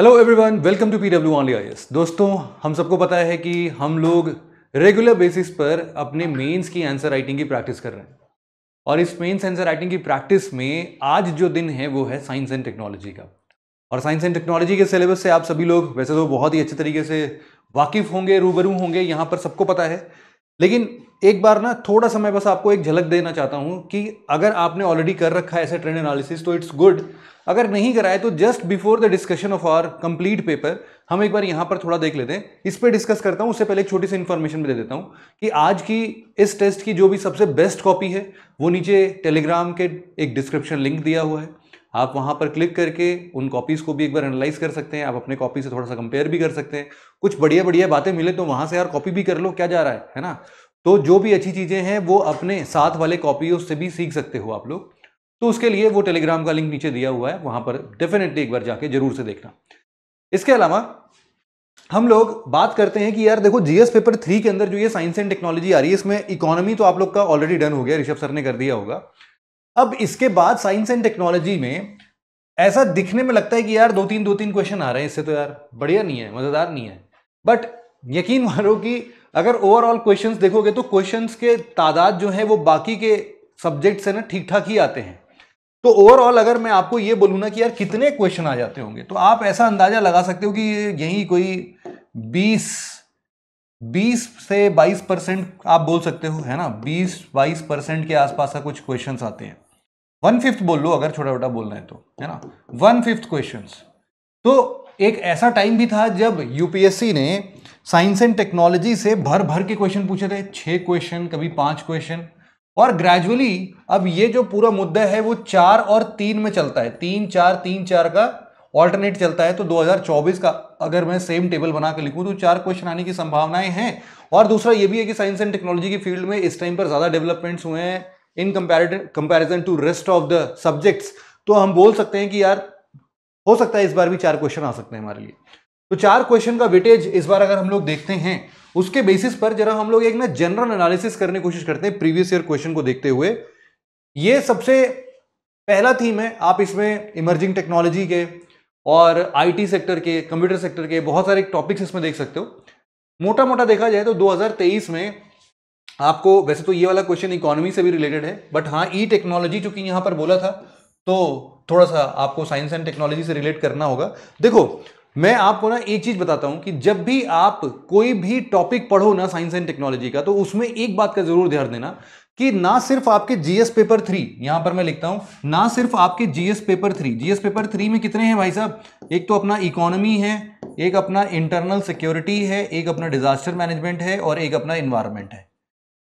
hello everyone welcome to PW only IAS दोस्तों हम सबको पता है कि हम लोग रेगुलर बेसिस पर अपने मेंस की आंसर राइटिंग की प्रैक्टिस कर रहे हैं और इस मेंस आंसर राइटिंग की प्रैक्टिस में आज जो दिन है वो है साइंस एंड टेक्नोलॉजी का और साइंस एंड टेक्नोलॉजी के सिलेबस से आप सभी लोग वैसे तो बहुत ही अच्छे तरीके से वाकिफ होंगे रूबरू होंगे यहाँ पर सबको पता है लेकिन एक बार ना थोड़ा समय बस आपको एक झलक देना चाहता हूँ कि अगर आपने ऑलरेडी कर रखा है ऐसे ट्रेंड एनालिसिस तो इट्स गुड अगर नहीं कराए तो just before the discussion of our complete paper हम एक बार यहाँ पर थोड़ा देख लेते हैं इस पर डिस्कस करता हूँ उससे पहले एक छोटी सी इन्फॉर्मेशन दे देता हूँ कि आज की इस टेस्ट की जो भी सबसे बेस्ट कॉपी है वो नीचे टेलीग्राम के एक डिस्क्रिप्शन लिंक दिया हुआ है आप वहाँ पर क्लिक करके उन कॉपीज़ को भी एक बार एनालाइज कर सकते हैं आप अपने कॉपी से थोड़ा सा कंपेयर भी कर सकते हैं कुछ बढ़िया बढ़िया बातें मिले तो वहाँ से यार कॉपी भी कर लो क्या जा रहा है है ना तो जो भी अच्छी चीज़ें हैं वो अपने साथ वाले कॉपियों से भी सीख सकते हो आप लोग तो उसके लिए वो टेलीग्राम का लिंक नीचे दिया हुआ है वहाँ पर डेफिनेटली एक बार जाके जरूर से देखना इसके अलावा हम लोग बात करते हैं कि यार देखो जीएस पेपर थ्री के अंदर जो ये साइंस एंड टेक्नोलॉजी आ रही है इसमें इकोनॉमी तो आप लोग का ऑलरेडी डन हो गया ऋषभ सर ने कर दिया होगा अब इसके बाद साइंस एंड टेक्नोलॉजी में ऐसा दिखने में लगता है कि यार दो तीन दो तीन क्वेश्चन आ रहे हैं इससे तो यार बढ़िया नहीं है मज़ेदार नहीं है बट यकीन मानो कि अगर ओवरऑल क्वेश्चंस देखोगे तो क्वेश्चंस के तादाद जो है वो बाकी के सब्जेक्ट से ना ठीक ठाक ही आते हैं तो ओवरऑल अगर मैं आपको ये बोलूँ ना कि यार कितने क्वेश्चन आ जाते होंगे तो आप ऐसा अंदाज़ा लगा सकते हो कि यही कोई बीस बीस से बाईस परसेंट आप बोल सकते हो है ना बीस बाईस परसेंट के आसपास का कुछ क्वेश्चन आते हैं वन फिफ्थ बोल लो अगर छोटा छोटा बोलना है तो है ना वन फिफ्थ क्वेश्चन तो एक ऐसा टाइम भी था जब यूपीएससी ने साइंस एंड टेक्नोलॉजी से भर भर के क्वेश्चन पूछे थे छः क्वेश्चन कभी पाँच क्वेश्चन और ग्रेजुअली अब ये जो पूरा मुद्दा है वो चार और तीन में चलता है तीन चार तीन चार का ऑल्टरनेट चलता है तो 2024 का अगर मैं सेम टेबल बना के लिखूं तो चार क्वेश्चन आने की संभावनाएं हैं और दूसरा ये भी है कि साइंस एंड टेक्नोलॉजी की फील्ड में इस टाइम पर ज़्यादा डेवलपमेंट्स हुए हैं in comparison to rest of the subjects तो हम बोल सकते हैं कि यार हो सकता है इस बार भी चार क्वेश्चन आ सकते हैं हमारे लिए तो चार क्वेश्चन का वेटेज इस बार अगर हम लोग देखते हैं उसके बेसिस पर जरा हम लोग एक ना जनरल एनालिसिस करने की कोशिश करते हैं प्रीवियस ईयर क्वेश्चन को देखते हुए ये सबसे पहला थीम है आप इसमें इमर्जिंग टेक्नोलॉजी के और आईटी सेक्टर के कंप्यूटर सेक्टर के बहुत सारे टॉपिक्स इसमें देख सकते हो मोटा मोटा देखा जाए तो 2023 में आपको वैसे तो ये वाला क्वेश्चन इकोनॉमी से भी रिलेटेड है बट हाँ ई टेक्नोलॉजी चूंकि यहां पर बोला था तो थोड़ा सा आपको साइंस एंड टेक्नोलॉजी से रिलेट करना होगा देखो मैं आपको ना एक चीज बताता हूं कि जब भी आप कोई भी टॉपिक पढ़ो ना साइंस एंड टेक्नोलॉजी का तो उसमें एक बात का जरूर ध्यान देना कि ना सिर्फ आपके जीएस पेपर थ्री यहां पर मैं लिखता हूं ना सिर्फ आपके GS paper three GS paper three में कितने हैं भाई साहब एक तो अपना इकोनॉमी है एक अपना इंटरनल सिक्योरिटी है एक अपना डिजास्टर मैनेजमेंट है और एक अपना इन्वायरमेंट है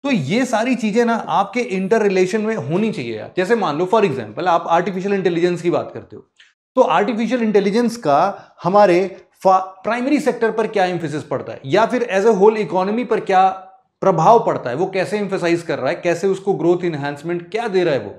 तो ये सारी चीजें ना आपके इंटर रिलेशन में होनी चाहिए यार जैसे मान लो फॉर एग्जाम्पल आप आर्टिफिशियल इंटेलिजेंस की बात करते हो तो आर्टिफिशियल इंटेलिजेंस का हमारे प्राइमरी सेक्टर पर क्या इंफोसिस पड़ता है या फिर एज ए होल इकोनॉमी पर क्या प्रभाव पड़ता है वो कैसे इंफोसाइज कर रहा है कैसे उसको ग्रोथ इन्हांसमेंट क्या दे रहा है वो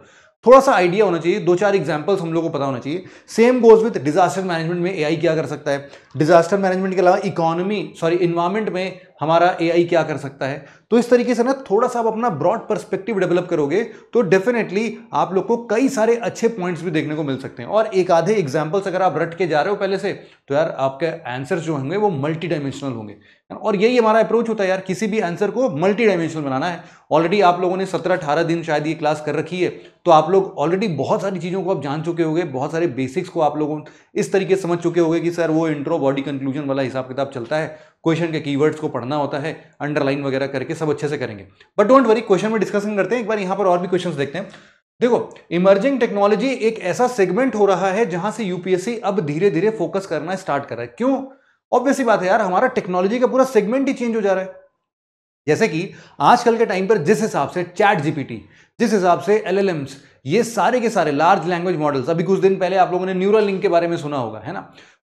थोड़ा सा आइडिया होना चाहिए दो चार एग्जाम्पल्स हम लोग को पता होना चाहिए same goes with disaster management में एआई क्या कर सकता है डिजास्टर मैनेजमेंट के अलावा इकोनॉमी सॉरी इन्वायरमेंट में हमारा एआई क्या कर सकता है तो इस तरीके से ना थोड़ा सा आप अपना ब्रॉड पर्सपेक्टिव डेवलप करोगे तो डेफिनेटली आप लोग को कई सारे अच्छे पॉइंट्स भी देखने को मिल सकते हैं और एक आधे एग्जाम्पल्स अगर आप रट के जा रहे हो पहले से तो यार आपके आंसर्स जो होंगे वो मल्टी डायमेंशनल होंगे और यही हमारा अप्रोच होता है यार किसी भी आंसर को मल्टी डायमेंशनल बनाना है ऑलरेडी आप लोगों ने 17-18 दिन शायद ये क्लास कर रखी है तो आप लोग ऑलरेडी बहुत सारी चीज़ों को आप जान चुके होंगे बहुत सारे बेसिक्स को आप लोगों इस तरीके से समझ चुके होंगे कि सर वो इंट्रो बॉडी कंक्लूजन वाला हिसाब किताब चलता है क्वेश्चन के कीवर्ड्स को पढ़ना होता है अंडरलाइन वगैरह करके सब अच्छे से करेंगे बट डोंट वरी क्वेश्चन में डिस्कशन करते हैं एक बार यहाँ पर और भी क्वेश्चन देखते हैं देखो इमर्जिंग टेक्नोलॉजी एक ऐसा सेगमेंट हो रहा है जहां से यूपीएससी अब धीरे धीरे फोकस करना स्टार्ट कर रहा है क्यों ऑब्वियस ही बात है यार हमारा टेक्नोलॉजी का पूरा सेगमेंट ही चेंज हो जा रहा है जैसे कि आजकल के टाइम पर जिस हिसाब से चैट जीपीटी जिस हिसाब से एलएलएम्स ये सारे के सारे लार्ज लैंग्वेज मॉडल्स अभी कुछ दिन पहले आप लोगों ने न्यूरल लिंक के बारे में सुना होगा है ना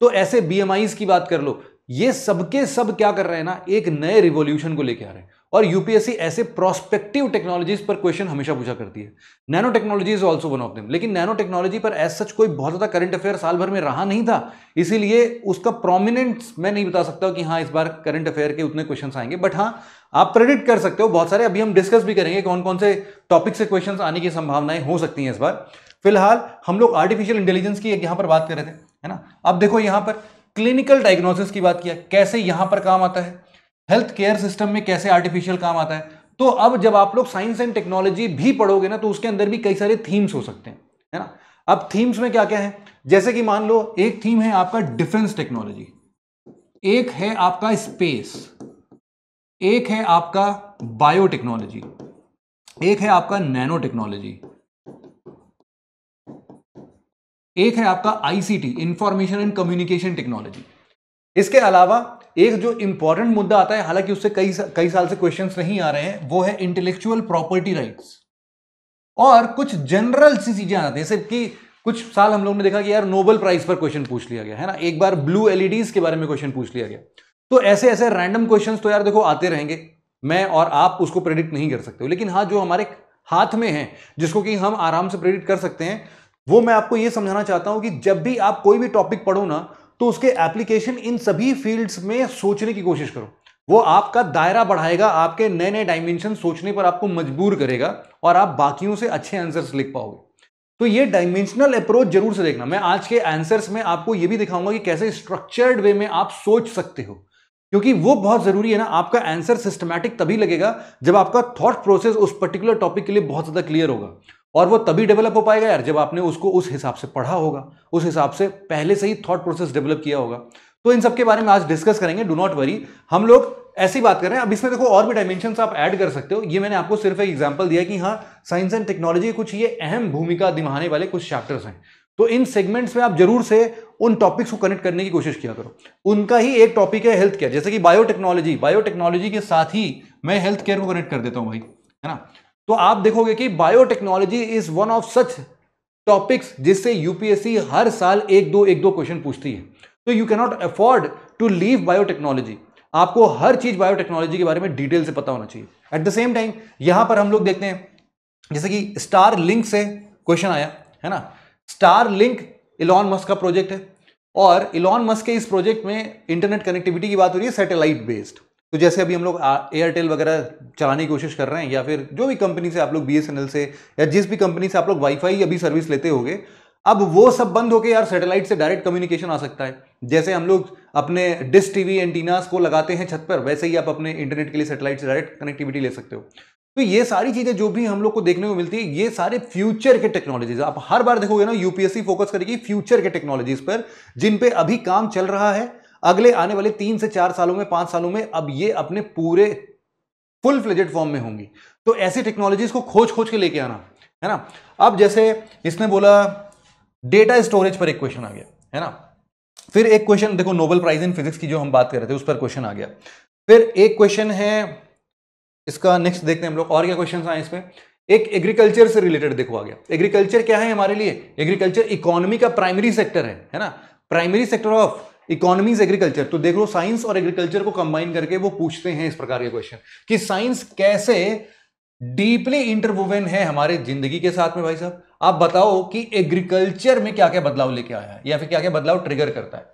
तो ऐसे बीएमआईस की बात कर लो ये सबके सब क्या कर रहे हैं ना एक नए रिवोल्यूशन को लेकर आ रहे हैं और यूपीएससी ऐसे प्रोस्पेक्टिव टेक्नोलॉजीज पर क्वेश्चन हमेशा पूछा करती है nanotechnology is also one of them लेकिन नैनो टेक्नोलॉजी पर एज सच कोई बहुत ज्यादा करंट अफेयर साल भर में रहा नहीं था इसीलिए उसका प्रोमिनेंस मैं नहीं बता सकता कि हाँ इस बार करंट अफेयर के उतने क्वेश्चन आएंगे बट हाँ आप प्रेडिक्ट कर सकते हो बहुत सारे अभी हम डिस्कस भी करेंगे कौन कौन से टॉपिक से क्वेश्चन आने की संभावनाएं हो सकती हैं इस बार फिलहाल हम लोग आर्टिफिशियल इंटेलिजेंस की यहां पर बात कर रहे थे है ना अब देखो यहां पर क्लिनिकल डायग्नोसिस की बात किया कैसे यहां पर काम आता है हेल्थ केयर सिस्टम में कैसे आर्टिफिशियल काम आता है तो अब जब आप लोग साइंस एंड टेक्नोलॉजी भी पढ़ोगे ना तो उसके अंदर भी कई सारे थीम्स हो सकते हैं है ना अब थीम्स में क्या क्या है जैसे कि मान लो एक थीम है आपका डिफेंस टेक्नोलॉजी एक है आपका स्पेस एक है आपका बायोटेक्नोलॉजी एक है आपका नैनो टेक्नोलॉजी एक है आपका ICT information and communication technology इसके अलावा एक जो इंपॉर्टेंट मुद्दा आता है हालांकि उससे कई कई साल से क्वेश्चन नहीं आ रहे हैं वो है इंटेलेक्चुअल प्रॉपर्टी राइट्स और कुछ जनरल सी चीजें आती हैं सिर्फ कि कुछ साल हम लोग ने देखा कि यार नोबल प्राइज पर क्वेश्चन पूछ लिया गया है ना एक बार ब्लू एलईडीज e के बारे में क्वेश्चन पूछ लिया गया तो ऐसे ऐसे रैंडम क्वेश्चंस तो यार देखो आते रहेंगे मैं और आप उसको प्रेडिक्ट नहीं कर सकते हो लेकिन हाँ जो हमारे हाथ में है जिसको कि हम आराम से प्रेडिक्ट कर सकते हैं वो मैं आपको ये समझाना चाहता हूं कि जब भी आप कोई भी टॉपिक पढ़ो ना तो उसके एप्लीकेशन इन सभी फील्ड्स में सोचने की कोशिश करो वो आपका दायरा बढ़ाएगा आपके नए नए डायमेंशन सोचने पर आपको मजबूर करेगा और आप बाकियों से अच्छे आंसर्स लिख पाओगे तो ये डायमेंशनल अप्रोच जरूर से देखना मैं आज के आंसर्स में आपको ये भी दिखाऊंगा कि कैसे स्ट्रक्चर्ड वे में आप सोच सकते हो क्योंकि वो बहुत जरूरी है ना आपका आंसर सिस्टमैटिक तभी लगेगा जब आपका थॉट प्रोसेस उस पर्टिकुलर टॉपिक के लिए बहुत ज्यादा क्लियर होगा और वो तभी डेवलप हो पाएगा यार जब आपने उसको उस हिसाब से पढ़ा होगा उस हिसाब से पहले से ही थॉट प्रोसेस डेवलप किया होगा तो इन सब के बारे में आज डिस्कस करेंगे डू नॉट वरी हम लोग ऐसी बात कर रहे हैं अब इसमें देखो और भी डायमेंशन आप ऐड कर सकते हो ये मैंने आपको सिर्फ एक एग्जाम्पल दिया कि हाँ साइंस एंड टेक्नोलॉजी कुछ ये अहम भूमिका दिमाने वाले कुछ चैप्टर्स हैं तो इन सेगमेंट्स में आप जरूर से उन टॉपिक्स को कनेक्ट करने की कोशिश किया करो उनका ही एक टॉपिक है हेल्थ केयर जैसे कि बायोटेक्नोलॉजी बायोटेक्नोलॉजी के साथ ही मैं हेल्थ केयर को कनेक्ट कर देता हूँ भाई है ना तो आप देखोगे कि biotechnology is one of such topics जिससे यूपीएससी हर साल एक दो एक दो क्वेश्चन पूछती है तो you cannot afford to leave biotechnology आपको हर चीज बायोटेक्नोलॉजी के बारे में डिटेल से पता होना चाहिए एट द सेम टाइम यहां पर हम लोग देखते हैं जैसे कि स्टार लिंक से क्वेश्चन आया है ना स्टार लिंक इलॉन मस्क का प्रोजेक्ट है और इलॉन मस्क के इस प्रोजेक्ट में इंटरनेट कनेक्टिविटी की बात हो रही है सैटेलाइट बेस्ड तो जैसे अभी हम लोग एयरटेल वगैरह चलाने की कोशिश कर रहे हैं या फिर जो भी कंपनी से आप लोग बी से या जिस भी कंपनी से आप लोग वाईफाई अभी सर्विस लेते हो अब वो सब बंद होकर यार सैटेलाइट से डायरेक्ट कम्युनिकेशन आ सकता है जैसे हम लोग अपने डिस्क टीवी एंटीनास को लगाते हैं छत पर वैसे ही आप अपने इंटरनेट के लिए सैटेलाइट से डायरेक्ट कनेक्टिविटी ले सकते हो तो ये सारी चीज़ें जो भी हम लोग को देखने को मिलती है ये सारे फ्यूचर के टेक्नोलॉजीज आप हर बार देखोगे ना यूपीएससी फोकस करेगी फ्यूचर के टेक्नोलॉजीज पर जिन पे अभी काम चल रहा है अगले आने वाले तीन से चार सालों में पांच सालों में अब ये अपने पूरे फुल फ्लेजेड फॉर्म में होंगी तो ऐसी टेक्नोलॉजीज को खोज खोज के लेके आना है ना अब जैसे इसने बोला डेटा स्टोरेज पर एक क्वेश्चन आ गया है ना फिर एक क्वेश्चन देखो नोबल प्राइज इन फिजिक्स की जो हम बात कर रहे थे उस पर क्वेश्चन आ गया फिर एक क्वेश्चन है इसका नेक्स्ट देखते हैं हम लोग और क्या क्वेश्चन आए इसमें एक एग्रीकल्चर से रिलेटेड देखो आ गया एग्रीकल्चर क्या है हमारे लिए एग्रीकल्चर इकोनॉमी का प्राइमरी सेक्टर है है ना primary sector of economies agriculture तो देख लो साइंस और एग्रीकल्चर को कंबाइन करके वो पूछते हैं इस प्रकार के क्वेश्चन कि साइंस कैसे डीपली इंटरवुवेन है हमारे जिंदगी के साथ में भाई साहब आप बताओ कि एग्रीकल्चर में क्या क्या बदलाव लेके आया है या फिर क्या क्या बदलाव ट्रिगर करता है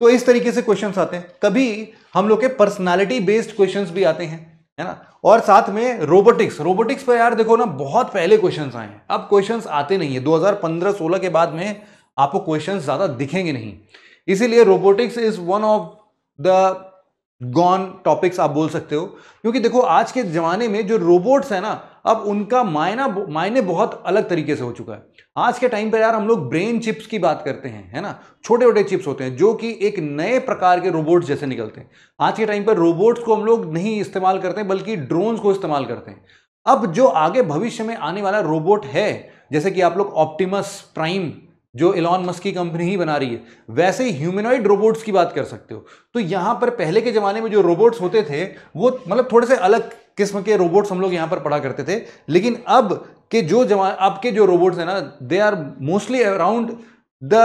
तो इस तरीके से क्वेश्चन आते हैं कभी हम लोग के पर्सनैलिटी बेस्ड क्वेश्चन भी आते हैं है ना और साथ में रोबोटिक्स रोबोटिक्स पर यार देखो ना बहुत पहले क्वेश्चन आए हैं अब क्वेश्चन आते नहीं है 2015-16 के बाद में आपको क्वेश्चन ज्यादा दिखेंगे नहीं इसीलिए robotics is one of the gone topics आप बोल सकते हो क्योंकि देखो आज के ज़माने में जो रोबोट्स है ना अब उनका मायना मायने बहुत अलग तरीके से हो चुका है आज के टाइम पर यार हम लोग ब्रेन चिप्स की बात करते हैं है ना छोटे छोटे चिप्स होते हैं जो कि एक नए प्रकार के रोबोट्स जैसे निकलते हैं आज के टाइम पर रोबोट्स को हम लोग नहीं इस्तेमाल करते बल्कि ड्रोन्स को इस्तेमाल करते हैं अब जो आगे भविष्य में आने वाला रोबोट है जैसे कि आप लोग ऑप्टिमस प्राइम जो इलॉन मस्क की कंपनी ही बना रही है वैसे ही ह्यूमेनॉइड रोबोट्स की बात कर सकते हो तो यहाँ पर पहले के ज़माने में जो रोबोट्स होते थे वो मतलब थोड़े से अलग किस्म के रोबोट्स हम लोग यहाँ पर पढ़ा करते थे लेकिन अब के जो जमा अब के जो रोबोट्स हैं ना they are mostly around the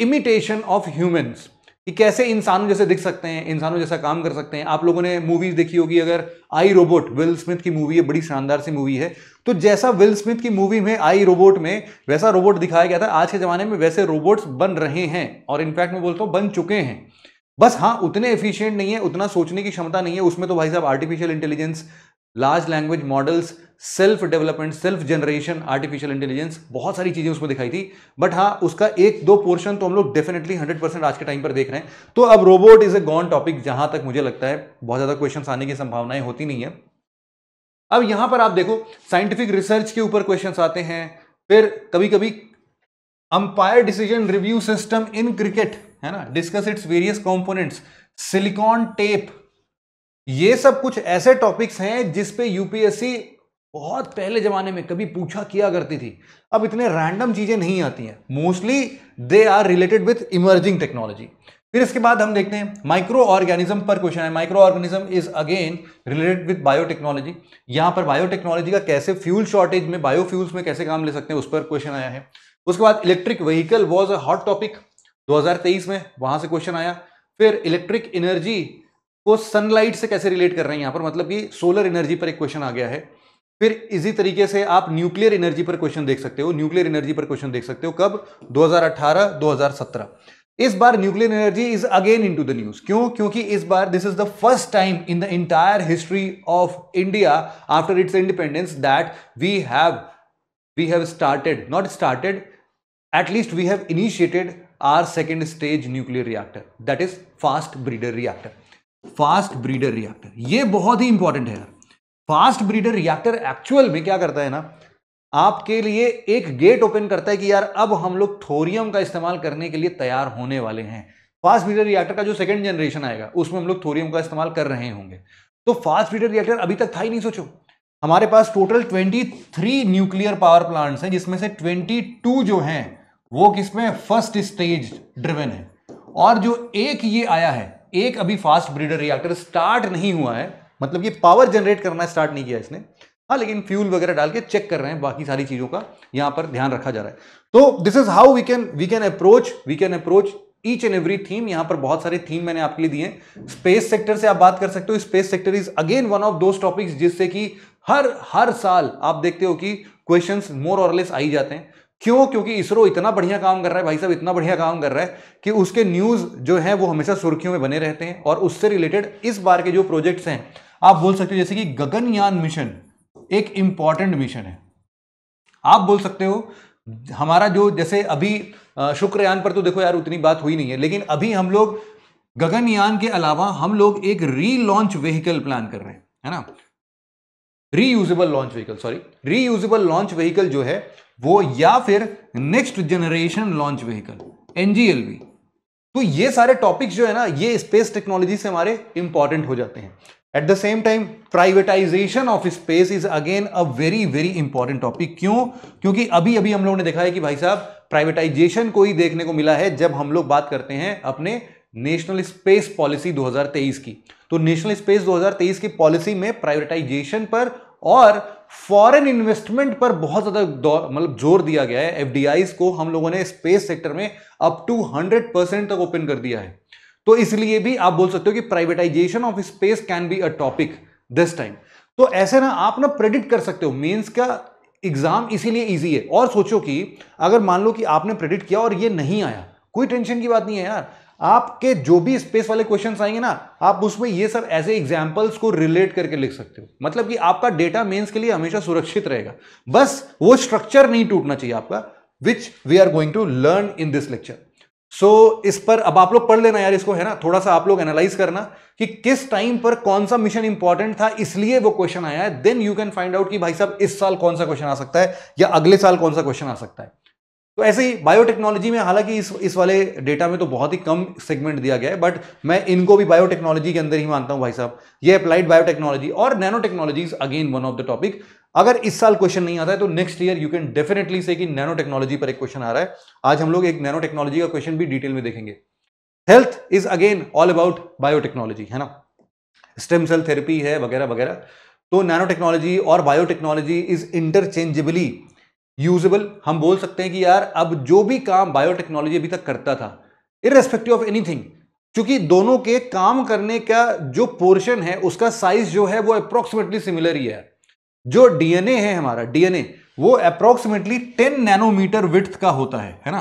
imitation of humans कि कैसे इंसानों जैसे दिख सकते हैं इंसानों जैसा काम कर सकते हैं आप लोगों ने मूवीज़ देखी होगी अगर आई रोबोट विल स्मिथ की मूवी है बड़ी शानदार सी मूवी है तो जैसा विल स्मिथ की मूवी में आई रोबोट में वैसा रोबोट दिखाया गया था आज के ज़माने में वैसे रोबोट्स बन रहे हैं और इनफैक्ट मैं बोलता हूँ बन चुके हैं बस हाँ उतने एफिशिएंट नहीं है उतना सोचने की क्षमता नहीं है उसमें तो भाई साहब artificial intelligence large language models self development self generation artificial intelligence बहुत सारी चीज़ें उसमें दिखाई थी बट हाँ उसका एक दो पोर्शन तो हम लोग डेफिनेटली 100 परसेंट आज के टाइम पर देख रहे हैं तो अब robot is a gone topic जहां तक मुझे लगता है बहुत ज़्यादा क्वेश्चन आने की संभावनाएं होती नहीं है अब यहां पर आप देखो साइंटिफिक रिसर्च के ऊपर क्वेश्चन आते हैं फिर कभी कभी umpire decision review system in cricket है ना discuss its various components silicon tape ये सब कुछ ऐसे टॉपिक्स हैं जिस पे यूपीएससी बहुत पहले ज़माने में कभी पूछा किया करती थी अब इतने रैंडम चीज़ें नहीं आती हैं mostly they are related with emerging technology फिर इसके बाद हम देखते हैं माइक्रो ऑर्गेनिज्म पर क्वेश्चन है micro organism is again related with biotechnology यहाँ पर बायोटेक्नोलॉजी का कैसे फ्यूल शॉर्टेज में बायोफ्यूल्स में कैसे काम ले सकते हैं उस पर क्वेश्चन आया है उसके बाद electric vehicle was a hot topic 2023 में वहां से क्वेश्चन आया फिर इलेक्ट्रिक एनर्जी को सनलाइट से कैसे रिलेट कर रहे हैं यहां पर मतलब कि सोलर एनर्जी पर एक क्वेश्चन आ गया है फिर इसी तरीके से आप न्यूक्लियर एनर्जी पर क्वेश्चन देख सकते हो न्यूक्लियर एनर्जी पर क्वेश्चन देख सकते हो कब 2018 2017 इस बार nuclear energy is again into the news क्यों क्योंकि इस बार this is the first time in the entire history of India after its independence that we have we have started not started at least we have initiated our second stage nuclear reactor that is fast breeder reactor fast breeder reactor ये बहुत ही important है fast breeder reactor actual में क्या करता है ना आपके लिए एक गेट ओपन करता है कि यार अब हम लोग थोरियम का इस्तेमाल करने के लिए तैयार होने वाले हैं फास्ट ब्रीडर रिएक्टर का जो सेकेंड जनरेशन आएगा उसमें हम लोग थोरियम का इस्तेमाल कर रहे होंगे तो फास्ट ब्रीडर रिएक्टर अभी तक था ही नहीं सोचो हमारे पास टोटल 23 न्यूक्लियर पावर प्लांट्स हैं जिसमें से 22 जो हैं वो किसमें फर्स्ट स्टेज ड्रिवन है और जो एक ये आया है एक अभी फास्ट ब्रीडर रिएक्टर स्टार्ट नहीं हुआ है मतलब ये पावर जनरेट करना स्टार्ट नहीं किया इसने हाँ लेकिन फ्यूल वगैरह डाल के चेक कर रहे हैं बाकी सारी चीज़ों का यहां पर ध्यान रखा जा रहा है तो this is how we can we can approach we can approach each and every theme यहां पर बहुत सारे थीम मैंने आपके लिए दिए स्पेस सेक्टर से आप बात कर सकते हो space sector is again one of those topics जिससे कि हर हर साल आप देखते हो कि questions more or less I जाते हैं क्यों क्योंकि इसरो इतना बढ़िया काम कर रहा है भाई साहब इतना बढ़िया काम कर रहा है कि उसके न्यूज़ जो है वो हमेशा सुर्खियों में बने रहते हैं और उससे रिलेटेड इस बार के जो प्रोजेक्ट्स हैं आप बोल सकते हो जैसे कि गगनयान मिशन एक इम्पॉर्टेंट मिशन है आप बोल सकते हो हमारा जो जैसे अभी शुक्रयान पर तो देखो यार उतनी बात हुई नहीं है लेकिन अभी हम लोग गगनयान के अलावा हम लोग एक री लॉन्च व्हीकल प्लान कर रहे हैं है ना reusable launch vehicle sorry usable launch vehicle जो है वो या फिर next generation launch vehicle NGLV तो ये सारे टॉपिक्स जो है ना ये स्पेस टेक्नोलॉजी से हमारे इंपॉर्टेंट हो जाते हैं at the same time privatisation of space is again a very very important topic क्यों क्योंकि अभी अभी हम लोगों ने देखा है कि भाई साहब प्राइवेटाइजेशन को ही देखने को मिला है जब हम लोग बात करते हैं अपने नेशनल स्पेस पॉलिसी 2023 की तो नेशनल स्पेस 2023 की पॉलिसी में प्राइवेटाइजेशन पर और फॉरेन इन्वेस्टमेंट पर बहुत ज़्यादा मतलब जोर दिया गया है एफ को हम लोगों ने स्पेस सेक्टर में अप टू हंड्रेड परसेंट तक ओपन कर दिया है तो इसलिए भी आप बोल सकते हो कि privatisation of space can be a topic this time तो ऐसे ना आप ना प्रेडिक्ट कर सकते हो मेंस का एग्जाम इसीलिए ईजी है और सोचो कि अगर मान लो कि आपने प्रेडिक्ट किया और ये नहीं आया कोई टेंशन की बात नहीं है यार आपके जो भी स्पेस वाले क्वेश्चन आएंगे ना आप उसमें ये सब ऐसे एग्जाम्पल्स को रिलेट करके लिख सकते हो मतलब कि आपका डेटा मेन्स के लिए हमेशा सुरक्षित रहेगा बस वो स्ट्रक्चर नहीं टूटना चाहिए आपका which we are going to learn in this lecture so इस पर अब आप लोग पढ़ लेना यार इसको है ना थोड़ा सा आप लोग एनालाइज करना कि किस टाइम पर कौन सा मिशन इंपॉर्टेंट था इसलिए वो क्वेश्चन आया है then you can find out कि भाई साहब इस साल कौन सा क्वेश्चन आ सकता है या अगले साल कौन सा क्वेश्चन आ सकता है तो ऐसे ही बायोटेक्नोलॉजी में हालांकि इस इस वाले डेटा में तो बहुत ही कम सेगमेंट दिया गया है बट मैं इनको भी बायोटेक्नोलॉजी के अंदर ही मानता हूं भाई साहब ये अप्लाइड बायोटेक्नोलॉजी और nano technology again one of the topic अगर इस साल क्वेश्चन नहीं आता है तो next year you can definitely say कि नैनो टेक्नोलॉजी पर एक क्वेश्चन आ रहा है आज हम लोग एक नैनो टेक्नोलॉजी का क्वेश्चन भी डिटेल में देखेंगे health is again all about biotechnology है ना स्टेम सेल थेरेपी है वगैरह वगैरह तो नैनो टेक्नोलॉजी और बायोटेक्नोलॉजी इज इंटरचेंजेबली यूजेबल हम बोल सकते हैं कि यार अब जो भी काम बायोटेक्नोलॉजी अभी तक करता था इरेस्पेक्टिव ऑफ एनीथिंग क्योंकि दोनों के काम करने का जो पोर्शन है उसका साइज जो है वो अप्रोक्सीमेटली सिमिलर ही है जो डीएनए है हमारा डीएनए वो अप्रोक्सीमेटली 10 नैनोमीटर विथ का होता है है ना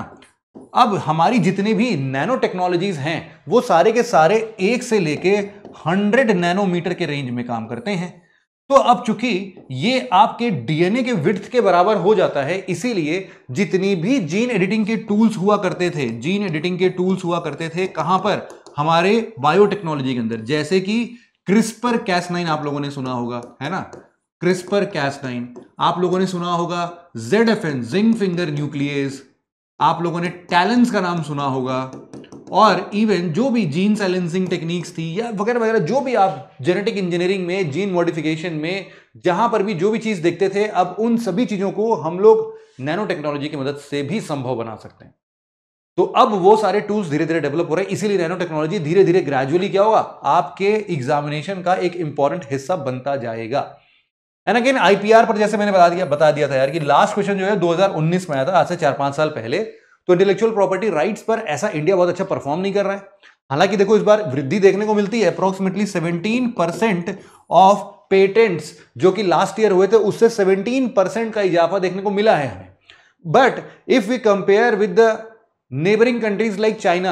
अब हमारी जितनी भी नैनो टेक्नोलॉजीज हैं वो सारे के सारे एक से लेके 100 नैनोमीटर के रेंज में काम करते हैं तो अब चूंकि ये आपके डीएनए के विड्थ के बराबर हो जाता है इसीलिए जितनी भी जीन एडिटिंग के टूल्स हुआ करते थे जीन एडिटिंग के टूल्स हुआ करते थे कहां पर हमारे बायोटेक्नोलॉजी के अंदर जैसे कि क्रिस्पर कैस नाइन आप लोगों ने सुना होगा है ना क्रिस्पर कैस नाइन आप लोगों ने सुना होगा Z F N zinc finger nucleus आप लोगों ने टैलेंस का नाम सुना होगा और इवन जो भी जीन साइलेंसिंग टेक्निक्स थी या वगैरह वगैरह जो भी आप जेनेटिक इंजीनियरिंग में जीन मॉडिफिकेशन में जहां पर भी जो भी चीज देखते थे अब उन सभी चीजों को हम लोग नैनो टेक्नोलॉजी की मदद से भी संभव बना सकते हैं तो अब वो सारे टूल्स धीरे धीरे डेवलप हो रहे हैं इसीलिए नैनो टेक्नोलॉजी धीरे धीरे ग्रेजुअली क्या होगा आपके एग्जामिनेशन का एक इंपॉर्टेंट हिस्सा बनता जाएगा एंड अगेन आईपीआर पर जैसे मैंने बता दिया बता दिया था यार कि लास्ट क्वेश्चन जो है 2019 में आया था आज से चार पांच साल पहले तो इंटेलेक्चुअल प्रॉपर्टी राइट्स पर ऐसा इंडिया बहुत अच्छा परफॉर्म नहीं कर रहा है हालांकि देखो इस बार वृद्धि देखने को मिलती है अप्रोक्सिमेटली 17 परसेंट ऑफ पेटेंट्स जो कि लास्ट ईयर हुए थे उससे 17 परसेंट का इजाफा देखने को मिला है हमें but if we compare with the neighbouring countries like China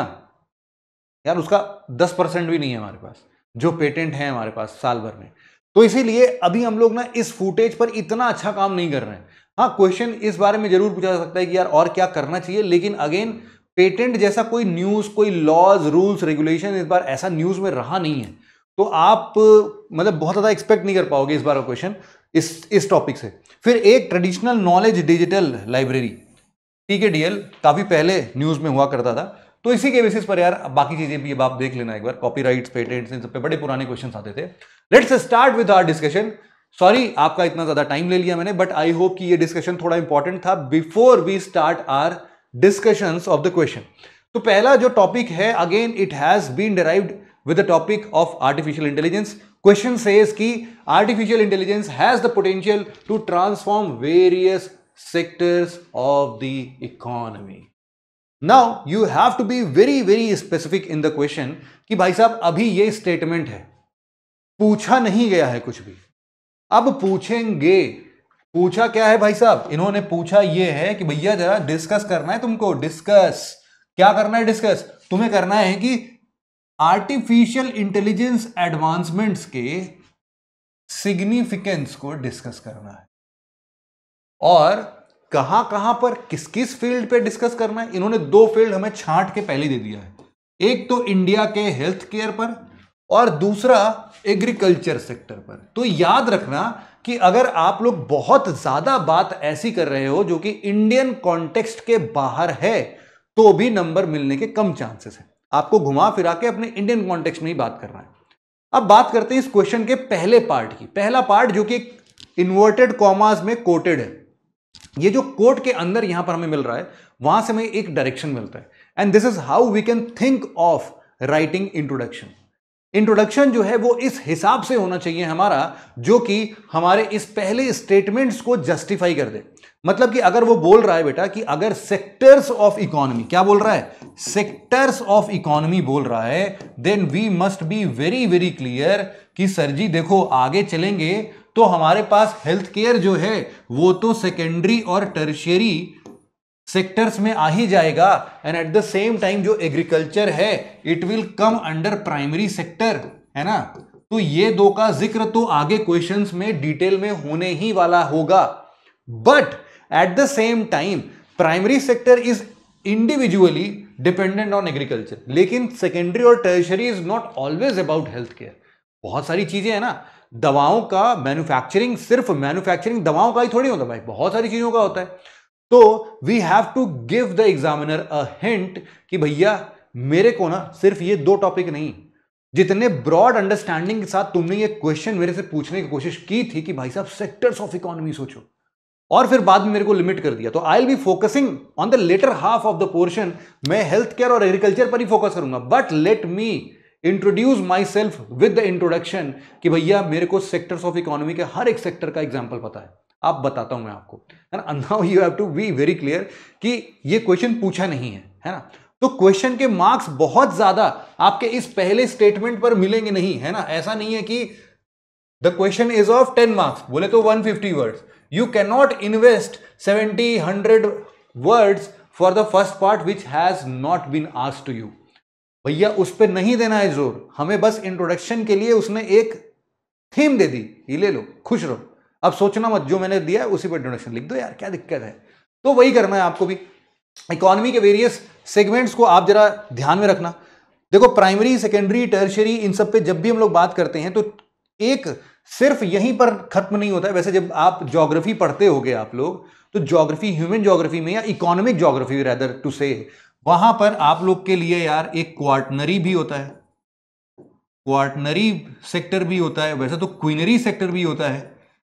यार उसका 10 परसेंट भी नहीं है हमारे पास जो पेटेंट है हमारे पास साल भर में तो इसीलिए अभी हम लोग ना इस फुटेज पर इतना अच्छा काम नहीं कर रहे हैं हाँ क्वेश्चन इस बारे में जरूर पूछा जा सकता है कि यार और क्या करना चाहिए लेकिन अगेन पेटेंट जैसा कोई न्यूज़ कोई लॉज रूल्स रेगुलेशन इस बार ऐसा न्यूज़ में रहा नहीं है तो आप मतलब बहुत ज़्यादा एक्सपेक्ट नहीं कर पाओगे इस बार का क्वेश्चन इस इस टॉपिक से फिर एक traditional knowledge digital library T DL काफ़ी पहले न्यूज़ में हुआ करता था तो इसी के बेसिस पर यार बाकी चीजें भी अब आप देख लेना एक बार कॉपी राइट पेटेंट्स इन सब पे बड़े पुराने क्वेश्चन आते थे let's start with our discussion sorry आपका इतना ज्यादा टाइम ले लिया मैंने बट आई होप कि ये डिस्कशन थोड़ा इंपॉर्टेंट था before we start our discussion of the question तो पहला जो टॉपिक है again it has been derived with the topic of artificial intelligence question से artificial intelligence has the potential to transform various sectors of the economy now you have to be very very specific in the question कि भाई साहब अभी ये statement है पूछा नहीं गया है कुछ भी अब पूछेंगे पूछा क्या है भाई साहब इन्होंने पूछा ये है कि भैया जरा डिस्कस करना है तुमको डिस्कस क्या करना है डिस्कस तुम्हें करना है कि आर्टिफिशियल इंटेलिजेंस एडवांसमेंट्स के सिग्निफिकेंस को डिस्कस करना है और कहां कहां पर किस किस फील्ड पे डिस्कस करना है इन्होंने दो फील्ड हमें छांट के पहले दे दिया है एक तो इंडिया के हेल्थ केयर पर और दूसरा एग्रीकल्चर सेक्टर पर तो याद रखना कि अगर आप लोग बहुत ज़्यादा बात ऐसी कर रहे हो जो कि इंडियन कॉन्टेक्स्ट के बाहर है तो भी नंबर मिलने के कम चांसेस हैं आपको घुमा फिरा के अपने इंडियन कॉन्टेक्स्ट में ही बात करना है अब बात करते हैं इस क्वेश्चन के पहले पार्ट की पहला पार्ट जो कि इन्वर्टेड कॉमास में कोटेड है ये जो कोट के अंदर यहां पर हमें मिल रहा है वहां से हमें एक डायरेक्शन मिलता है and this is how we can think of writing introduction introduction जो है वो इस हिसाब से होना चाहिए हमारा जो कि हमारे इस पहले स्टेटमेंट्स को जस्टिफाई कर दे मतलब कि अगर वो बोल रहा है बेटा कि अगर सेक्टर्स ऑफ इकोनॉमी क्या बोल रहा है सेक्टर्स ऑफ इकोनॉमी बोल रहा है then we must be very very clear कि सर जी देखो आगे चलेंगे तो हमारे पास हेल्थ केयर जो है वो तो सेकेंडरी और टर्शियरी सेक्टर्स में आ ही जाएगा and at the same time जो एग्रीकल्चर है it will come under primary sector है ना तो ये दो का जिक्र तो आगे क्वेश्चंस में डिटेल में होने ही वाला होगा but at the same time primary sector is individually dependent on agriculture लेकिन सेकेंडरी और tertiary is not always about health care बहुत सारी चीजें हैं ना दवाओं का मैन्युफैक्चरिंग सिर्फ मैन्युफैक्चरिंग दवाओं का ही थोड़ी होता भाई बहुत सारी चीजों का होता है तो we have to give the examiner a hint कि भैया मेरे को ना सिर्फ ये दो टॉपिक नहीं जितने ब्रॉड अंडरस्टैंडिंग के साथ तुमने ये क्वेश्चन मेरे से पूछने की कोशिश की थी कि भाई साहब सेक्टर्स ऑफ इकोनॉमी सोचो और फिर बाद में मेरे को लिमिट कर दिया तो I be focusing on the latter half of the portion मैं हेल्थ केयर और एग्रीकल्चर पर ही फोकस करूंगा but let me introduce myself with the introduction कि भैया मेरे को सेक्टर्स ऑफ इकोनॉमी के हर एक सेक्टर का एग्जाम्पल पता है आप बताता हूं मैं आपको है ना now you have to be very clear कि ये क्वेश्चन पूछा नहीं है है ना तो क्वेश्चन के मार्क्स बहुत ज्यादा आपके इस पहले स्टेटमेंट पर मिलेंगे नहीं है ना ऐसा नहीं है कि the question is of ten marks बोले तो one fifty words you can not invest seventy hundred words for the first part which has not been asked to you भैया उस पर नहीं देना है जोर हमें बस इंट्रोडक्शन के लिए उसने एक थीम दे दी ये ले लो खुश रहो अब सोचना मत जो मैंने दिया है उसी पर डोनेशन लिख दो यार क्या दिक्कत है तो वही करना है आपको भी इकोनॉमी के वेरियस सेगमेंट्स को आप जरा ध्यान में रखना देखो प्राइमरी सेकेंडरी टर्शरी इन सब पे जब भी हम लोग बात करते हैं तो एक सिर्फ यहीं पर खत्म नहीं होता है वैसे जब आप ज्योग्राफी पढ़ते गए आप लोग तो ज्योग्राफी ह्यूमन ज्योग्राफी में या इकोनॉमिक ज्योग्राफी रेदर टू से वहां पर आप लोग के लिए यार एक क्वार्टनरी भी होता है क्वार्टनरी सेक्टर भी होता है वैसे तो क्विनरी सेक्टर भी होता है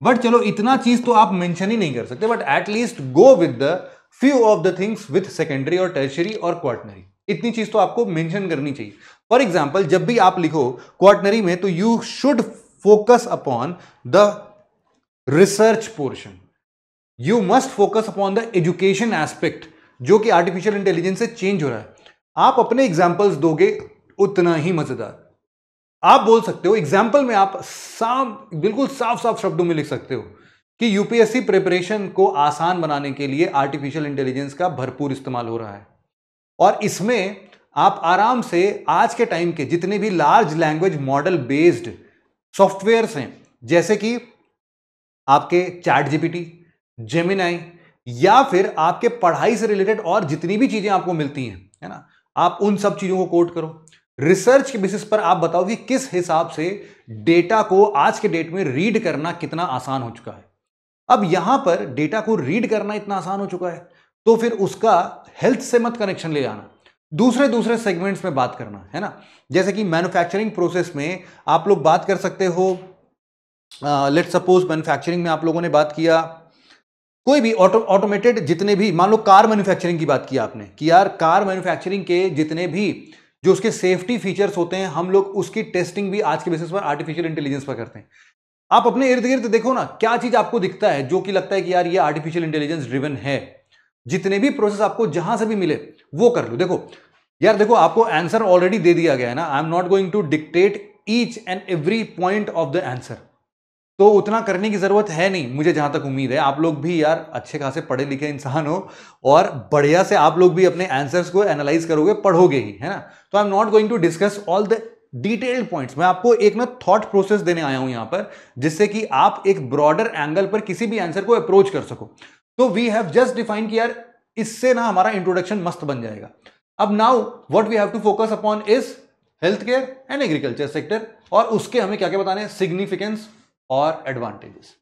बट चलो इतना चीज तो आप मेंशन ही नहीं कर सकते but at least go with the few of the things with secondary और टर्शरी और क्वार्टनरी इतनी चीज तो आपको मेंशन करनी चाहिए फॉर एग्जाम्पल जब भी आप लिखो क्वार्टनरी में तो you should focus upon the research portion you must focus upon the education aspect जो कि आर्टिफिशियल इंटेलिजेंस से चेंज हो रहा है आप अपने एग्जाम्पल्स दोगे उतना ही मजेदार आप बोल सकते हो एग्जाम्पल में आप साफ बिल्कुल साफ साफ शब्दों में लिख सकते हो कि यूपीएससी प्रिपरेशन को आसान बनाने के लिए आर्टिफिशियल इंटेलिजेंस का भरपूर इस्तेमाल हो रहा है और इसमें आप आराम से आज के टाइम के जितने भी large language model based softwares हैं जैसे कि आपके चैट जीपीटी जेमिनाई या फिर आपके पढ़ाई से रिलेटेड और जितनी भी चीज़ें आपको मिलती हैं है ना आप उन सब चीज़ों को कोट करो रिसर्च के बेसिस पर आप बताओ कि किस हिसाब से डेटा को आज के डेट में रीड करना कितना आसान हो चुका है अब यहां पर डेटा को रीड करना इतना आसान हो चुका है तो फिर उसका हेल्थ से मत कनेक्शन ले जाना दूसरे दूसरे सेगमेंट्स में बात करना है ना जैसे कि मैन्युफैक्चरिंग प्रोसेस में आप लोग बात कर सकते हो लेट सपोज मैन्युफैक्चरिंग में आप लोगों ने बात किया कोई भी ऑटो ऑटोमेटेड जितने भी मान लो कार मैन्युफैक्चरिंग की बात की आपने कि यार कार मैन्युफैक्चरिंग के जितने भी जो उसके सेफ्टी फीचर्स होते हैं हम लोग उसकी टेस्टिंग भी आज के बेसिस पर आर्टिफिशियल इंटेलिजेंस पर करते हैं आप अपने इर्द गिर्द देखो ना क्या चीज आपको दिखता है जो कि लगता है कि यार ये आर्टिफिशियल इंटेलिजेंस ड्रिवन है जितने भी प्रोसेस आपको जहां से भी मिले वो कर लो देखो यार देखो आपको आंसर ऑलरेडी दे दिया गया है ना I am not going to dictate each and every point of the answer तो उतना करने की जरूरत है नहीं मुझे जहां तक उम्मीद है आप लोग भी यार अच्छे खासे पढ़े लिखे इंसान हो और बढ़िया से आप लोग भी अपने आंसर्स को एनालाइज करोगे पढ़ोगे ही है ना तो I am not going to discuss all the detailed points मैं आपको एक ना थॉट प्रोसेस देने आया हूं यहां पर जिससे कि आप एक ब्रॉडर एंगल पर किसी भी आंसर को अप्रोच कर सको तो वी हैव जस्ट डिफाइन कि यार इससे ना हमारा इंट्रोडक्शन मस्त बन जाएगा अब now what we have to focus upon is health care and agriculture sector और उसके हमें क्या क्या बताने सिग्निफिकेंस और एडवांटेजेस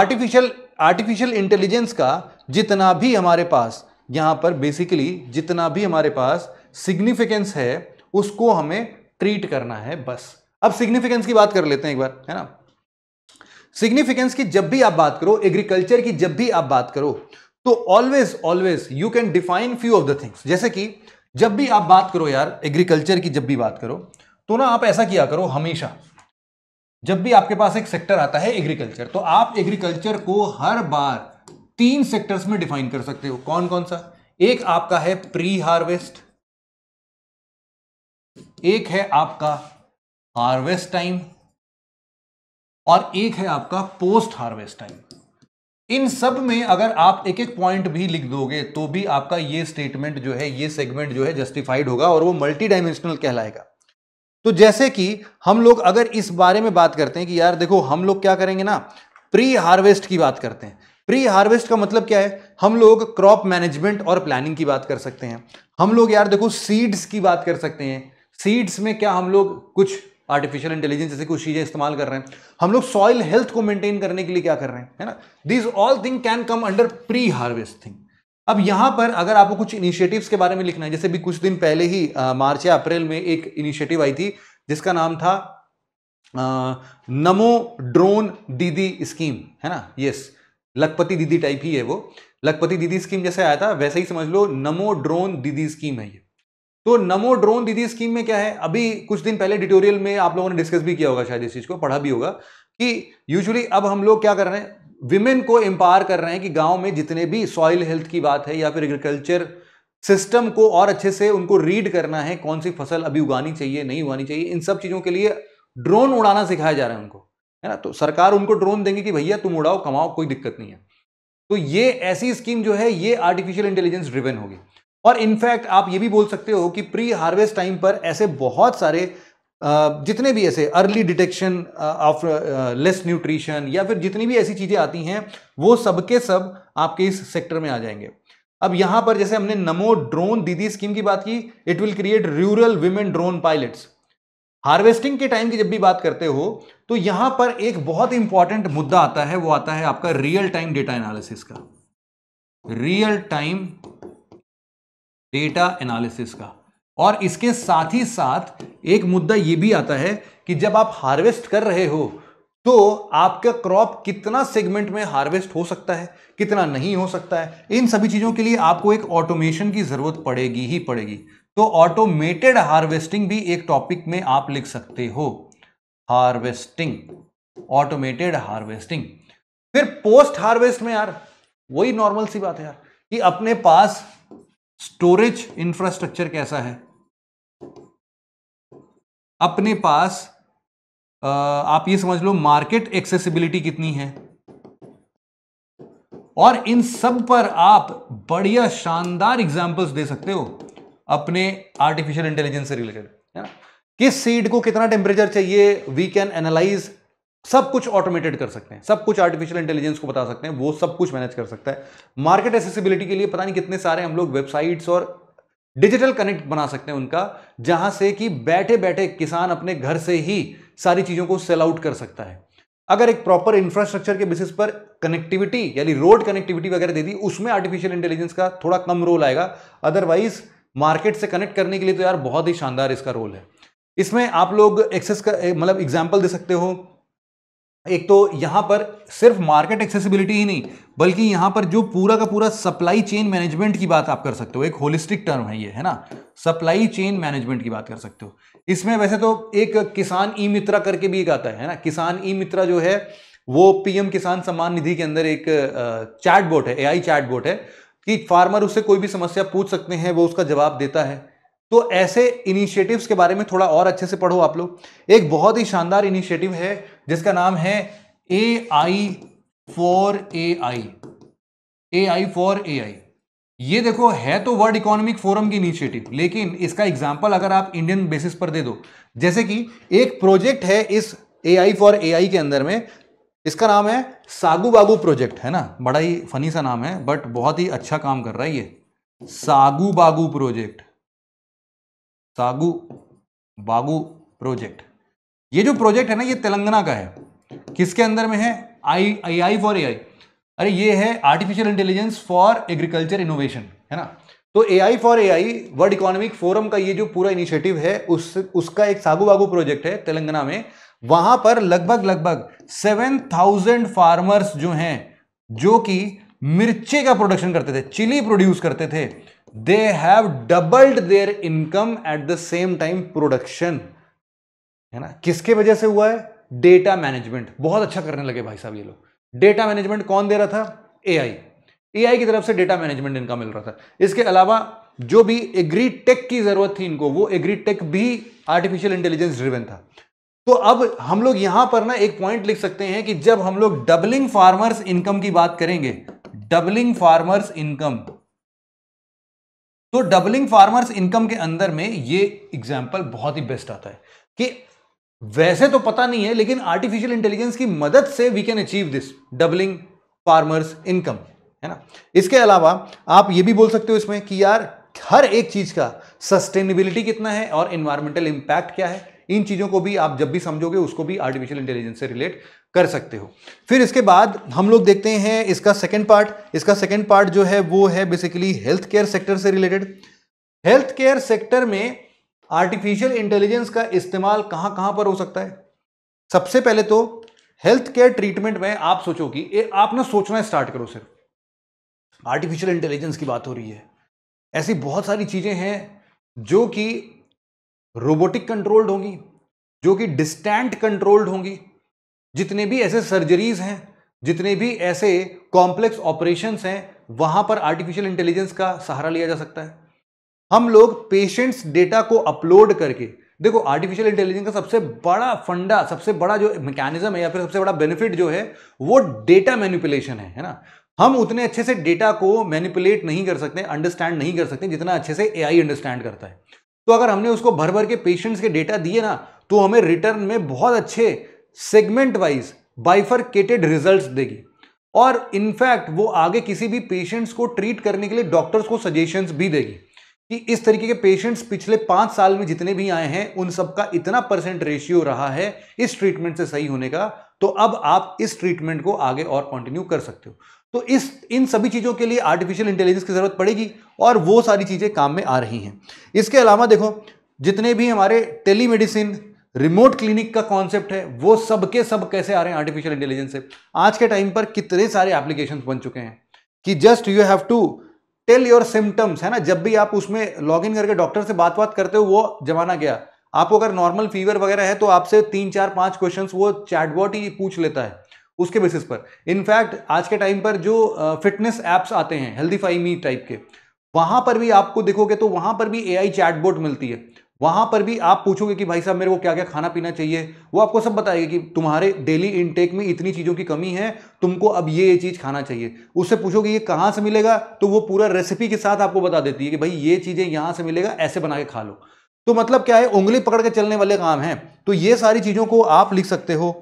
आर्टिफिशियल आर्टिफिशियल इंटेलिजेंस का जितना भी हमारे पास यहां पर बेसिकली जितना भी हमारे पास सिग्निफिकेंस है उसको हमें ट्रीट करना है बस अब सिग्निफिकेंस की बात कर लेते हैं एक बार है ना सिग्निफिकेंस की जब भी आप बात करो एग्रीकल्चर की जब भी आप बात करो तो always always you can define few of the things जैसे कि जब भी आप बात करो यार एग्रीकल्चर की जब भी बात करो तो ना आप ऐसा किया करो हमेशा जब भी आपके पास एक सेक्टर आता है एग्रीकल्चर तो आप एग्रीकल्चर को हर बार तीन सेक्टर्स में डिफाइन कर सकते हो कौन कौन सा एक आपका है प्री हार्वेस्ट एक है आपका हार्वेस्ट टाइम और एक है आपका पोस्ट हार्वेस्ट टाइम इन सब में अगर आप एक एक पॉइंट भी लिख दोगे तो भी आपका ये स्टेटमेंट जो है ये सेगमेंट जो है जस्टिफाइड होगा और वो मल्टी डायमेंशनल कहलाएगा तो जैसे कि हम लोग अगर इस बारे में बात करते हैं कि यार देखो हम लोग क्या करेंगे ना प्री हार्वेस्ट की बात करते हैं प्री हार्वेस्ट का मतलब क्या है हम लोग क्रॉप मैनेजमेंट और प्लानिंग की बात कर सकते हैं हम लोग यार देखो सीड्स की बात कर सकते हैं सीड्स में क्या हम लोग कुछ आर्टिफिशियल इंटेलिजेंस जैसे कुछ चीज़ें इस्तेमाल कर रहे हैं हम लोग सॉइल हेल्थ को मेंटेन करने के लिए क्या कर रहे हैं है ना this all thing can come under pre harvest thing अब यहां पर अगर आपको कुछ इनिशिएटिव्स के बारे में लिखना है जैसे भी कुछ दिन पहले ही आ, मार्च या अप्रैल में एक इनिशिएटिव आई थी जिसका नाम था आ, नमो ड्रोन दीदी स्कीम है ना यस लखपति दीदी टाइप ही है वो लखपति दीदी स्कीम जैसे आया था वैसे ही समझ लो नमो ड्रोन दीदी स्कीम है ये तो नमो ड्रोन दीदी स्कीम में क्या है अभी कुछ दिन पहले डिटोरियल में आप लोगों ने डिस्कस भी किया होगा शायद इस चीज को पढ़ा भी होगा कि यूजुअली अब हम लोग क्या कर रहे हैं विमेन को एम्पावर कर रहे हैं कि गांव में जितने भी सॉइल हेल्थ की बात है या फिर एग्रीकल्चर सिस्टम को और अच्छे से उनको रीड करना है कौन सी फसल अभी उगानी चाहिए नहीं उगानी चाहिए इन सब चीज़ों के लिए ड्रोन उड़ाना सिखाया जा रहा है उनको है ना तो सरकार उनको ड्रोन देंगे कि भैया तुम उड़ाओ कमाओ कोई दिक्कत नहीं है तो ये ऐसी स्कीम जो है ये आर्टिफिशियल इंटेलिजेंस ड्रिवेन होगी और इनफैक्ट आप ये भी बोल सकते हो कि प्री हार्वेस्ट टाइम पर ऐसे बहुत सारे जितने भी ऐसे early detection of less nutrition या फिर जितनी भी ऐसी चीज़ें आती हैं वो सबके सब आपके इस सेक्टर में आ जाएंगे अब यहाँ पर जैसे हमने नमो ड्रोन दीदी स्कीम की बात की it will create rural women drone pilots harvesting के टाइम की जब भी बात करते हो तो यहाँ पर एक बहुत इंपॉर्टेंट मुद्दा आता है वो आता है आपका रियल टाइम डेटा एनालिसिस का रियल टाइम डेटा एनालिसिस का और इसके साथ ही साथ एक मुद्दा ये भी आता है कि जब आप हार्वेस्ट कर रहे हो तो आपका क्रॉप कितना सेगमेंट में हार्वेस्ट हो सकता है कितना नहीं हो सकता है इन सभी चीज़ों के लिए आपको एक ऑटोमेशन की ज़रूरत पड़ेगी ही पड़ेगी तो ऑटोमेटेड हार्वेस्टिंग भी एक टॉपिक में आप लिख सकते हो हार्वेस्टिंग ऑटोमेटेड हार्वेस्टिंग फिर पोस्ट हार्वेस्ट में यार वही नॉर्मल सी बात है यार कि अपने पास स्टोरेज इंफ्रास्ट्रक्चर कैसा है अपने पास आप ये समझ लो मार्केट एक्सेसिबिलिटी कितनी है और इन सब पर आप बढ़िया शानदार एग्जाम्पल्स दे सकते हो अपने आर्टिफिशियल इंटेलिजेंस से रिलेटेड है ना किस सीड को कितना टेम्परेचर चाहिए वी कैन एनालाइज सब कुछ ऑटोमेटेड कर सकते हैं सब कुछ आर्टिफिशियल इंटेलिजेंस को बता सकते हैं वो सब कुछ मैनेज कर सकता है मार्केट एसेसिबिलिटी के लिए पता नहीं कितने सारे हम लोग वेबसाइट्स और डिजिटल कनेक्ट बना सकते हैं उनका जहां से कि बैठे बैठे किसान अपने घर से ही सारी चीज़ों को सेल आउट कर सकता है अगर एक प्रॉपर इंफ्रास्ट्रक्चर के बेसिस पर कनेक्टिविटी यानी रोड कनेक्टिविटी वगैरह दे दी उसमें आर्टिफिशियल इंटेलिजेंस का थोड़ा कम रोल आएगा अदरवाइज मार्केट से कनेक्ट करने के लिए तो यार बहुत ही शानदार इसका रोल है इसमें आप लोग एक्सेस मतलब एग्जाम्पल दे सकते हो एक तो यहां पर सिर्फ मार्केट एक्सेसिबिलिटी ही नहीं बल्कि यहां पर जो पूरा का पूरा सप्लाई चेन मैनेजमेंट की बात आप कर सकते हो एक होलिस्टिक टर्म है ये है ना सप्लाई चेन मैनेजमेंट की बात कर सकते हो इसमें वैसे तो एक किसान ई मित्रा करके भी एक आता है ना किसान ई मित्रा जो है वो पीएम किसान सम्मान निधि के अंदर एक चैट बोट है एआई चैट बोट है कि फार्मर उससे कोई भी समस्या पूछ सकते हैं वो उसका जवाब देता है तो ऐसे इनिशिएटिव्स के बारे में थोड़ा और अच्छे से पढ़ो आप लोग एक बहुत ही शानदार इनिशिएटिव है जिसका नाम है ए I for A I A I for A आई ये देखो है तो वर्ल्ड इकोनॉमिक फोरम की इनिशिएटिव लेकिन इसका एग्जाम्पल अगर आप इंडियन बेसिस पर दे दो जैसे कि एक प्रोजेक्ट है इस ए आई फॉर ए आई के अंदर में इसका नाम है सागू बागू प्रोजेक्ट है ना बड़ा ही फनी सा नाम है बट बहुत ही अच्छा काम कर रहा है ये सागू बागू प्रोजेक्ट सागू बागू प्रोजेक्ट ये जो प्रोजेक्ट है ना ये तेलंगाना का है किसके अंदर में है आई आई आई फॉर ए अरे ये है artificial intelligence for agriculture innovation है ना तो A I for A I world economic forum का ये जो पूरा इनिशिएटिव है उस उसका एक सागु बागू प्रोजेक्ट है तेलंगाना में वहां पर लगभग लगभग सेवन थाउजेंड फार्मर्स जो हैं जो कि मिर्चे का प्रोडक्शन करते थे चिली प्रोड्यूस करते थे they have doubled their income at the same time production है ना किसके वजह से हुआ है डेटा मैनेजमेंट बहुत अच्छा करने लगे भाई साहब ये लोग डेटा मैनेजमेंट कौन दे रहा था ए आई की तरफ से डेटा मैनेजमेंट इनका मिल रहा था इसके अलावा जो भी एग्री टेक की जरूरत थी इनको वो एग्री टेक भी आर्टिफिशियल इंटेलिजेंस ड्रिवन था तो अब हम लोग यहां पर ना एक पॉइंट लिख सकते हैं कि जब हम लोग डबलिंग फार्मर्स इनकम की बात करेंगे डबलिंग फार्मर्स इनकम तो डबलिंग फार्मर्स इनकम के अंदर में ये एग्जाम्पल बहुत ही बेस्ट आता है कि वैसे तो पता नहीं है लेकिन आर्टिफिशियल इंटेलिजेंस की मदद से we can achieve this doubling farmers income है ना इसके अलावा आप ये भी बोल सकते हो इसमें कि यार हर एक चीज का सस्टेनेबिलिटी कितना है और इन्वायरमेंटल इंपैक्ट क्या है इन चीजों को भी आप जब भी समझोगे उसको भी आर्टिफिशियल इंटेलिजेंस से रिलेट कर सकते हो फिर इसके बाद हम लोग देखते हैं इसका सेकेंड पार्ट इसका सेकेंड पार्ट जो है वो है बेसिकली हेल्थ केयर सेक्टर से रिलेटेड हेल्थ केयर सेक्टर में आर्टिफिशियल इंटेलिजेंस का इस्तेमाल कहाँ कहाँ पर हो सकता है सबसे पहले तो हेल्थ केयर ट्रीटमेंट में आप सोचो कि ए, आप ना सोचना स्टार्ट करो सिर्फ आर्टिफिशियल इंटेलिजेंस की बात हो रही है ऐसी बहुत सारी चीज़ें हैं जो कि रोबोटिक कंट्रोल्ड होंगी जो कि डिस्टेंट कंट्रोल्ड होंगी जितने भी ऐसे सर्जरीज हैं जितने भी ऐसे कॉम्प्लेक्स ऑपरेशंस हैं वहाँ पर आर्टिफिशियल इंटेलिजेंस का सहारा लिया जा सकता है हम लोग पेशेंट्स डेटा को अपलोड करके देखो आर्टिफिशियल इंटेलिजेंस का सबसे बड़ा फंडा सबसे बड़ा जो मैकेनिज्म है या फिर सबसे बड़ा बेनिफिट जो है वो डेटा मैनिपुलेशन है है ना हम उतने अच्छे से डेटा को मैनिपुलेट नहीं कर सकते अंडरस्टैंड नहीं कर सकते जितना अच्छे से एआई अंडरस्टैंड करता है तो अगर हमने उसको भर भर के पेशेंट्स के डेटा दिए ना तो हमें रिटर्न में बहुत अच्छे सेगमेंट वाइज बाइफरकेटेड रिजल्ट देगी और इनफैक्ट वो आगे किसी भी पेशेंट्स को ट्रीट करने के लिए डॉक्टर्स को सजेशंस भी देगी कि इस तरीके के पेशेंट्स पिछले पांच साल में जितने भी आए हैं उन सबका इतना परसेंट रेशियो रहा है इस ट्रीटमेंट से सही होने का तो अब आप इस ट्रीटमेंट को आगे और कंटिन्यू कर सकते हो तो इस इन सभी चीज़ों के लिए आर्टिफिशियल इंटेलिजेंस की ज़रूरत पड़ेगी और वो सारी चीज़ें काम में आ रही हैं इसके अलावा देखो जितने भी हमारे टेलीमेडिसिन रिमोट क्लिनिक का कॉन्सेप्ट है वो सब के सब कैसे आ रहे हैं आर्टिफिशियल इंटेलिजेंस से आज के टाइम पर कितने सारे एप्लीकेशन बन चुके हैं कि just you have to tell your symptoms है ना जब भी आप उसमें लॉग इन करके डॉक्टर से बात बात करते हो वो जमाना गया आपको अगर नॉर्मल फीवर वगैरह है तो आपसे तीन चार पांच क्वेश्चन वो चैटबॉट ही पूछ लेता है उसके बेसिस पर इनफैक्ट आज के टाइम पर जो फिटनेस एप्स आते हैं हेल्दी फाई मी टाइप के वहां पर भी आपको देखोगे तो वहां पर भी ए आई चैटबॉट मिलती है वहां पर भी आप पूछोगे कि भाई साहब मेरे को क्या क्या खाना पीना चाहिए वो आपको सब बताएगा कि तुम्हारे डेली इनटेक में इतनी चीज़ों की कमी है तुमको अब ये ये चीज़ खाना चाहिए उससे पूछोगे ये कहाँ से मिलेगा तो वो पूरा रेसिपी के साथ आपको बता देती है कि भाई ये चीज़ें यहां से मिलेगा ऐसे बना के खा लो तो मतलब क्या है उंगली पकड़ के चलने वाले काम है तो ये सारी चीज़ों को आप लिख सकते हो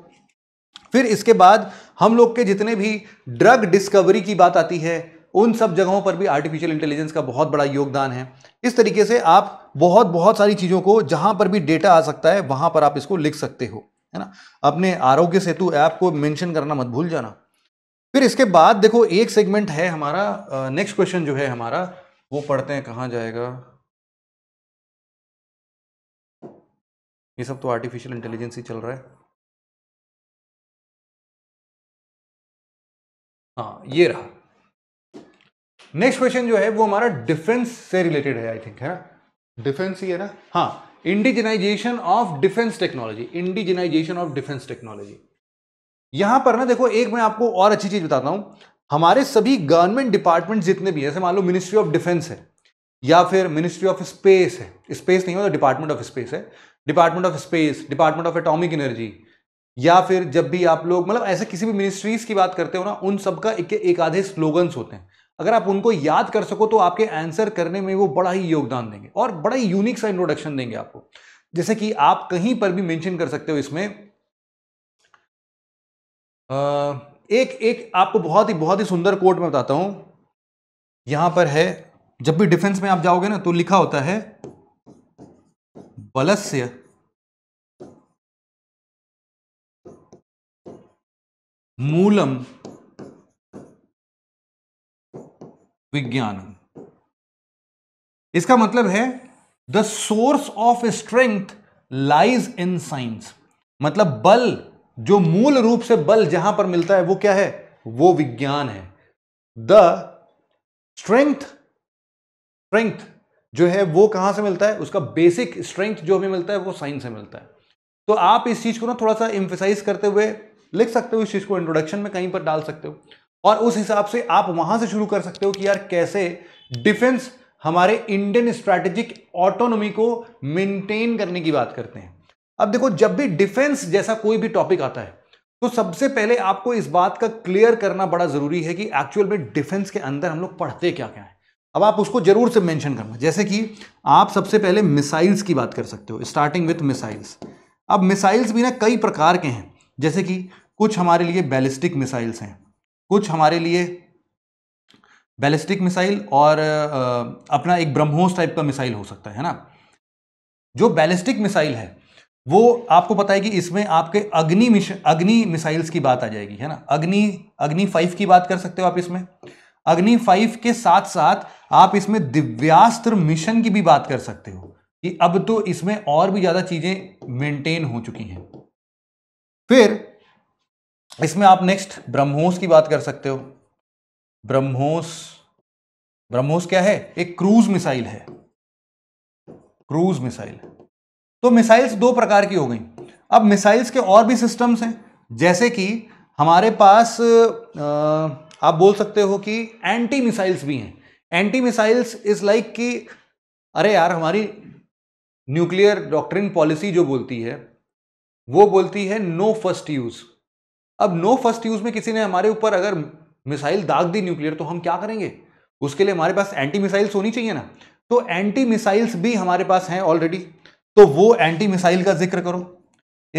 फिर इसके बाद हम लोग के जितने भी ड्रग डिस्कवरी की बात आती है उन सब जगहों पर भी आर्टिफिशियल इंटेलिजेंस का बहुत बड़ा योगदान है इस तरीके से आप बहुत बहुत सारी चीज़ों को जहां पर भी डेटा आ सकता है वहां पर आप इसको लिख सकते हो है ना अपने आरोग्य सेतु ऐप को मेंशन करना मत भूल जाना फिर इसके बाद देखो एक सेगमेंट है हमारा नेक्स्ट क्वेश्चन जो है हमारा वो पढ़ते हैं कहाँ जाएगा ये सब तो आर्टिफिशियल इंटेलिजेंस ही चल रहा है हाँ ये रहा नेक्स्ट क्वेश्चन जो है वो हमारा डिफेंस से रिलेटेड है आई थिंक है ना डिफेंस ही है ना हाँ indigenisation of defence technology indigenisation of defence technology यहां पर ना देखो एक मैं आपको और अच्छी चीज बताता हूं हमारे सभी गवर्नमेंट डिपार्टमेंट जितने भी जैसे मान लो मिनिस्ट्री ऑफ डिफेंस है या फिर मिनिस्ट्री ऑफ स्पेस है स्पेस नहीं होता डिपार्टमेंट ऑफ स्पेस है department of space department of atomic energy या फिर जब भी आप लोग मतलब ऐसे किसी भी मिनिस्ट्रीज की बात करते हो ना उन सबका एक एक आधे स्लोगन्स होते हैं अगर आप उनको याद कर सको तो आपके आंसर करने में वो बड़ा ही योगदान देंगे और बड़ा ही यूनिक सा इंट्रोडक्शन देंगे आपको जैसे कि आप कहीं पर भी मेंशन कर सकते हो इसमें एक एक आपको बहुत ही बहुत ही सुंदर कोट में बताता हूं यहां पर है जब भी डिफेंस में आप जाओगे ना तो लिखा होता है बलस्य मूलम विज्ञानम इसका मतलब है the source of strength lies in science मतलब बल जो मूल रूप से बल जहां पर मिलता है वो क्या है वो विज्ञान है द स्ट्रेंथ स्ट्रेंथ जो है वो कहां से मिलता है उसका बेसिक स्ट्रेंथ जो हमें मिलता है वो साइंस से मिलता है तो आप इस चीज को ना थोड़ा सा इंफेसाइज करते हुए लिख सकते हो इस चीज को इंट्रोडक्शन में कहीं पर डाल सकते हो और उस हिसाब से आप वहां से शुरू कर सकते हो कि यार कैसे डिफेंस हमारे इंडियन स्ट्रैटेजिक ऑटोनोमी को मेंटेन करने की बात करते हैं अब देखो जब भी डिफेंस जैसा कोई भी टॉपिक आता है तो सबसे पहले आपको इस बात का क्लियर करना बड़ा जरूरी है कि एक्चुअल में डिफेंस के अंदर हम लोग पढ़ते क्या क्या है अब आप उसको जरूर से मेंशन करना जैसे कि आप सबसे पहले मिसाइल्स की बात कर सकते हो स्टार्टिंग विथ मिसाइल्स अब मिसाइल्स भी ना कई प्रकार के हैं जैसे कि कुछ हमारे लिए बैलिस्टिक मिसाइल्स हैं कुछ हमारे लिए बैलिस्टिक मिसाइल और अपना एक ब्रह्मोस टाइप का मिसाइल हो सकता है ना जो बैलिस्टिक मिसाइल है वो आपको पता है कि इसमें आपके अग्नि अग्नि मिसाइल्स की बात आ जाएगी है ना अग्नि अग्नि फाइव की बात कर सकते हो आप इसमें अग्नि फाइव के साथ साथ आप इसमें दिव्यास्त्र मिशन की भी बात कर सकते हो कि अब तो इसमें और भी ज्यादा चीजें मेंटेन हो चुकी हैं फिर इसमें आप नेक्स्ट ब्रह्मोस की बात कर सकते हो ब्रह्मोस ब्रह्मोस क्या है एक क्रूज मिसाइल है क्रूज मिसाइल तो मिसाइल्स दो प्रकार की हो गई अब मिसाइल्स के और भी सिस्टम्स हैं जैसे कि हमारे पास आप बोल सकते हो कि एंटी मिसाइल्स भी हैं एंटी मिसाइल्स इज लाइक कि अरे यार हमारी न्यूक्लियर डॉक्ट्रिन पॉलिसी जो बोलती है वो बोलती है नो फर्स्ट यूज़ अब नो फर्स्ट यूज में किसी ने हमारे ऊपर अगर मिसाइल दाग दी न्यूक्लियर तो हम क्या करेंगे उसके लिए हमारे पास एंटी मिसाइल्स होनी चाहिए ना तो एंटी मिसाइल्स भी हमारे पास हैं ऑलरेडी तो वो एंटी मिसाइल का जिक्र करो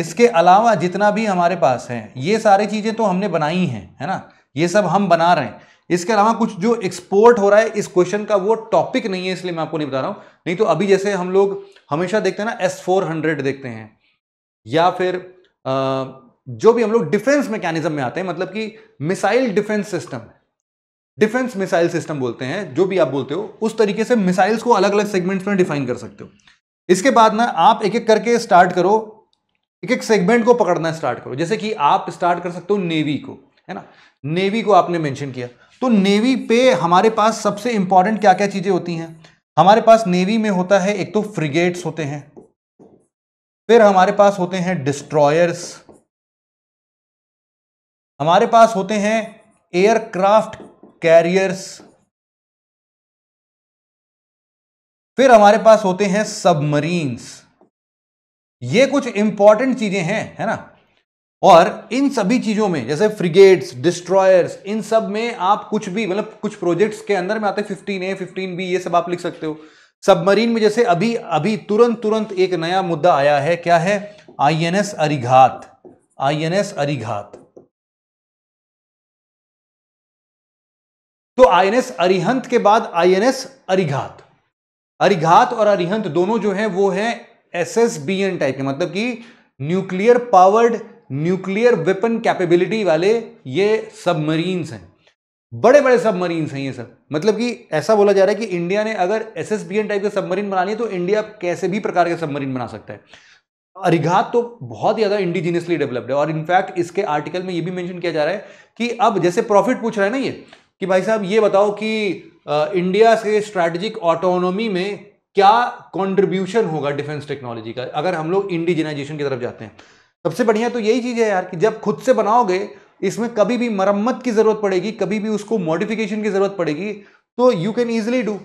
इसके अलावा जितना भी हमारे पास है ये सारी चीज़ें तो हमने बनाई हैं है ना ये सब हम बना रहे हैं इसके अलावा कुछ जो एक्सपोर्ट हो रहा है इस क्वेश्चन का वो टॉपिक नहीं है इसलिए मैं आपको नहीं बता रहा हूँ नहीं तो अभी जैसे हम लोग हमेशा देखते हैं ना एस फोर हंड्रेड देखते हैं या फिर आ, जो भी हम लोग डिफेंस मैकेनिज्म में आते हैं मतलब कि missile defence system defence missile system बोलते हैं जो भी आप बोलते हो उस तरीके से मिसाइल्स को अलग अलग सेगमेंट्स में डिफाइन कर सकते हो इसके बाद ना आप एक एक करके स्टार्ट करो एक एक सेगमेंट को पकड़ना स्टार्ट करो जैसे कि आप स्टार्ट कर सकते हो नेवी को है ना नेवी को आपने मैंशन किया तो नेवी पे हमारे पास सबसे इंपॉर्टेंट क्या क्या चीजें होती हैं हमारे पास नेवी में होता है एक तो फ्रिगेट्स होते हैं फिर हमारे पास होते हैं डिस्ट्रॉयर्स हमारे पास होते हैं एयरक्राफ्ट कैरियर्स फिर हमारे पास होते हैं सबमरीन्स ये कुछ इंपॉर्टेंट चीजें हैं है ना और इन सभी चीजों में जैसे फ्रिगेट्स डिस्ट्रॉयर्स इन सब में आप कुछ भी मतलब कुछ प्रोजेक्ट्स के अंदर में आते फिफ्टीन ए फिफ्टीन बी ये सब आप लिख सकते हो सबमरीन में जैसे अभी अभी तुरंत तुरंत एक नया मुद्दा आया है क्या है आईएनएस अरिघात आईएनएस अरिघात तो आई अरिहंत के बाद आईएनएस अरिघात अरिघात और अरिहंत दोनों जो हैं वो हैं एसएसबीएन टाइप के मतलब कि nuclear powered nuclear weapon capability वाले ये सबमरीन्स हैं बड़े बड़े सबमरीन्स हैं ये सब मतलब कि ऐसा बोला जा रहा है कि इंडिया ने अगर S S B N type के सबमरीन बना लिए तो इंडिया कैसे भी प्रकार के सबमरीन बना सकता है अरिघात तो बहुत ज़्यादा इंडिजीनियसली डेवलप्ड है और इनफैक्ट इसके आर्टिकल में ये भी मेंशन किया जा रहा है कि अब जैसे प्रॉफिट पूछ रहा है ना ये कि भाई साहब ये बताओ कि इंडिया से स्ट्रैटेजिक ऑटोनोमी में क्या कंट्रीब्यूशन होगा डिफेंस टेक्नोलॉजी का अगर हम लोग इंडिजिनाइजेशन की तरफ जाते हैं सबसे बढ़िया तो यही चीज़ है यार कि जब खुद से बनाओगे इसमें कभी भी मरम्मत की ज़रूरत पड़ेगी कभी भी उसको मॉडिफिकेशन की ज़रूरत पड़ेगी तो यू कैन ईजिली डू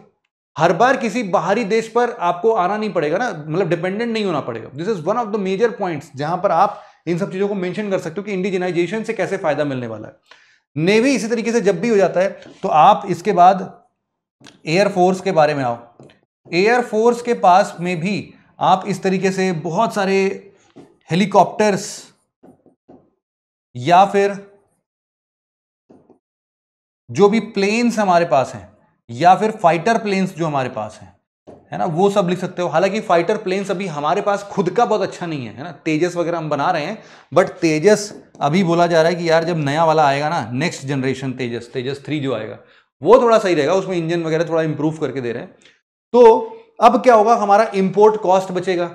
हर बार किसी बाहरी देश पर आपको आना नहीं पड़ेगा ना मतलब डिपेंडेंट नहीं होना पड़ेगा this is one of the major points जहां पर आप इन सब चीज़ों को मेंशन कर सकते हो कि इंडिजिनाइजेशन से कैसे फ़ायदा मिलने वाला है नेवी इसी तरीके से जब भी हो जाता है तो आप इसके बाद एयरफोर्स के बारे में आओ एयरफोर्स के पास में भी आप इस तरीके से बहुत सारे हेलीकॉप्टर्स या फिर जो भी प्लेन्स हमारे पास हैं या फिर फाइटर प्लेन्स जो हमारे पास हैं है ना वो सब लिख सकते हो हालांकि फाइटर प्लेन्स अभी हमारे पास खुद का बहुत अच्छा नहीं है है ना तेजस वगैरह हम बना रहे हैं बट तेजस अभी बोला जा रहा है कि यार जब नया वाला आएगा ना next generation Tejas Tejas three जो आएगा वो थोड़ा सही रहेगा उसमें इंजन वगैरह थोड़ा इंप्रूव करके दे रहे हैं तो अब क्या होगा हमारा इम्पोर्ट कॉस्ट बचेगा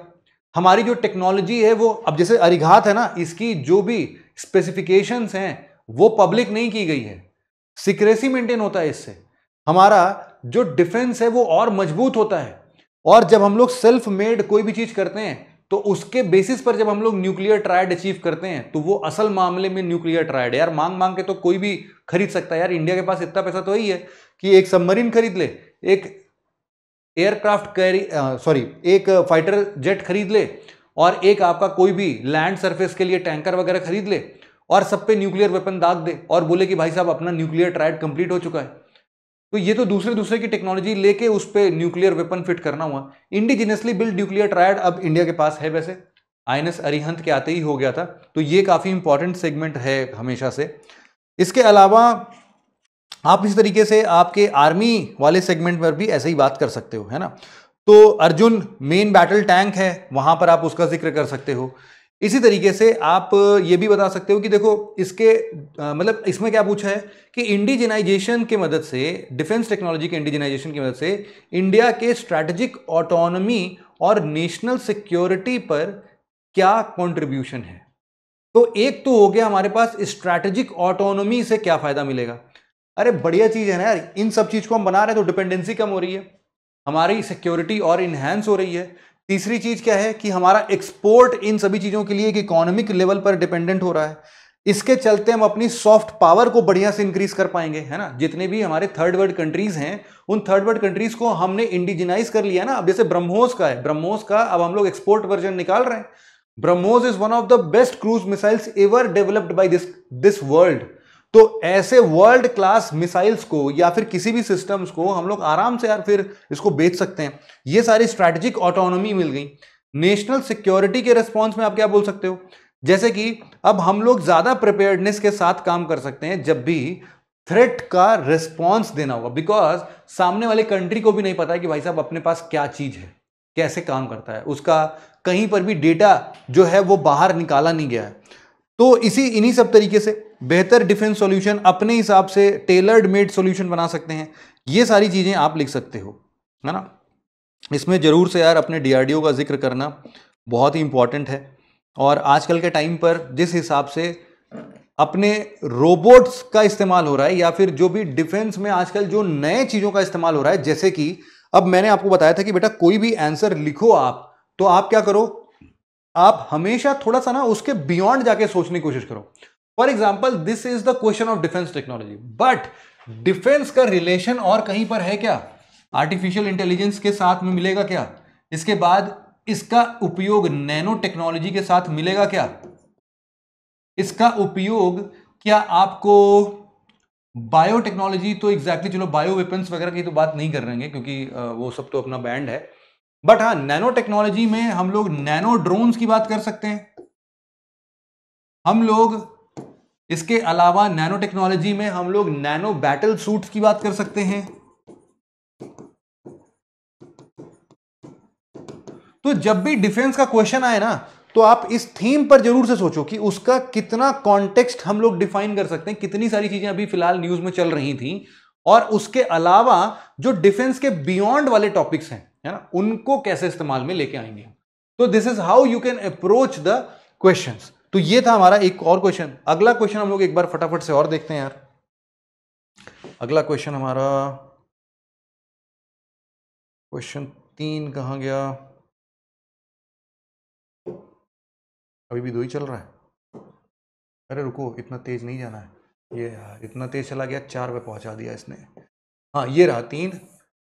हमारी जो टेक्नोलॉजी है वो अब जैसे अरिघात है ना इसकी जो भी स्पेसिफिकेशंस हैं वो पब्लिक नहीं की गई है सिक्रेसी मेंटेन होता है इससे हमारा जो डिफेंस है वो और मजबूत होता है और जब हम लोग सेल्फ मेड कोई भी चीज करते हैं तो उसके बेसिस पर जब हम लोग न्यूक्लियर ट्रायड अचीव करते हैं तो वो असल मामले में न्यूक्लियर ट्रायड यार मांग मांग के तो कोई भी खरीद सकता है यार इंडिया के पास इतना पैसा तो यही है कि एक सबमरीन खरीद ले एक एयरक्राफ्ट कैरी सॉरी एक फाइटर जेट खरीद ले और एक आपका कोई भी लैंड सरफेस के लिए टैंकर वगैरह खरीद ले और सब पे न्यूक्लियर वेपन दाग दे और बोले कि भाई साहब अपना न्यूक्लियर ट्रायड कंप्लीट हो चुका है तो ये तो दूसरे दूसरे की टेक्नोलॉजी लेके उस पर न्यूक्लियर वेपन फिट करना हुआ इंडिजिनियसली बिल्ड न्यूक्लियर ट्रायड अब इंडिया के पास है वैसे आईएनएस अरिहंत के आते ही हो गया था तो ये काफ़ी इंपॉर्टेंट सेगमेंट है हमेशा से इसके अलावा आप इस तरीके से आपके आर्मी वाले सेगमेंट पर भी ऐसे ही बात कर सकते हो है ना तो अर्जुन मेन बैटल टैंक है वहां पर आप उसका जिक्र कर सकते हो इसी तरीके से आप ये भी बता सकते हो कि देखो इसके मतलब इसमें क्या पूछा है कि इंडिजिनाइजेशन के मदद से डिफेंस टेक्नोलॉजी के इंडिजिनाइजेशन की मदद से इंडिया के स्ट्रैटेजिक ऑटोनॉमी और नेशनल सिक्योरिटी पर क्या कंट्रीब्यूशन है तो एक तो हो गया हमारे पास स्ट्रैटेजिक ऑटोनॉमी से क्या फ़ायदा मिलेगा अरे बढ़िया चीज़ है ना यार इन सब चीज़ को हम बना रहे हैं तो डिपेंडेंसी कम हो रही है हमारी सिक्योरिटी और इन्हेंस हो रही है तीसरी चीज क्या है कि हमारा एक्सपोर्ट इन सभी चीजों के लिए एक इकोनॉमिक लेवल पर डिपेंडेंट हो रहा है इसके चलते हम अपनी सॉफ्ट पावर को बढ़िया से इंक्रीज कर पाएंगे है ना जितने भी हमारे थर्ड वर्ल्ड कंट्रीज हैं उन थर्ड वर्ल्ड कंट्रीज को हमने इंडिजिनाइज कर लिया ना अब जैसे ब्रह्मोस का है ब्रह्मोस का अब हम लोग एक्सपोर्ट वर्जन निकाल रहे हैं BrahMos is one of the best cruise missiles ever developed by this this world तो ऐसे वर्ल्ड क्लास मिसाइल्स को या फिर किसी भी सिस्टम्स को हम लोग आराम से यार फिर इसको बेच सकते हैं ये सारी स्ट्रैटेजिक ऑटोनॉमी मिल गई नेशनल सिक्योरिटी के रिस्पॉन्स में आप क्या बोल सकते हो जैसे कि अब हम लोग ज़्यादा प्रिपेयर्डनेस के साथ काम कर सकते हैं जब भी थ्रेट का रिस्पॉन्स देना होगा बिकॉज सामने वाले कंट्री को भी नहीं पता है कि भाई साहब अपने पास क्या चीज़ है कैसे काम करता है उसका कहीं पर भी डेटा जो है वो बाहर निकाला नहीं गया है तो इसी इन्हीं सब तरीके से बेहतर डिफेंस सॉल्यूशन अपने हिसाब से टेलर्ड मेड सॉल्यूशन बना सकते हैं ये सारी चीज़ें आप लिख सकते हो है ना इसमें ज़रूर से यार अपने डीआरडीओ का जिक्र करना बहुत ही इंपॉर्टेंट है और आजकल के टाइम पर जिस हिसाब से अपने रोबोट्स का इस्तेमाल हो रहा है या फिर जो भी डिफेंस में आजकल जो नए चीज़ों का इस्तेमाल हो रहा है जैसे कि अब मैंने आपको बताया था कि बेटा कोई भी आंसर लिखो आप तो आप क्या करो आप हमेशा थोड़ा सा ना उसके बियॉन्ड जाके सोचने की कोशिश करो for example this is the question of defence technology but defence का रिलेशन और कहीं पर है क्या आर्टिफिशियल इंटेलिजेंस के साथ में मिलेगा क्या इसके बाद इसका उपयोग नैनो टेक्नोलॉजी के साथ मिलेगा क्या इसका उपयोग क्या आपको बायोटेक्नोलॉजी तो एग्जैक्टली exactly, चलो बायो वेपन्स वगैरह की तो बात नहीं कर रहे हैं क्योंकि वो सब तो अपना बैंड है बट हाँ नैनो टेक्नोलॉजी में हम लोग नैनो ड्रोन्स की बात कर सकते हैं हम लोग इसके अलावा नैनो टेक्नोलॉजी में हम लोग नैनो बैटल सूट की बात कर सकते हैं तो जब भी डिफेंस का क्वेश्चन आए ना तो आप इस थीम पर जरूर से सोचो कि उसका कितना कॉन्टेक्स्ट हम लोग डिफाइन कर सकते हैं कितनी सारी चीजें अभी फिलहाल न्यूज में चल रही थी और उसके अलावा जो डिफेंस के बियॉन्ड वाले टॉपिक्स हैं है ना उनको कैसे इस्तेमाल में लेके आएंगे तो this is how you can approach the questions तो ये था हमारा एक और क्वेश्चन अगला क्वेश्चन हम लोग एक बार फटाफट से और देखते हैं यार अगला क्वेश्चन हमारा क्वेश्चन तीन कहाँ गया अभी भी दो ही चल रहा है अरे रुको इतना तेज नहीं जाना है ये यार इतना तेज चला गया चार पे पहुंचा दिया इसने हाँ ये रहा तीन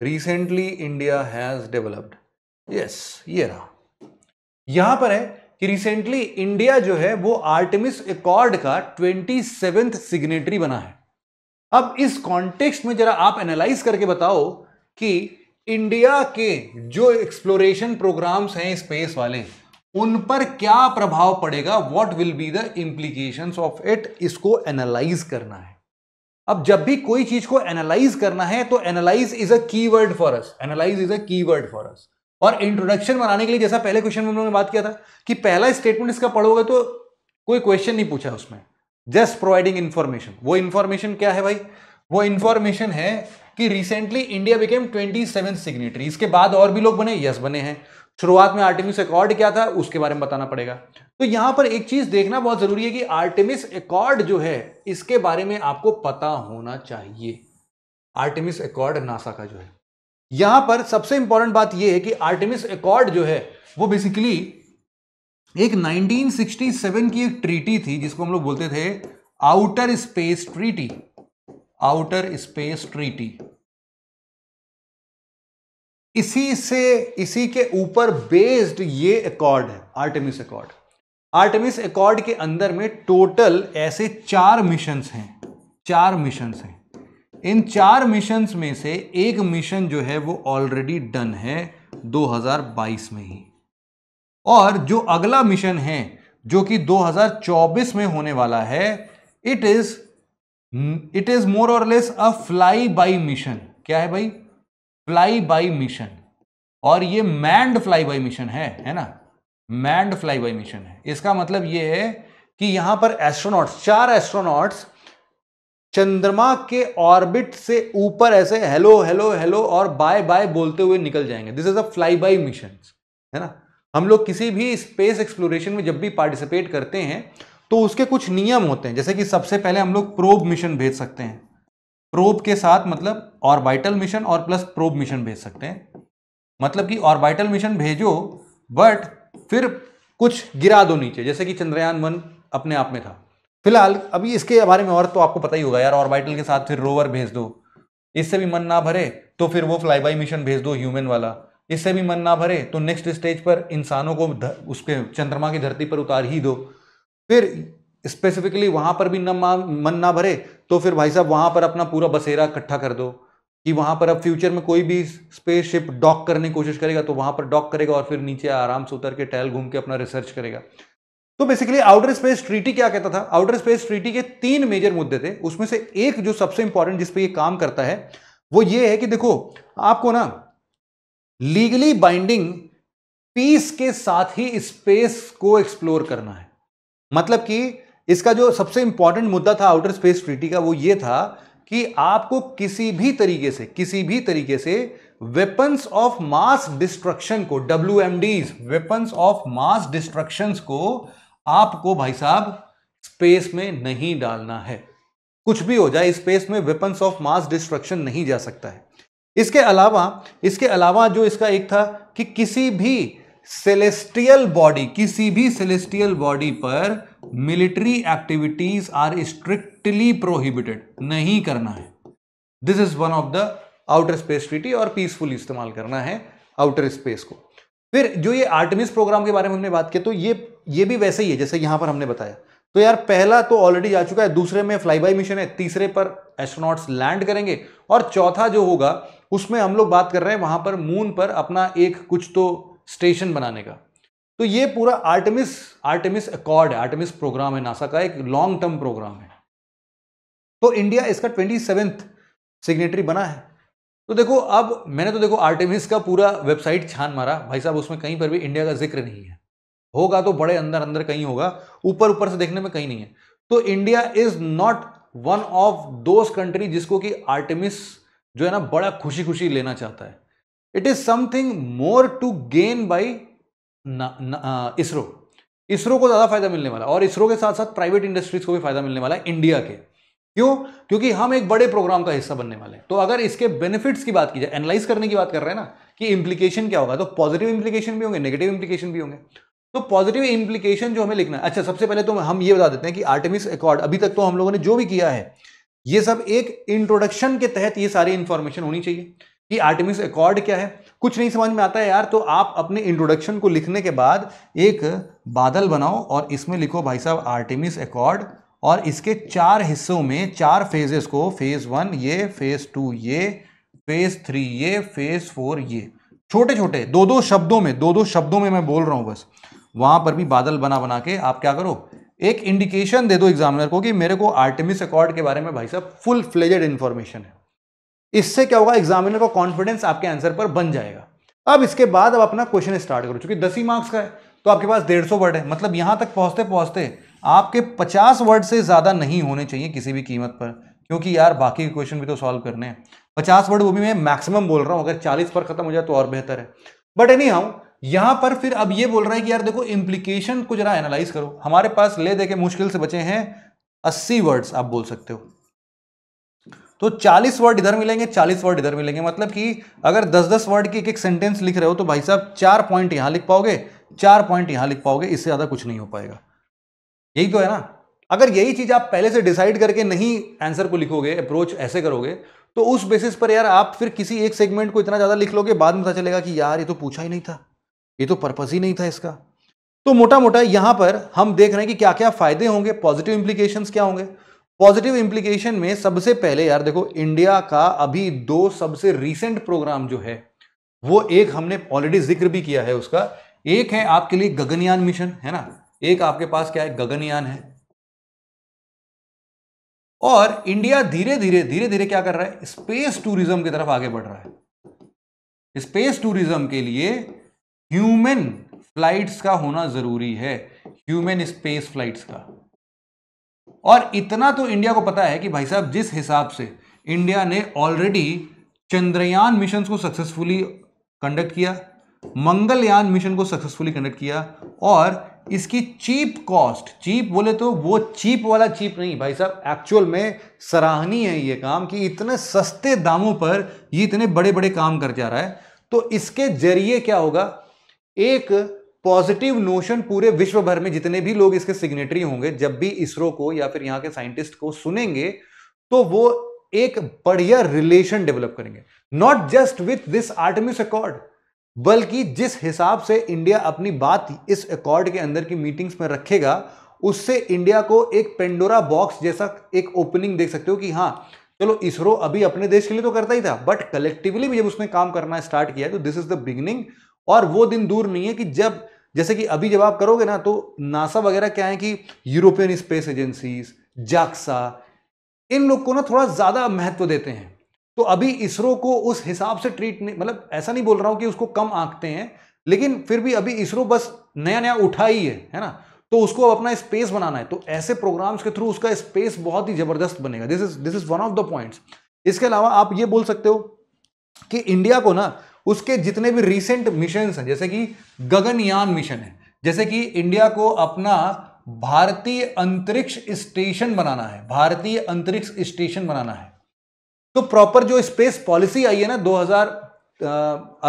recently India has developed yes ये रहा यहां पर है कि रिसेंटली इंडिया जो है वो आर्टमिस एकॉर्ड का ट्वेंटी सेवेंथ सिग्नेटरी बना है अब इस कॉन्टेक्स्ट में जरा आप एनालाइज करके बताओ कि इंडिया के जो एक्सप्लोरेशन प्रोग्राम्स हैं स्पेस वाले उन पर क्या प्रभाव पड़ेगा what will be the implication of it इसको एनालाइज करना है अब जब भी कोई चीज को एनालाइज करना है तो analyse is a keyword for us analyse is a keyword for us और इंट्रोडक्शन बनाने के लिए जैसा पहले क्वेश्चन में हम लोगों ने बात किया था कि पहला स्टेटमेंट इसका पढ़ोगे तो कोई क्वेश्चन नहीं पूछा उसमें जस्ट प्रोवाइडिंग इन्फॉर्मेशन वो इंफॉर्मेशन क्या है भाई वो इन्फॉर्मेशन है कि recently India became twenty seven signatory इसके बाद और भी लोग बने यस बने हैं शुरुआत में आर्टिमिस अकॉर्ड क्या था उसके बारे में बताना पड़ेगा तो यहां पर एक चीज देखना बहुत जरूरी है कि आर्टिमिस अकॉर्ड जो है इसके बारे में आपको पता होना चाहिए आर्टिमिस अकॉर्ड नासा का जो है यहां पर सबसे इंपॉर्टेंट बात यह है कि आर्टेमिस अकॉर्ड जो है वो बेसिकली एक 1967 की एक ट्रीटी थी जिसको हम लोग बोलते थे outer space treaty outer space treaty इसी से इसी के ऊपर बेस्ड ये अकॉर्ड है आर्टेमिस अकॉर्ड आर्टेमिस अकॉर्ड के अंदर में टोटल ऐसे चार मिशंस हैं चार मिशंस हैं इन चार मिशन में से एक मिशन जो है वो ऑलरेडी डन है 2022 में ही और जो अगला मिशन है जो कि 2024 में होने वाला है it is it is more or less a fly by mission क्या है भाई फ्लाई बाई मिशन और ये मैंड फ्लाई बाई मिशन है है ना मैंड फ्लाई बाई मिशन है इसका मतलब ये है कि यहां पर एस्ट्रोनॉट्स चार एस्ट्रोनॉट्स चंद्रमा के ऑर्बिट से ऊपर ऐसे हेलो हेलो हेलो और बाय बाय बोलते हुए निकल जाएंगे this is a fly by mission है ना हम लोग किसी भी स्पेस एक्सप्लोरेशन में जब भी पार्टिसिपेट करते हैं तो उसके कुछ नियम होते हैं जैसे कि सबसे पहले हम लोग प्रोब मिशन भेज सकते हैं प्रोब के साथ मतलब ऑर्बिटल मिशन और प्लस प्रोब मिशन भेज सकते हैं मतलब कि ऑर्बिटल मिशन भेजो बट फिर कुछ गिरा दो नीचे जैसे कि चंद्रयान वन अपने आप में था फिलहाल अभी इसके बारे में और तो आपको पता ही होगा यार ऑर्बिटल के साथ फिर रोवर भेज दो इससे भी मन ना भरे तो फिर वो फ्लाई बाई मिशन भेज दो ह्यूमन वाला इससे भी मन ना भरे तो नेक्स्ट स्टेज पर इंसानों को उसके चंद्रमा की धरती पर उतार ही दो फिर स्पेसिफिकली वहाँ पर भी न मन ना भरे तो फिर भाई साहब वहाँ पर अपना पूरा बसेरा इकट्ठा कर दो कि वहाँ पर अब फ्यूचर में कोई भी स्पेस शिप डॉक करने की कोशिश करेगा तो वहाँ पर डॉक करेगा और फिर नीचे आराम से उतर के टहल घूम के अपना रिसर्च करेगा तो बेसिकली आउटर स्पेस ट्रीटी क्या कहता था आउटर स्पेस ट्रीटी के तीन मेजर मुद्दे थे उसमें से एक जो सबसे इंपॉर्टेंट जिसपे ये काम करता है वो ये है कि देखो आपको ना लीगली बाइंडिंग पीस के साथ ही स्पेस को एक्सप्लोर करना है मतलब कि इसका जो सबसे इंपॉर्टेंट मुद्दा था आउटर स्पेस ट्रीटी का वो ये था कि आपको किसी भी तरीके से किसी भी तरीके से वेपन्स ऑफ मास डिस्ट्रक्शन को W M Ds weapons of mass destruction को आपको भाई साहब स्पेस में नहीं डालना है कुछ भी हो जाए स्पेस में वेपन्स ऑफ मास डिस्ट्रक्शन नहीं जा सकता है इसके अलावा इसके अलावा जो इसका एक था कि किसी भी सेलेस्टियल बॉडी किसी भी सेलेस्टियल बॉडी पर military activities are strictly prohibited नहीं करना है this is one of the outer space treaty और पीसफुल इस्तेमाल करना है आउटर स्पेस को फिर जो ये आर्टमिस प्रोग्राम के बारे में हमने बात की तो ये ये भी वैसे ही है जैसे यहां पर हमने बताया तो यार पहला तो ऑलरेडी जा चुका है दूसरे में फ्लाई बाई मिशन है तीसरे पर एस्ट्रोनॉट्स लैंड करेंगे और चौथा जो होगा उसमें हम लोग बात कर रहे हैं वहां पर मून पर अपना एक कुछ तो स्टेशन बनाने का तो ये पूरा आर्टेमिस आर्टेमिस अकॉर्ड है आर्टेमिस प्रोग्राम है नासा का एक लॉन्ग टर्म प्रोग्राम है तो इंडिया इसका ट्वेंटी सेवेंथ सिग्नेटरी बना है तो देखो अब मैंने तो देखो आर्टेमिस का पूरा वेबसाइट छान मारा भाई साहब उसमें कहीं पर भी इंडिया का जिक्र नहीं है होगा तो बड़े अंदर अंदर कहीं होगा ऊपर ऊपर से देखने में कहीं नहीं है तो India is not one of those country जिसको कि आर्टिमिस जो है ना बड़ा खुशी खुशी लेना चाहता है it is something more to gain by ISRO ISRO को ज़्यादा फायदा मिलने वाला और इसरो के साथ साथ प्राइवेट इंडस्ट्रीज को भी फायदा मिलने वाला है इंडिया के क्यों क्योंकि हम एक बड़े प्रोग्राम का हिस्सा बनने वाले हैं तो अगर इसके बेनिफिट्स की बात की जाए एनालाइज करने की बात कर रहे हैं ना कि इंप्लीकेशन क्या होगा तो पॉजिटिव इंप्लीकेशन भी होंगे नेगेटिव इंप्लीकेशन भी होंगे तो पॉजिटिव इम्प्लीकेशन जो हमें लिखना है अच्छा सबसे पहले तो हम ये बता देते हैं कि आर्टेमिस अकॉर्ड अभी तक तो हम लोगों ने जो भी किया है ये सब एक इंट्रोडक्शन के तहत ये सारी इंफॉर्मेशन होनी चाहिए कि आर्टेमिस अकॉर्ड क्या है कुछ नहीं समझ में आता है यार तो आप अपने इंट्रोडक्शन को लिखने के बाद एक बादल बनाओ और इसमें लिखो भाई साहब आर्टेमिस अकॉर्ड और इसके चार हिस्सों में चार फेजेस को फेज वन ये फेज टू ये फेज थ्री ये फेज फोर ये छोटे छोटे दो दो शब्दों में दो दो शब्दों में मैं बोल रहा हूँ बस वहां पर भी बादल बना बना के आप क्या करो एक इंडिकेशन दे दो एग्जामिनर को कि मेरे को आर्टिमिस अकॉर्ड के बारे में भाई साहब फुल फ्लेजेड इंफॉर्मेशन है इससे क्या होगा एग्जामिनर का कॉन्फिडेंस आपके आंसर पर बन जाएगा अब इसके बाद अब अपना क्वेश्चन स्टार्ट करो चूंकि दस ही मार्क्स का है तो आपके पास डेढ़ सौ वर्ड है मतलब यहां तक पहुंचते पहुंचते आपके पचास वर्ड से ज़्यादा नहीं होने चाहिए किसी भी कीमत पर क्योंकि यार बाकी के क्वेश्चन भी तो सॉल्व करने हैं पचास वर्ड वो भी मैं मैक्सिमम बोल रहा हूँ अगर चालीस पर खत्म हो जाए तो और बेहतर है बट एनी हाउ यहां पर फिर अब ये बोल रहा है कि यार देखो इंप्लीकेशन को जरा एनालाइज करो हमारे पास ले दे के मुश्किल से बचे हैं अस्सी वर्ड्स आप बोल सकते हो तो 40 वर्ड इधर मिलेंगे 40 वर्ड इधर मिलेंगे मतलब कि अगर 10-10 वर्ड की एक एक सेंटेंस लिख रहे हो तो भाई साहब चार पॉइंट यहां लिख पाओगे चार पॉइंट यहां लिख पाओगे इससे ज्यादा कुछ नहीं हो पाएगा यही तो है ना अगर यही चीज आप पहले से डिसाइड करके नहीं आंसर को लिखोगे अप्रोच ऐसे करोगे तो उस बेसिस पर यार आप फिर किसी एक सेगमेंट को इतना ज्यादा लिख लोगे बाद में पता चलेगा कि यार ये तो पूछा ही नहीं था ये तो पर्पज ही नहीं था इसका तो मोटा मोटा यहां पर हम देख रहे हैं कि क्या क्या फायदे होंगे पॉजिटिव इंप्लीकेशन क्या होंगे पॉजिटिव इंप्लीकेशन में सबसे पहले यार देखो इंडिया का अभी दो सबसे रीसेंट प्रोग्राम जो है वो एक हमने ऑलरेडी जिक्र भी किया है उसका एक है आपके लिए गगनयान मिशन है ना एक आपके पास क्या है गगनयान है और इंडिया धीरे धीरे धीरे धीरे क्या कर रहा है स्पेस टूरिज्म की तरफ आगे बढ़ रहा है स्पेस टूरिज्म के लिए ह्यूमन फ्लाइट्स का होना जरूरी है ह्यूमन स्पेस फ्लाइट्स का और इतना तो इंडिया को पता है कि भाई साहब जिस हिसाब से इंडिया ने ऑलरेडी चंद्रयान मिशन को सक्सेसफुली कंडक्ट किया मंगलयान मिशन को सक्सेसफुली कंडक्ट किया और इसकी चीप कॉस्ट चीप बोले तो वो चीप वाला चीप नहीं भाई साहब एक्चुअल में सराहनीय है ये काम कि इतने सस्ते दामों पर ये इतने बड़े बड़े काम कर जा रहा है तो इसके जरिए क्या होगा एक पॉजिटिव नोशन पूरे विश्व भर में जितने भी लोग इसके सिग्नेटरी होंगे जब भी इसरो को या फिर यहाँ के साइंटिस्ट को सुनेंगे तो वो एक बढ़िया रिलेशन डेवलप करेंगे not just with this Artemis accord बल्कि जिस हिसाब से इंडिया अपनी बात इस अकॉर्ड के अंदर की मीटिंग्स में रखेगा उससे इंडिया को एक पेंडोरा बॉक्स जैसा एक ओपनिंग देख सकते हो कि हाँ चलो इसरो अभी अपने देश के लिए तो करता ही था बट कलेक्टिवली भी जब उसने काम करना स्टार्ट किया तो दिस इज द बिगिनिंग और वो दिन दूर नहीं है कि जब जैसे कि अभी जब आप करोगे ना तो नासा वगैरह क्या है कि यूरोपियन स्पेस एजेंसीज जाक्सा इन लोग को ना थोड़ा ज़्यादा महत्व देते हैं तो अभी इसरो को उस हिसाब से ट्रीट नहीं मतलब ऐसा नहीं बोल रहा हूँ कि उसको कम आंकते हैं लेकिन फिर भी अभी इसरो बस नया नया उठा ही है है ना तो उसको अब अपना स्पेस बनाना है तो ऐसे प्रोग्राम्स के थ्रू उसका स्पेस बहुत ही जबरदस्त बनेगा this is this is one of the points इसके अलावा आप ये बोल सकते हो कि इंडिया को ना उसके जितने भी रिसेंट मिशन हैं जैसे कि गगनयान मिशन है जैसे कि इंडिया को अपना भारतीय अंतरिक्ष स्टेशन बनाना है भारतीय अंतरिक्ष स्टेशन बनाना है तो प्रॉपर जो स्पेस पॉलिसी आई है ना 2000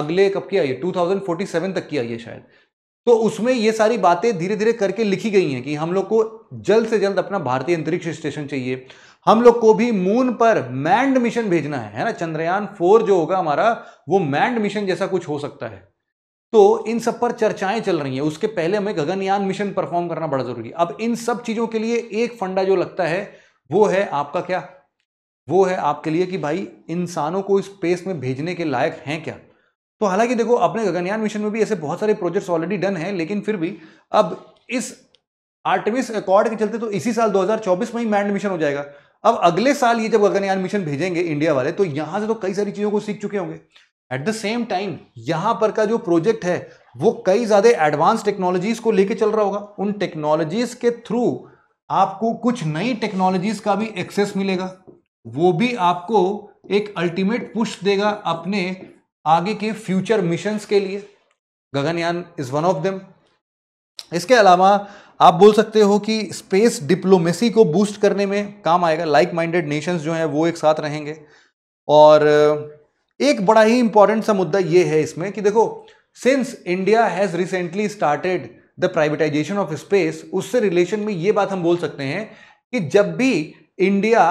अगले कब की आई है 2047 तक की आई है शायद तो उसमें ये सारी बातें धीरे धीरे करके लिखी गई हैं कि हम लोग को जल्द से जल्द अपना भारतीय अंतरिक्ष स्टेशन चाहिए हम लोग को भी मून पर मैंड मिशन भेजना है है ना चंद्रयान फोर जो होगा हमारा वो मैंड मिशन जैसा कुछ हो सकता है तो इन सब पर चर्चाएं चल रही हैं उसके पहले हमें गगनयान मिशन परफॉर्म करना बड़ा जरूरी है अब इन सब चीज़ों के लिए एक फंडा जो लगता है वो है आपका क्या वो है आपके लिए कि भाई इंसानों को स्पेस में भेजने के लायक हैं क्या तो हालांकि देखो अपने गगनयान मिशन में भी ऐसे बहुत सारे प्रोजेक्ट्स ऑलरेडी डन हैं लेकिन फिर भी अब इस आर्टिमिस अकॉर्ड के चलते तो इसी साल 2024 में ही मैंड मिशन हो जाएगा अब अगले साल ये जब गगनयान मिशन भेजेंगे इंडिया वाले तो यहां से तो कई सारी चीजों को सीख चुके होंगे एट द सेम टाइम यहां पर का जो प्रोजेक्ट है वो कई ज्यादा एडवांस टेक्नोलॉजीज को लेके चल रहा होगा उन टेक्नोलॉजीज के थ्रू आपको कुछ नई टेक्नोलॉजीज का भी एक्सेस मिलेगा वो भी आपको एक अल्टीमेट पुश देगा अपने आगे के फ्यूचर मिशन के लिए Gaganyaan is one of them इसके अलावा आप बोल सकते हो कि स्पेस डिप्लोमेसी को बूस्ट करने में काम आएगा लाइक माइंडेड नेशंस जो हैं वो एक साथ रहेंगे और एक बड़ा ही इंपॉर्टेंट सा मुद्दा ये है इसमें कि देखो since India has recently started the privatisation of space उससे रिलेशन में ये बात हम बोल सकते हैं कि जब भी India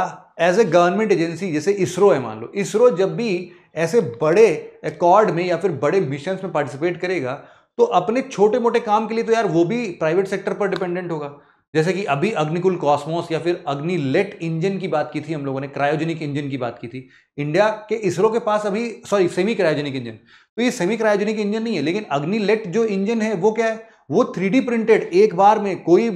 as a government agency जैसे इसरो है मान लो इसरो जब भी ऐसे बड़े अकॉर्ड में या फिर बड़े मिशन में पार्टिसिपेट करेगा तो अपने छोटे मोटे काम के लिए तो यार वो भी प्राइवेट सेक्टर पर डिपेंडेंट होगा जैसे कि अभी अग्निकुल कॉस्मोस या फिर अग्नि लेट इंजन की बात की थी हम लोगों ने क्रायोजेनिक इंजन की बात की थी इंडिया के इसरो के पास अभी सॉरी सेमी क्रायोजेनिक इंजन तो ये सेमी क्रायोजेनिक इंजन नहीं है लेकिन अग्नि लेट जो इंजन है वो क्या है वो थ्री प्रिंटेड एक बार में कोई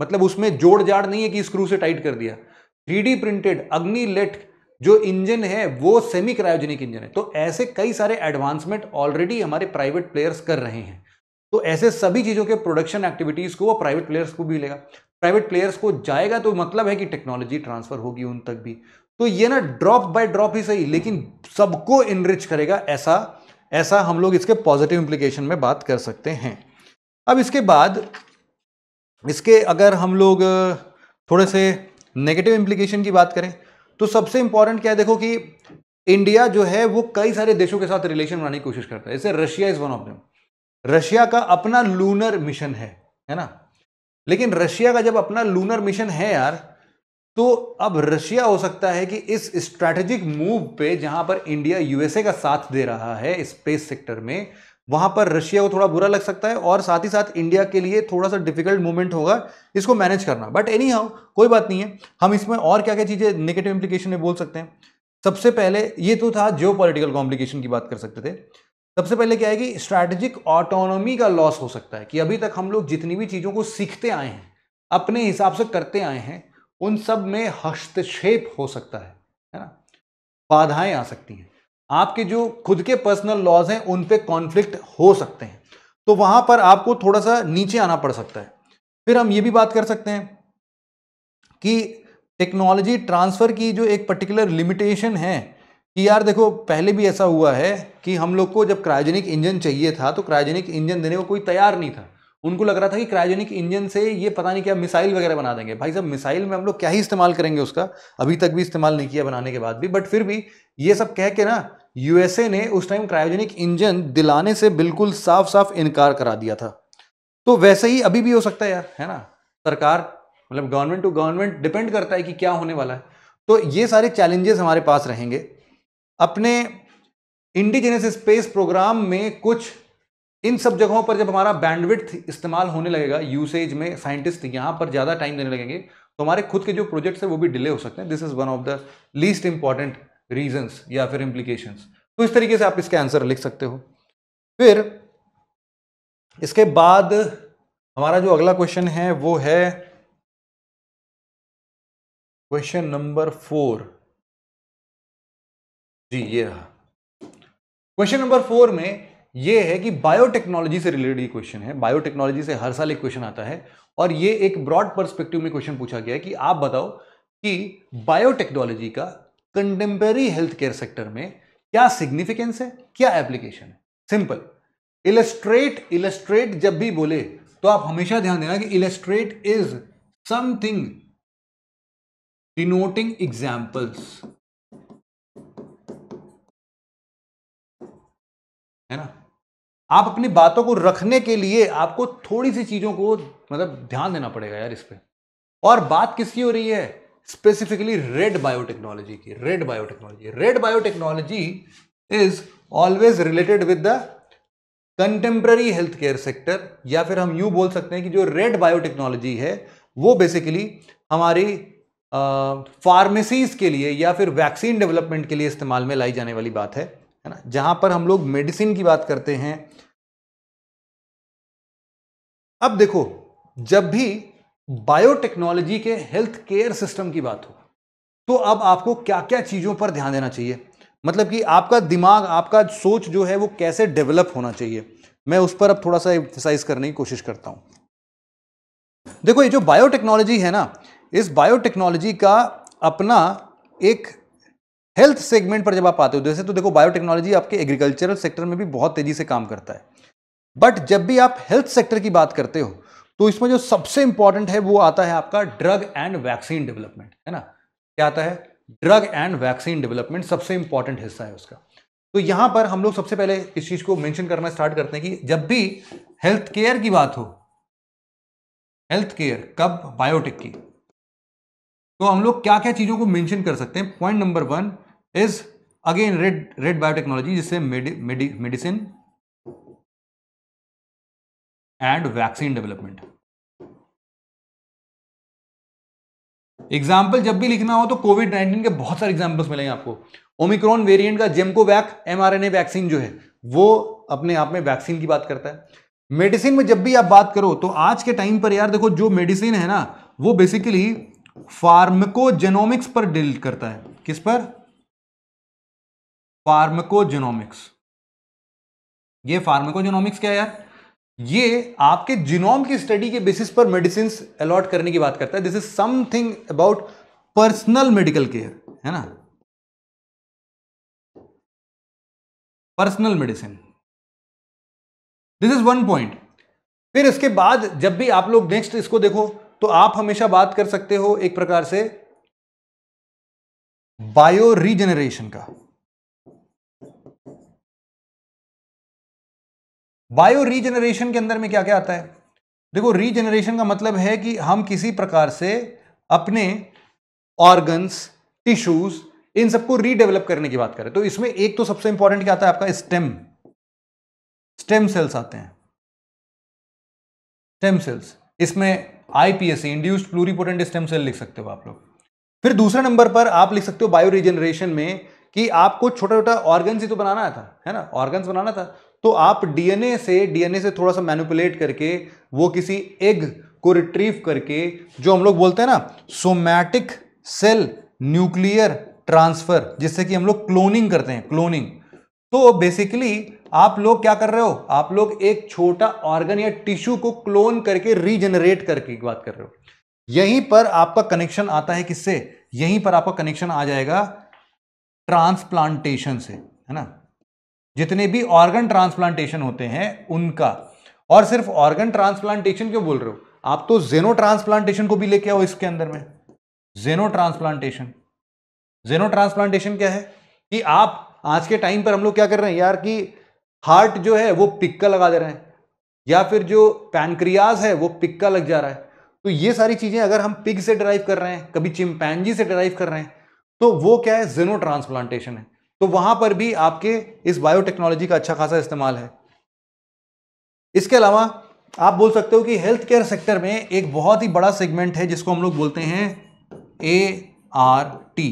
मतलब उसमें जोड़ जाड़ नहीं है कि स्क्रू से टाइट कर दिया थ्री प्रिंटेड अग्नि लेट जो इंजन है वो सेमी क्रायोजेनिक इंजन है तो ऐसे कई सारे एडवांसमेंट ऑलरेडी हमारे प्राइवेट प्लेयर्स कर रहे हैं तो ऐसे सभी चीज़ों के प्रोडक्शन एक्टिविटीज़ को वो प्राइवेट प्लेयर्स को भी लेगा प्राइवेट प्लेयर्स को जाएगा तो मतलब है कि टेक्नोलॉजी ट्रांसफर होगी उन तक भी तो ये ना ड्रॉप बाय ड्रॉप ही सही लेकिन सबको इनरिच करेगा ऐसा ऐसा हम लोग इसके पॉजिटिव इम्प्लीकेशन में बात कर सकते हैं अब इसके बाद इसके अगर हम लोग थोड़े से नेगेटिव इम्प्लीकेशन की बात करें तो सबसे इंपॉर्टेंट क्या है देखो कि इंडिया जो है वो कई सारे देशों के साथ रिलेशन बनाने की कोशिश करता है जैसे Russia is one of them Russia का अपना लूनर मिशन है है ना लेकिन रशिया का जब अपना लूनर मिशन है यार तो अब रशिया हो सकता है कि इस स्ट्रैटेजिक मूव पे जहां पर इंडिया यूएसए का साथ दे रहा है स्पेस सेक्टर में वहां पर रशिया को थोड़ा बुरा लग सकता है और साथ ही साथ इंडिया के लिए थोड़ा सा डिफिकल्ट मूवमेंट होगा इसको मैनेज करना बट एनी हाउ कोई बात नहीं है हम इसमें और क्या क्या चीज़ें नेगेटिव इंप्लीकेशन में बोल सकते हैं सबसे पहले ये तो था जियो पोलिटिकल कॉम्प्लिकेशन की बात कर सकते थे सबसे पहले क्या है कि स्ट्रैटेजिक ऑटोनॉमी का लॉस हो सकता है कि अभी तक हम लोग जितनी भी चीज़ों को सीखते आए हैं अपने हिसाब से करते आए हैं उन सब में हस्तक्षेप हो सकता है है ना बाधाएं आ सकती हैं आपके जो खुद के पर्सनल लॉज हैं उन पर कॉन्फ्लिक्ट हो सकते हैं तो वहां पर आपको थोड़ा सा नीचे आना पड़ सकता है फिर हम ये भी बात कर सकते हैं कि टेक्नोलॉजी ट्रांसफ़र की जो एक पर्टिकुलर लिमिटेशन है कि यार देखो पहले भी ऐसा हुआ है कि हम लोग को जब क्रायोजेनिक इंजन चाहिए था तो क्रायोजेनिक इंजन देने को कोई तैयार नहीं था उनको लग रहा था कि क्रायोजेनिक इंजन से ये पता नहीं क्या मिसाइल वगैरह बना देंगे भाई साहब मिसाइल में हम लोग क्या ही इस्तेमाल करेंगे उसका अभी तक भी इस्तेमाल नहीं किया बनाने के बाद भी बट फिर भी ये सब कह के ना यूएसए ने उस टाइम क्रायोजेनिक इंजन दिलाने से बिल्कुल साफ साफ इनकार करा दिया था तो वैसे ही अभी भी हो सकता है यार है ना सरकार मतलब गवर्नमेंट टू गवर्नमेंट डिपेंड करता है कि क्या होने वाला है तो ये सारे चैलेंजेस हमारे पास रहेंगे अपने इंडिजिनस स्पेस प्रोग्राम में कुछ इन सब जगहों पर जब हमारा बैंडविड्थ इस्तेमाल होने लगेगा यूसेज में साइंटिस्ट यहाँ पर ज़्यादा टाइम देने लगेंगे तो हमारे खुद के जो प्रोजेक्ट्स हैं वो भी डिले हो सकते हैं this is one of the least important reasons या फिर इम्प्लीकेशंस तो इस तरीके से आप इसके आंसर लिख सकते हो फिर इसके बाद हमारा जो अगला क्वेश्चन है वो है क्वेश्चन नंबर फोर जी ये रहा क्वेश्चन नंबर फोर में ये है कि बायोटेक्नोलॉजी से रिलेटेड क्वेश्चन है बायोटेक्नोलॉजी से हर साल एक क्वेश्चन आता है और ये एक ब्रॉड पर्सपेक्टिव में क्वेश्चन पूछा गया है कि आप बताओ कि बायोटेक्नोलॉजी का कंटेम्प्रेरी हेल्थ केयर सेक्टर में क्या सिग्निफिकेंस है क्या एप्लीकेशन है सिंपल इलेस्ट्रेट इलेस्ट्रेट जब भी बोले तो आप हमेशा ध्यान देना कि illustrate is something denoting examples है ना आप अपनी बातों को रखने के लिए आपको थोड़ी सी चीजों को मतलब ध्यान देना पड़ेगा यार इस पर और बात किसकी हो रही है स्पेसिफिकली रेड बायोटेक्नोलॉजी की red biotechnology red biotechnology is always related with the contemporary health care sector या फिर हम यू बोल सकते हैं कि जो रेड बायोटेक्नोलॉजी है वो बेसिकली हमारी फार्मेसीज के लिए या फिर वैक्सीन डेवलपमेंट के लिए इस्तेमाल में लाई जाने वाली बात है है ना जहां पर हम लोग मेडिसिन की बात करते हैं अब देखो जब भी बायोटेक्नोलॉजी के हेल्थ केयर सिस्टम की बात हो तो अब आपको क्या क्या चीज़ों पर ध्यान देना चाहिए मतलब कि आपका दिमाग आपका सोच जो है वो कैसे डेवलप होना चाहिए मैं उस पर अब थोड़ा सा एक्सरसाइज करने की कोशिश करता हूँ देखो ये जो बायोटेक्नोलॉजी है ना इस बायोटेक्नोलॉजी का अपना एक हेल्थ सेगमेंट पर जब आप आते हो जैसे तो देखो बायोटेक्नोलॉजी आपके एग्रीकल्चरल सेक्टर में भी बहुत तेजी से काम करता है बट जब भी आप हेल्थ सेक्टर की बात करते हो तो इसमें जो सबसे इंपॉर्टेंट है वो आता है आपका ड्रग एंड वैक्सीन डेवलपमेंट है ना क्या आता है ड्रग एंड वैक्सीन डेवलपमेंट सबसे इंपॉर्टेंट हिस्सा है उसका तो यहां पर हम लोग सबसे पहले इस चीज़ को मेंशन करना स्टार्ट करते हैं कि जब भी हेल्थ केयर की बात हो हेल्थ केयर कब बायोटेक की तो हम लोग क्या क्या चीज़ों को मेंशन कर सकते हैं point number one is again red red biotechnology जिससे medicine and vaccine development example जब भी लिखना हो तो कोविड नाइनटीन के बहुत सारे एग्जाम्पल्स मिलेंगे आपको ओमिक्रॉन वेरिएंट का जेमको वैक एमआरएनए वैक्सीन जो है वो अपने आप में वैक्सीन की बात करता है मेडिसिन में जब भी आप बात करो तो आज के टाइम पर यार देखो जो मेडिसिन है ना वो बेसिकली फार्मकोजेनोमिक्स पर डील करता है किस पर फार्मकोजेनोमिक्स ये फार्मकोजेनोमिक्स क्या यार ये आपके जिनोम की स्टडी के बेसिस पर मेडिसिन अलॉट करने की बात करता है this is something about personal medical care है ना personal medicine this is one point फिर इसके बाद जब भी आप लोग नेक्स्ट इसको देखो तो आप हमेशा बात कर सकते हो एक प्रकार से बायो रीजनरेशन का बायो रीजनरेशन के अंदर में क्या क्या आता है देखो रीजनरेशन का मतलब है कि हम किसी प्रकार से अपने ऑर्गन्स टिश्यूज इन सबको रीडेवलप करने की बात करें तो इसमें एक तो सबसे इंपॉर्टेंट क्या आता है आपका स्टेम स्टेम सेल्स आते हैं स्टेम सेल्स इसमें IPSC induced pluripotent stem cell लिख सकते हो आप लोग फिर दूसरे नंबर पर आप लिख सकते हो बायो रीजनरेशन में कि आपको छोटा छोटा ऑर्गन ही तो बनाना था है ना ऑर्गन्स बनाना था तो आप डीएनए से डीएनए से थोड़ा सा मैनिपुलेट करके वो किसी एग को रिट्रीव करके जो हम लोग बोलते हैं ना सोमैटिक सेल न्यूक्लियर ट्रांसफर जिससे कि हम लोग क्लोनिंग करते हैं क्लोनिंग तो बेसिकली आप लोग क्या कर रहे हो आप लोग एक छोटा ऑर्गन या टिश्यू को क्लोन करके रीजनरेट करके बात कर रहे हो यहीं पर आपका कनेक्शन आता है किससे यहीं पर आपका कनेक्शन आ जाएगा ट्रांसप्लांटेशन से है ना जितने भी ऑर्गन ट्रांसप्लांटेशन होते हैं उनका और सिर्फ ऑर्गन ट्रांसप्लांटेशन क्यों बोल रहे हो आप तो जेनो ट्रांसप्लांटेशन को भी लेके आओ इसके अंदर में जेनो ट्रांसप्लांटेशन जेनो ट्रांसप्लांटेशन क्या है कि आप आज के टाइम पर हम लोग क्या कर रहे हैं यार कि हार्ट जो है वो पिक्का लगा दे रहे हैं या फिर जो पैनक्रियाज है वो पिक्का लग जा रहा है तो ये सारी चीज़ें अगर हम पिग से ड्राइव कर रहे हैं कभी चिमपैनजी से ड्राइव कर रहे हैं तो वो क्या है जेनो ट्रांसप्लांटेशन है तो वहां पर भी आपके इस बायोटेक्नोलॉजी का अच्छा खासा इस्तेमाल है इसके अलावा आप बोल सकते हो कि हेल्थ केयर सेक्टर में एक बहुत ही बड़ा सेगमेंट है जिसको हम लोग बोलते हैं A R T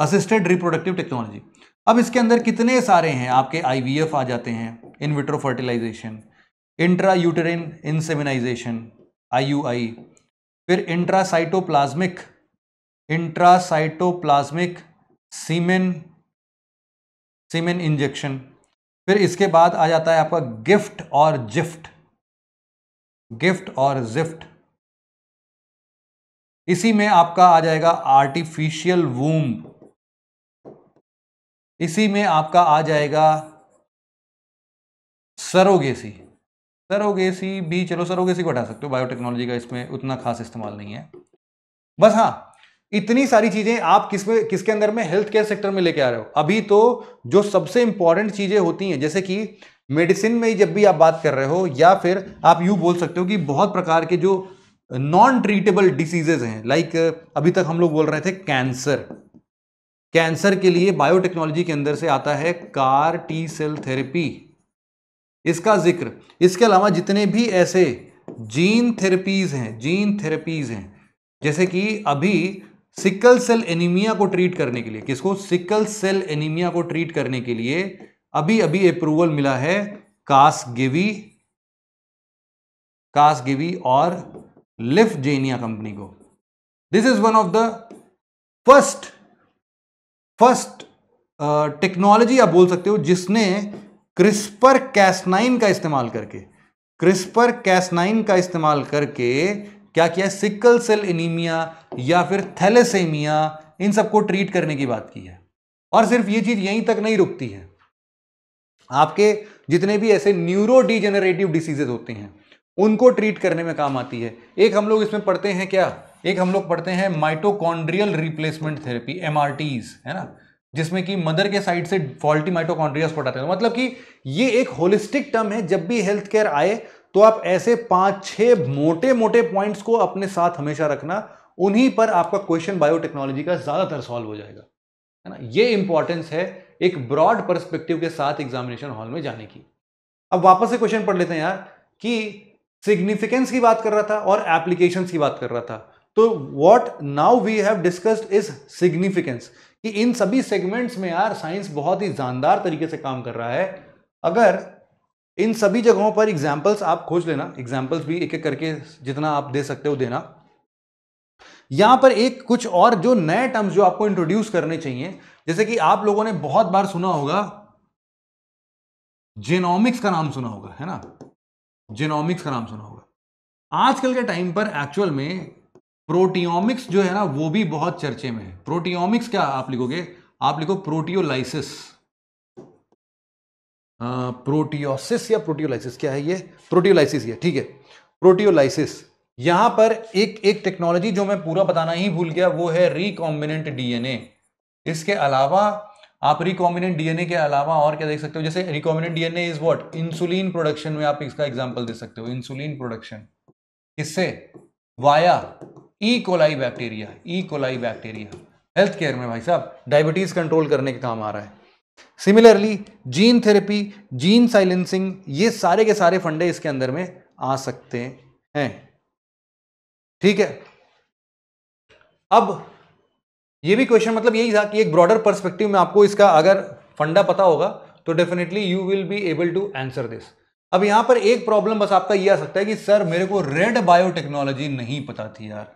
assisted reproductive technology अब इसके अंदर कितने सारे हैं आपके आई आ जाते हैं in vitro fertilisation intra uterine insemination I फिर intracytoplasmic intracytoplasmic semen semen injection फिर इसके बाद आ जाता है आपका गिफ्ट और जिफ्ट गिफ्ट और जिफ्ट इसी में आपका आ जाएगा आर्टिफिशियल वूम इसी में आपका आ जाएगा सरोगेसी सरोगेसी भी चलो सरोगेसी को हटा सकते हो बायोटेक्नोलॉजी का इसमें उतना खास इस्तेमाल नहीं है बस हाँ इतनी सारी चीज़ें आप किस में किसके अंदर में हेल्थ केयर सेक्टर में लेके आ रहे हो अभी तो जो सबसे इंपॉर्टेंट चीज़ें होती हैं जैसे कि मेडिसिन में जब भी आप बात कर रहे हो या फिर आप यू बोल सकते हो कि बहुत प्रकार के जो नॉन ट्रीटेबल डिसीजेज हैं लाइक अभी तक हम लोग बोल रहे थे कैंसर कैंसर के लिए बायोटेक्नोलॉजी के अंदर से आता है कार टी सेल थेरेपी इसका जिक्र इसके अलावा जितने भी ऐसे जीन थेरेपीज हैं जीन थेरेपीज हैं जैसे कि अभी सिकल सेल एनीमिया को ट्रीट करने के लिए किसको सिकल सेल एनीमिया को ट्रीट करने के लिए अभी अभी अप्रूवल मिला है कासगेवी कासगेवी और लिफ्जेनिया कंपनी को this is one of the first first technology आप बोल सकते हो जिसने क्रिस्पर कैसनाइन का इस्तेमाल करके क्रिस्पर कैसनाइन का इस्तेमाल करके क्या किया सिकल सेल एनीमिया या फिर थैलेसेमिया इन सबको ट्रीट करने की बात की है और सिर्फ ये चीज़ यहीं तक नहीं रुकती है आपके जितने भी ऐसे न्यूरो डिजेनरेटिव डिसीजेज होते हैं उनको ट्रीट करने में काम आती है एक हम लोग इसमें पढ़ते हैं क्या एक हम लोग पढ़ते हैं माइटोकॉन्ड्रियल रिप्लेसमेंट थेरेपी एम है ना जिसमें कि मदर के साइड से फॉल्टी माइटोकॉन्ड्रियास पढ़ाते हैं मतलब कि ये एक होलिस्टिक टर्म है जब भी हेल्थ केयर आए तो आप ऐसे पांच छह मोटे मोटे पॉइंट्स को अपने साथ हमेशा रखना उन्हीं पर आपका क्वेश्चन बायोटेक्नोलॉजी का ज़्यादातर सॉल्व हो जाएगा है ना ये इंपॉर्टेंस है एक ब्रॉड परस्पेक्टिव के साथ एग्जामिनेशन हॉल में जाने की अब वापस से क्वेश्चन पढ़ लेते हैं यार कि सिग्निफिकेंस की बात कर रहा था और एप्लीकेशन की बात कर रहा था तो what now we have discussed is significance कि इन सभी सेगमेंट्स में यार साइंस बहुत ही जानदार तरीके से काम कर रहा है अगर इन सभी जगहों पर एग्जाम्पल्स आप खोज लेना एग्जाम्पल्स भी एक एक करके जितना आप दे सकते हो देना यहां पर एक कुछ और जो नए टर्म्स जो आपको इंट्रोड्यूस करने चाहिए जैसे कि आप लोगों ने बहुत बार सुना होगा जेनोमिक्स का नाम सुना होगा है ना जेनोमिक्स का नाम सुना होगा आजकल के टाइम पर एक्चुअल में प्रोटियोमिक्स जो है ना वो भी बहुत चर्चे में है प्रोटियोमिक्स क्या आप लिखोगे आप लिखो प्रोटियोलाइसिस प्रोटियोसिस या प्रोटियोलाइसिस क्या है ये प्रोटियोलाइसिस ये ठीक है प्रोटियोलाइसिस यहां पर एक एक टेक्नोलॉजी जो मैं पूरा बताना ही भूल गया वो है रिकॉम्बिनेंट डीएनए इसके अलावा आप रिकॉम्बिनेंट डीएनए के अलावा और क्या देख सकते हो जैसे recombinant DNA is what insulin production में आप इसका एग्जांपल दे सकते हो इंसुलिन प्रोडक्शन इससे via E coli bacteria E coli bacteria health care में भाई साहब डायबिटीज कंट्रोल करने के काम आ रहा है similarly gene therapy gene silencing ये सारे के सारे फंडे इसके अंदर में आ सकते हैं ठीक है अब ये भी क्वेश्चन मतलब यही था कि एक ब्रॉडर पर्सपेक्टिव में आपको इसका अगर फंडा पता होगा तो definitely you will be able to answer this अब यहां पर एक प्रॉब्लम बस आपका ये आ सकता है कि सर मेरे को रेड बायोटेक्नोलॉजी नहीं पता थी यार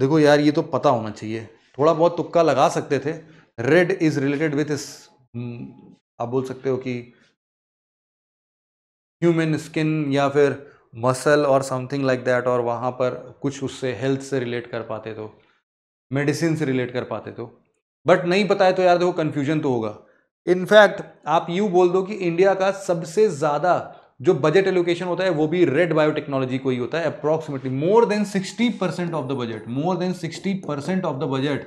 देखो यार ये तो पता होना चाहिए थोड़ा बहुत तुक्का लगा सकते थे red is related with hmm, आप बोल सकते हो कि ह्यूमन स्किन या फिर मसल और समथिंग लाइक दैट और वहाँ पर कुछ उससे हेल्थ से रिलेट कर पाते तो मेडिसिन से रिलेट कर पाते तो बट नहीं पता है तो यार देखो कन्फ्यूजन तो होगा इनफैक्ट आप यू बोल दो कि इंडिया का सबसे ज़्यादा जो बजट एलोकेशन होता है वो भी रेड बायोटेक्नोलॉजी को ही होता है approximately more than sixty percent of the budget more than sixty percent of the budget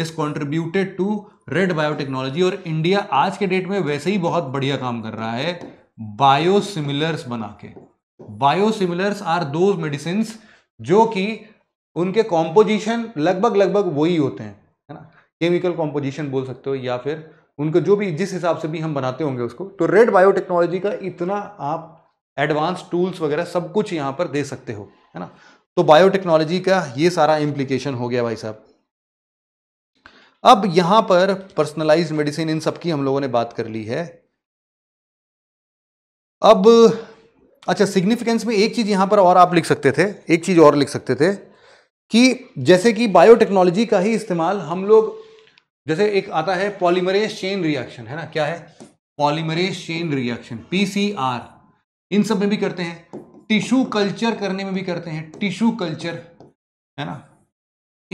is contributed to red biotechnology और इंडिया आज के डेट में वैसे ही बहुत बढ़िया काम कर रहा है बायोसिमिलर्स बना के बायोसिमिलर्स आर दो मेडिसिन जो कि उनके कॉम्पोजिशन लगभग लगभग वही होते हैं है ना केमिकल कॉम्पोजिशन बोल सकते हो या फिर उनको जो भी जिस हिसाब से भी हम बनाते होंगे उसको तो रेड बायोटेक्नोलॉजी का इतना आप एडवांस टूल्स वगैरह सब कुछ यहाँ पर दे सकते हो है ना तो बायोटेक्नोलॉजी का ये सारा इम्प्लीकेशन हो गया भाई साहब अब यहां पर पर्सनलाइज मेडिसिन इन सब की हम लोगों ने बात कर ली है अब अच्छा सिग्निफिकेंस में एक चीज़ यहां पर और आप लिख सकते थे एक चीज़ और लिख सकते थे कि जैसे कि बायोटेक्नोलॉजी का ही इस्तेमाल हम लोग जैसे एक आता है पॉलीमरेज चेन रिएक्शन है ना क्या है पॉलीमरेज चेन रिएक्शन पीसीआर इन सब में भी करते हैं टिश्यू कल्चर करने में भी करते हैं टिश्यू कल्चर है ना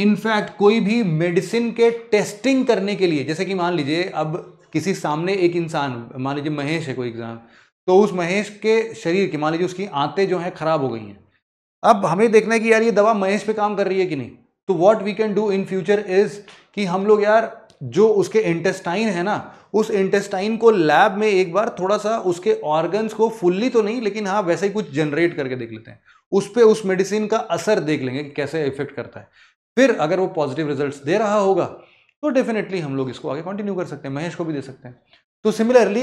इनफैक्ट कोई भी मेडिसिन के टेस्टिंग करने के लिए जैसे कि मान लीजिए अब किसी सामने एक इंसान मान लीजिए महेश है कोई एग्जाम तो उस महेश के शरीर की मान लीजिए उसकी आंतें जो हैं खराब हो गई हैं अब हमें देखना है कि यार ये दवा महेश पे काम कर रही है कि नहीं तो what we can do in future is कि हम लोग यार जो उसके इंटेस्टाइन है ना उस इंटेस्टाइन को लैब में एक बार थोड़ा सा उसके ऑर्गन्स को फुल्ली तो नहीं लेकिन हाँ वैसे ही कुछ जनरेट करके देख लेते हैं उस पर उस मेडिसिन का असर देख लेंगे कि कैसे इफेक्ट करता है फिर अगर वो पॉजिटिव रिजल्ट दे रहा होगा तो डेफिनेटली हम लोग इसको आगे कंटिन्यू कर सकते हैं महेश को भी दे सकते हैं तो similarly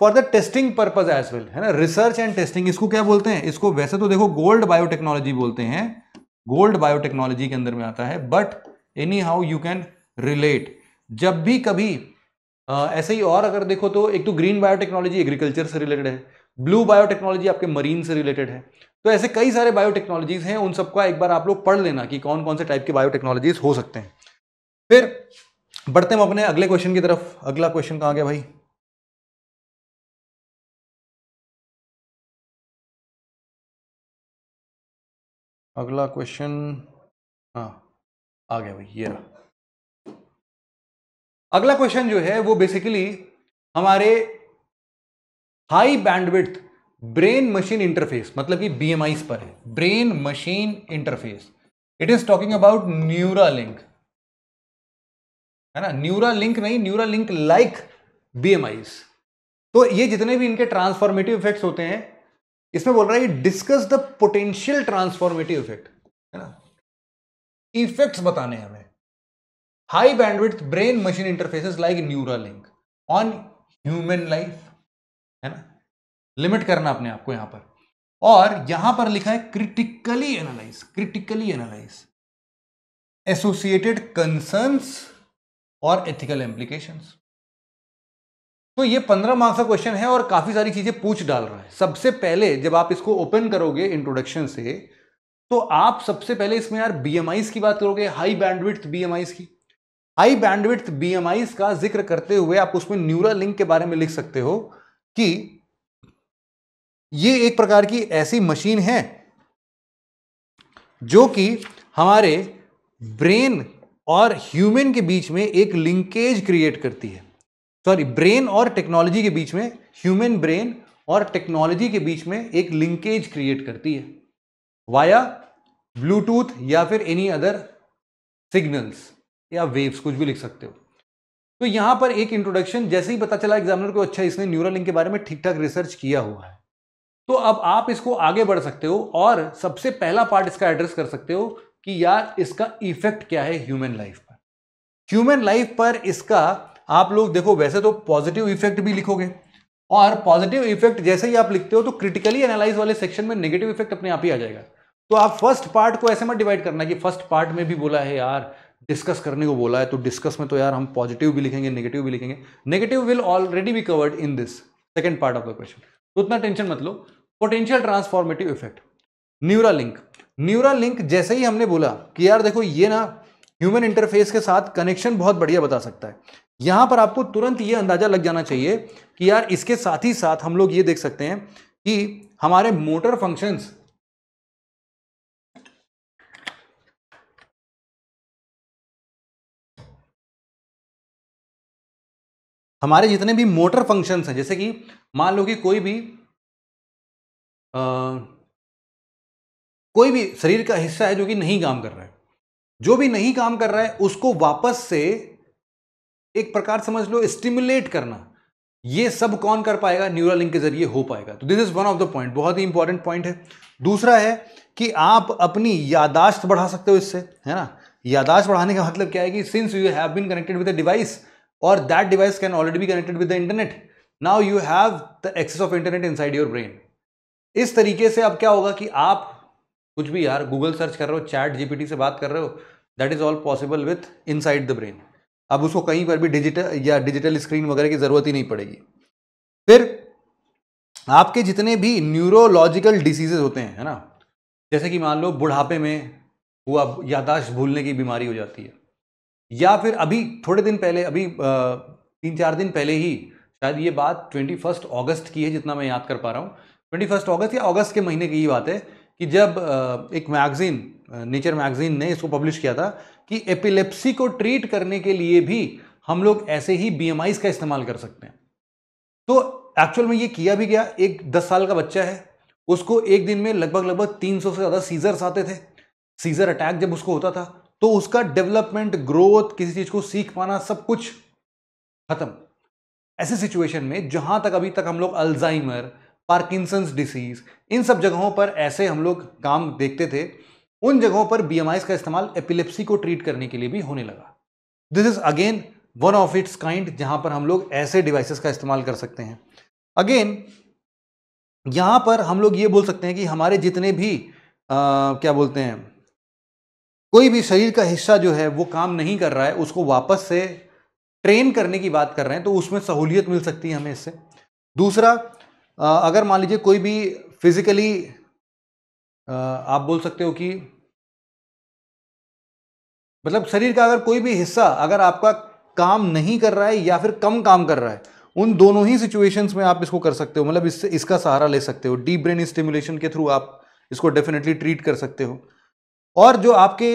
for the testing purpose as well है ना रिसर्च एंड टेस्टिंग इसको क्या बोलते हैं इसको वैसे तो देखो गोल्ड बायोटेक्नोलॉजी बोलते हैं गोल्ड बायोटेक्नोलॉजी के अंदर में आता है but anyhow you can relate जब भी कभी आ, ऐसे ही और अगर देखो तो एक तो ग्रीन बायोटेक्नोलॉजी एग्रीकल्चर से रिलेटेड है ब्लू बायोटेक्नोलॉजी आपके मरीन से रिलेटेड है तो ऐसे कई सारे बायोटेक्नोलॉजीज हैं उन सबका एक बार आप लोग पढ़ लेना कि कौन कौन से टाइप के बायोटेक्नोलॉजीज हो सकते हैं फिर बढ़ते हम अपने अगले क्वेश्चन की तरफ अगला क्वेश्चन कहाँ गया भाई अगला क्वेश्चन हाँ आ गया भाई ये रहा अगला क्वेश्चन जो है वो बेसिकली हमारे high bandwidth brain machine interface मतलब कि बी पर है brain machine interface it is talking about Neuralink है ना न्यूरा लिंक नहीं न्यूरा लिंक लाइक बी तो ये जितने भी इनके ट्रांसफॉर्मेटिव इफेक्ट होते हैं इसमें बोल रहा है discuss the potential transformative effect है ना इफेक्ट्स बताने हमें high bandwidth brain machine interfaces like Neuralink on human life है ना लिमिट करना अपने आप को यहां पर और यहां पर लिखा है critically analyse critically analyse associated concerns और एथिकल एम्प्लीकेशंस तो ये पंद्रह मार्क्स का क्वेश्चन है और काफी सारी चीजें पूछ डाल रहा है सबसे पहले जब आप इसको ओपन करोगे इंट्रोडक्शन से तो आप सबसे पहले इसमें यार बी की बात करोगे हाई बैंडविथ बी की हाई बैंडविथ बी का जिक्र करते हुए आप उसमें न्यूरा लिंक के बारे में लिख सकते हो कि ये एक प्रकार की ऐसी मशीन है जो कि हमारे ब्रेन और ह्यूमन के बीच में एक लिंकेज क्रिएट करती है सॉरी ब्रेन और टेक्नोलॉजी के बीच में ह्यूमन ब्रेन और टेक्नोलॉजी के बीच में एक लिंकेज क्रिएट करती है वाया ब्लूटूथ या फिर एनी अदर सिग्नल्स या वेव्स कुछ भी लिख सकते हो तो यहां पर एक इंट्रोडक्शन जैसे ही पता चला एग्जामिनर को अच्छा इसने न्यूरल लिंक के बारे में ठीक ठाक रिसर्च किया हुआ है तो अब आप इसको आगे बढ़ सकते हो और सबसे पहला पार्ट इसका एड्रेस कर सकते हो कि यार इसका इफेक्ट क्या है ह्यूमन लाइफ पर ह्यूमन लाइफ पर इसका आप लोग देखो वैसे तो पॉजिटिव इफेक्ट भी लिखोगे और पॉजिटिव इफेक्ट जैसे ही आप लिखते हो तो क्रिटिकली एनालाइज वाले सेक्शन में नेगेटिव इफेक्ट अपने आप ही आ जाएगा तो आप फर्स्ट पार्ट को ऐसे मत डिवाइड करना कि फर्स्ट पार्ट में भी बोला है यार डिस्कस करने को बोला है तो डिस्कस में तो यार हम पॉजिटिव भी लिखेंगे नेगेटिव भी लिखेंगे negative will already be covered in this second part of the question उतना टेंशन मत लो potential transformative effect Neuralink Neuralink जैसे ही हमने बोला कि यार देखो ये ना ह्यूमन इंटरफेस के साथ कनेक्शन बहुत बढ़िया बता सकता है यहां पर आपको तुरंत ये अंदाजा लग जाना चाहिए कि यार इसके साथ ही साथ हम लोग ये देख सकते हैं कि हमारे मोटर फंक्शंस हमारे जितने भी मोटर फंक्शंस हैं जैसे कि मान लो कि कोई भी कोई भी शरीर का हिस्सा है जो कि नहीं काम कर रहा है जो भी नहीं काम कर रहा है उसको वापस से एक प्रकार समझ लो स्टिमुलेट करना ये सब कौन कर पाएगा न्यूरल लिंक के जरिए हो पाएगा तो this is one of the point बहुत ही इंपॉर्टेंट पॉइंट है दूसरा है कि आप अपनी यादाश्त बढ़ा सकते हो इससे है ना यादाश्त बढ़ाने का मतलब क्या है कि since you have been connected with a device और that device can already be connected with the internet now you have the access of internet inside your brain इस तरीके से अब क्या होगा कि आप कुछ भी यार गूगल सर्च कर रहे हो चैट जीपीटी से बात कर रहे हो that is all possible with inside the brain अब उसको कहीं पर भी डिजिटल या डिजिटल स्क्रीन वगैरह की ज़रूरत ही नहीं पड़ेगी फिर आपके जितने भी न्यूरोलॉजिकल डिसीजेज होते हैं है ना जैसे कि मान लो बुढ़ापे में हुआ यादाश्त भूलने की बीमारी हो जाती है या फिर अभी थोड़े दिन पहले अभी तीन चार दिन पहले ही शायद ये बात ट्वेंटी फर्स्ट अगस्त की है जितना मैं याद कर पा रहा हूँ ट्वेंटी फर्स्ट ऑगस्ट या अगस्त के महीने की ये बात है कि जब एक मैगज़ीन नेचर मैगज़ीन ने इसको पब्लिश किया था कि एपिलेप्सी को ट्रीट करने के लिए भी हम लोग ऐसे ही बी का इस्तेमाल कर सकते हैं तो एक्चुअल में ये किया भी गया एक दस साल का बच्चा है उसको एक दिन में लगभग लगभग 300 से ज़्यादा सीजर्स आते थे सीजर अटैक जब उसको होता था तो उसका डेवलपमेंट ग्रोथ किसी चीज़ को सीख पाना सब कुछ खत्म ऐसी सिचुएशन में जहां तक अभी तक हम लोग अल्जाइमर पार्किंसंस डिसीज़ इन सब जगहों पर ऐसे हम लोग काम देखते थे उन जगहों पर बी का इस्तेमाल एपिलेप्सी को ट्रीट करने के लिए भी होने लगा this is again one of its kind जहां पर हम लोग ऐसे डिवाइसेस का इस्तेमाल कर सकते हैं अगेन यहाँ पर हम लोग ये बोल सकते हैं कि हमारे जितने भी आ, क्या बोलते हैं कोई भी शरीर का हिस्सा जो है वो काम नहीं कर रहा है उसको वापस से ट्रेन करने की बात कर रहे हैं तो उसमें सहूलियत मिल सकती है हमें इससे दूसरा अगर मान लीजिए कोई भी फिजिकली आप बोल सकते हो कि मतलब शरीर का अगर कोई भी हिस्सा अगर आपका काम नहीं कर रहा है या फिर कम काम कर रहा है उन दोनों ही सिचुएशंस में आप इसको कर सकते हो मतलब इससे इसका सहारा ले सकते हो डीप ब्रेन स्टिमुलेशन के थ्रू आप इसको डेफिनेटली ट्रीट कर सकते हो और जो आपके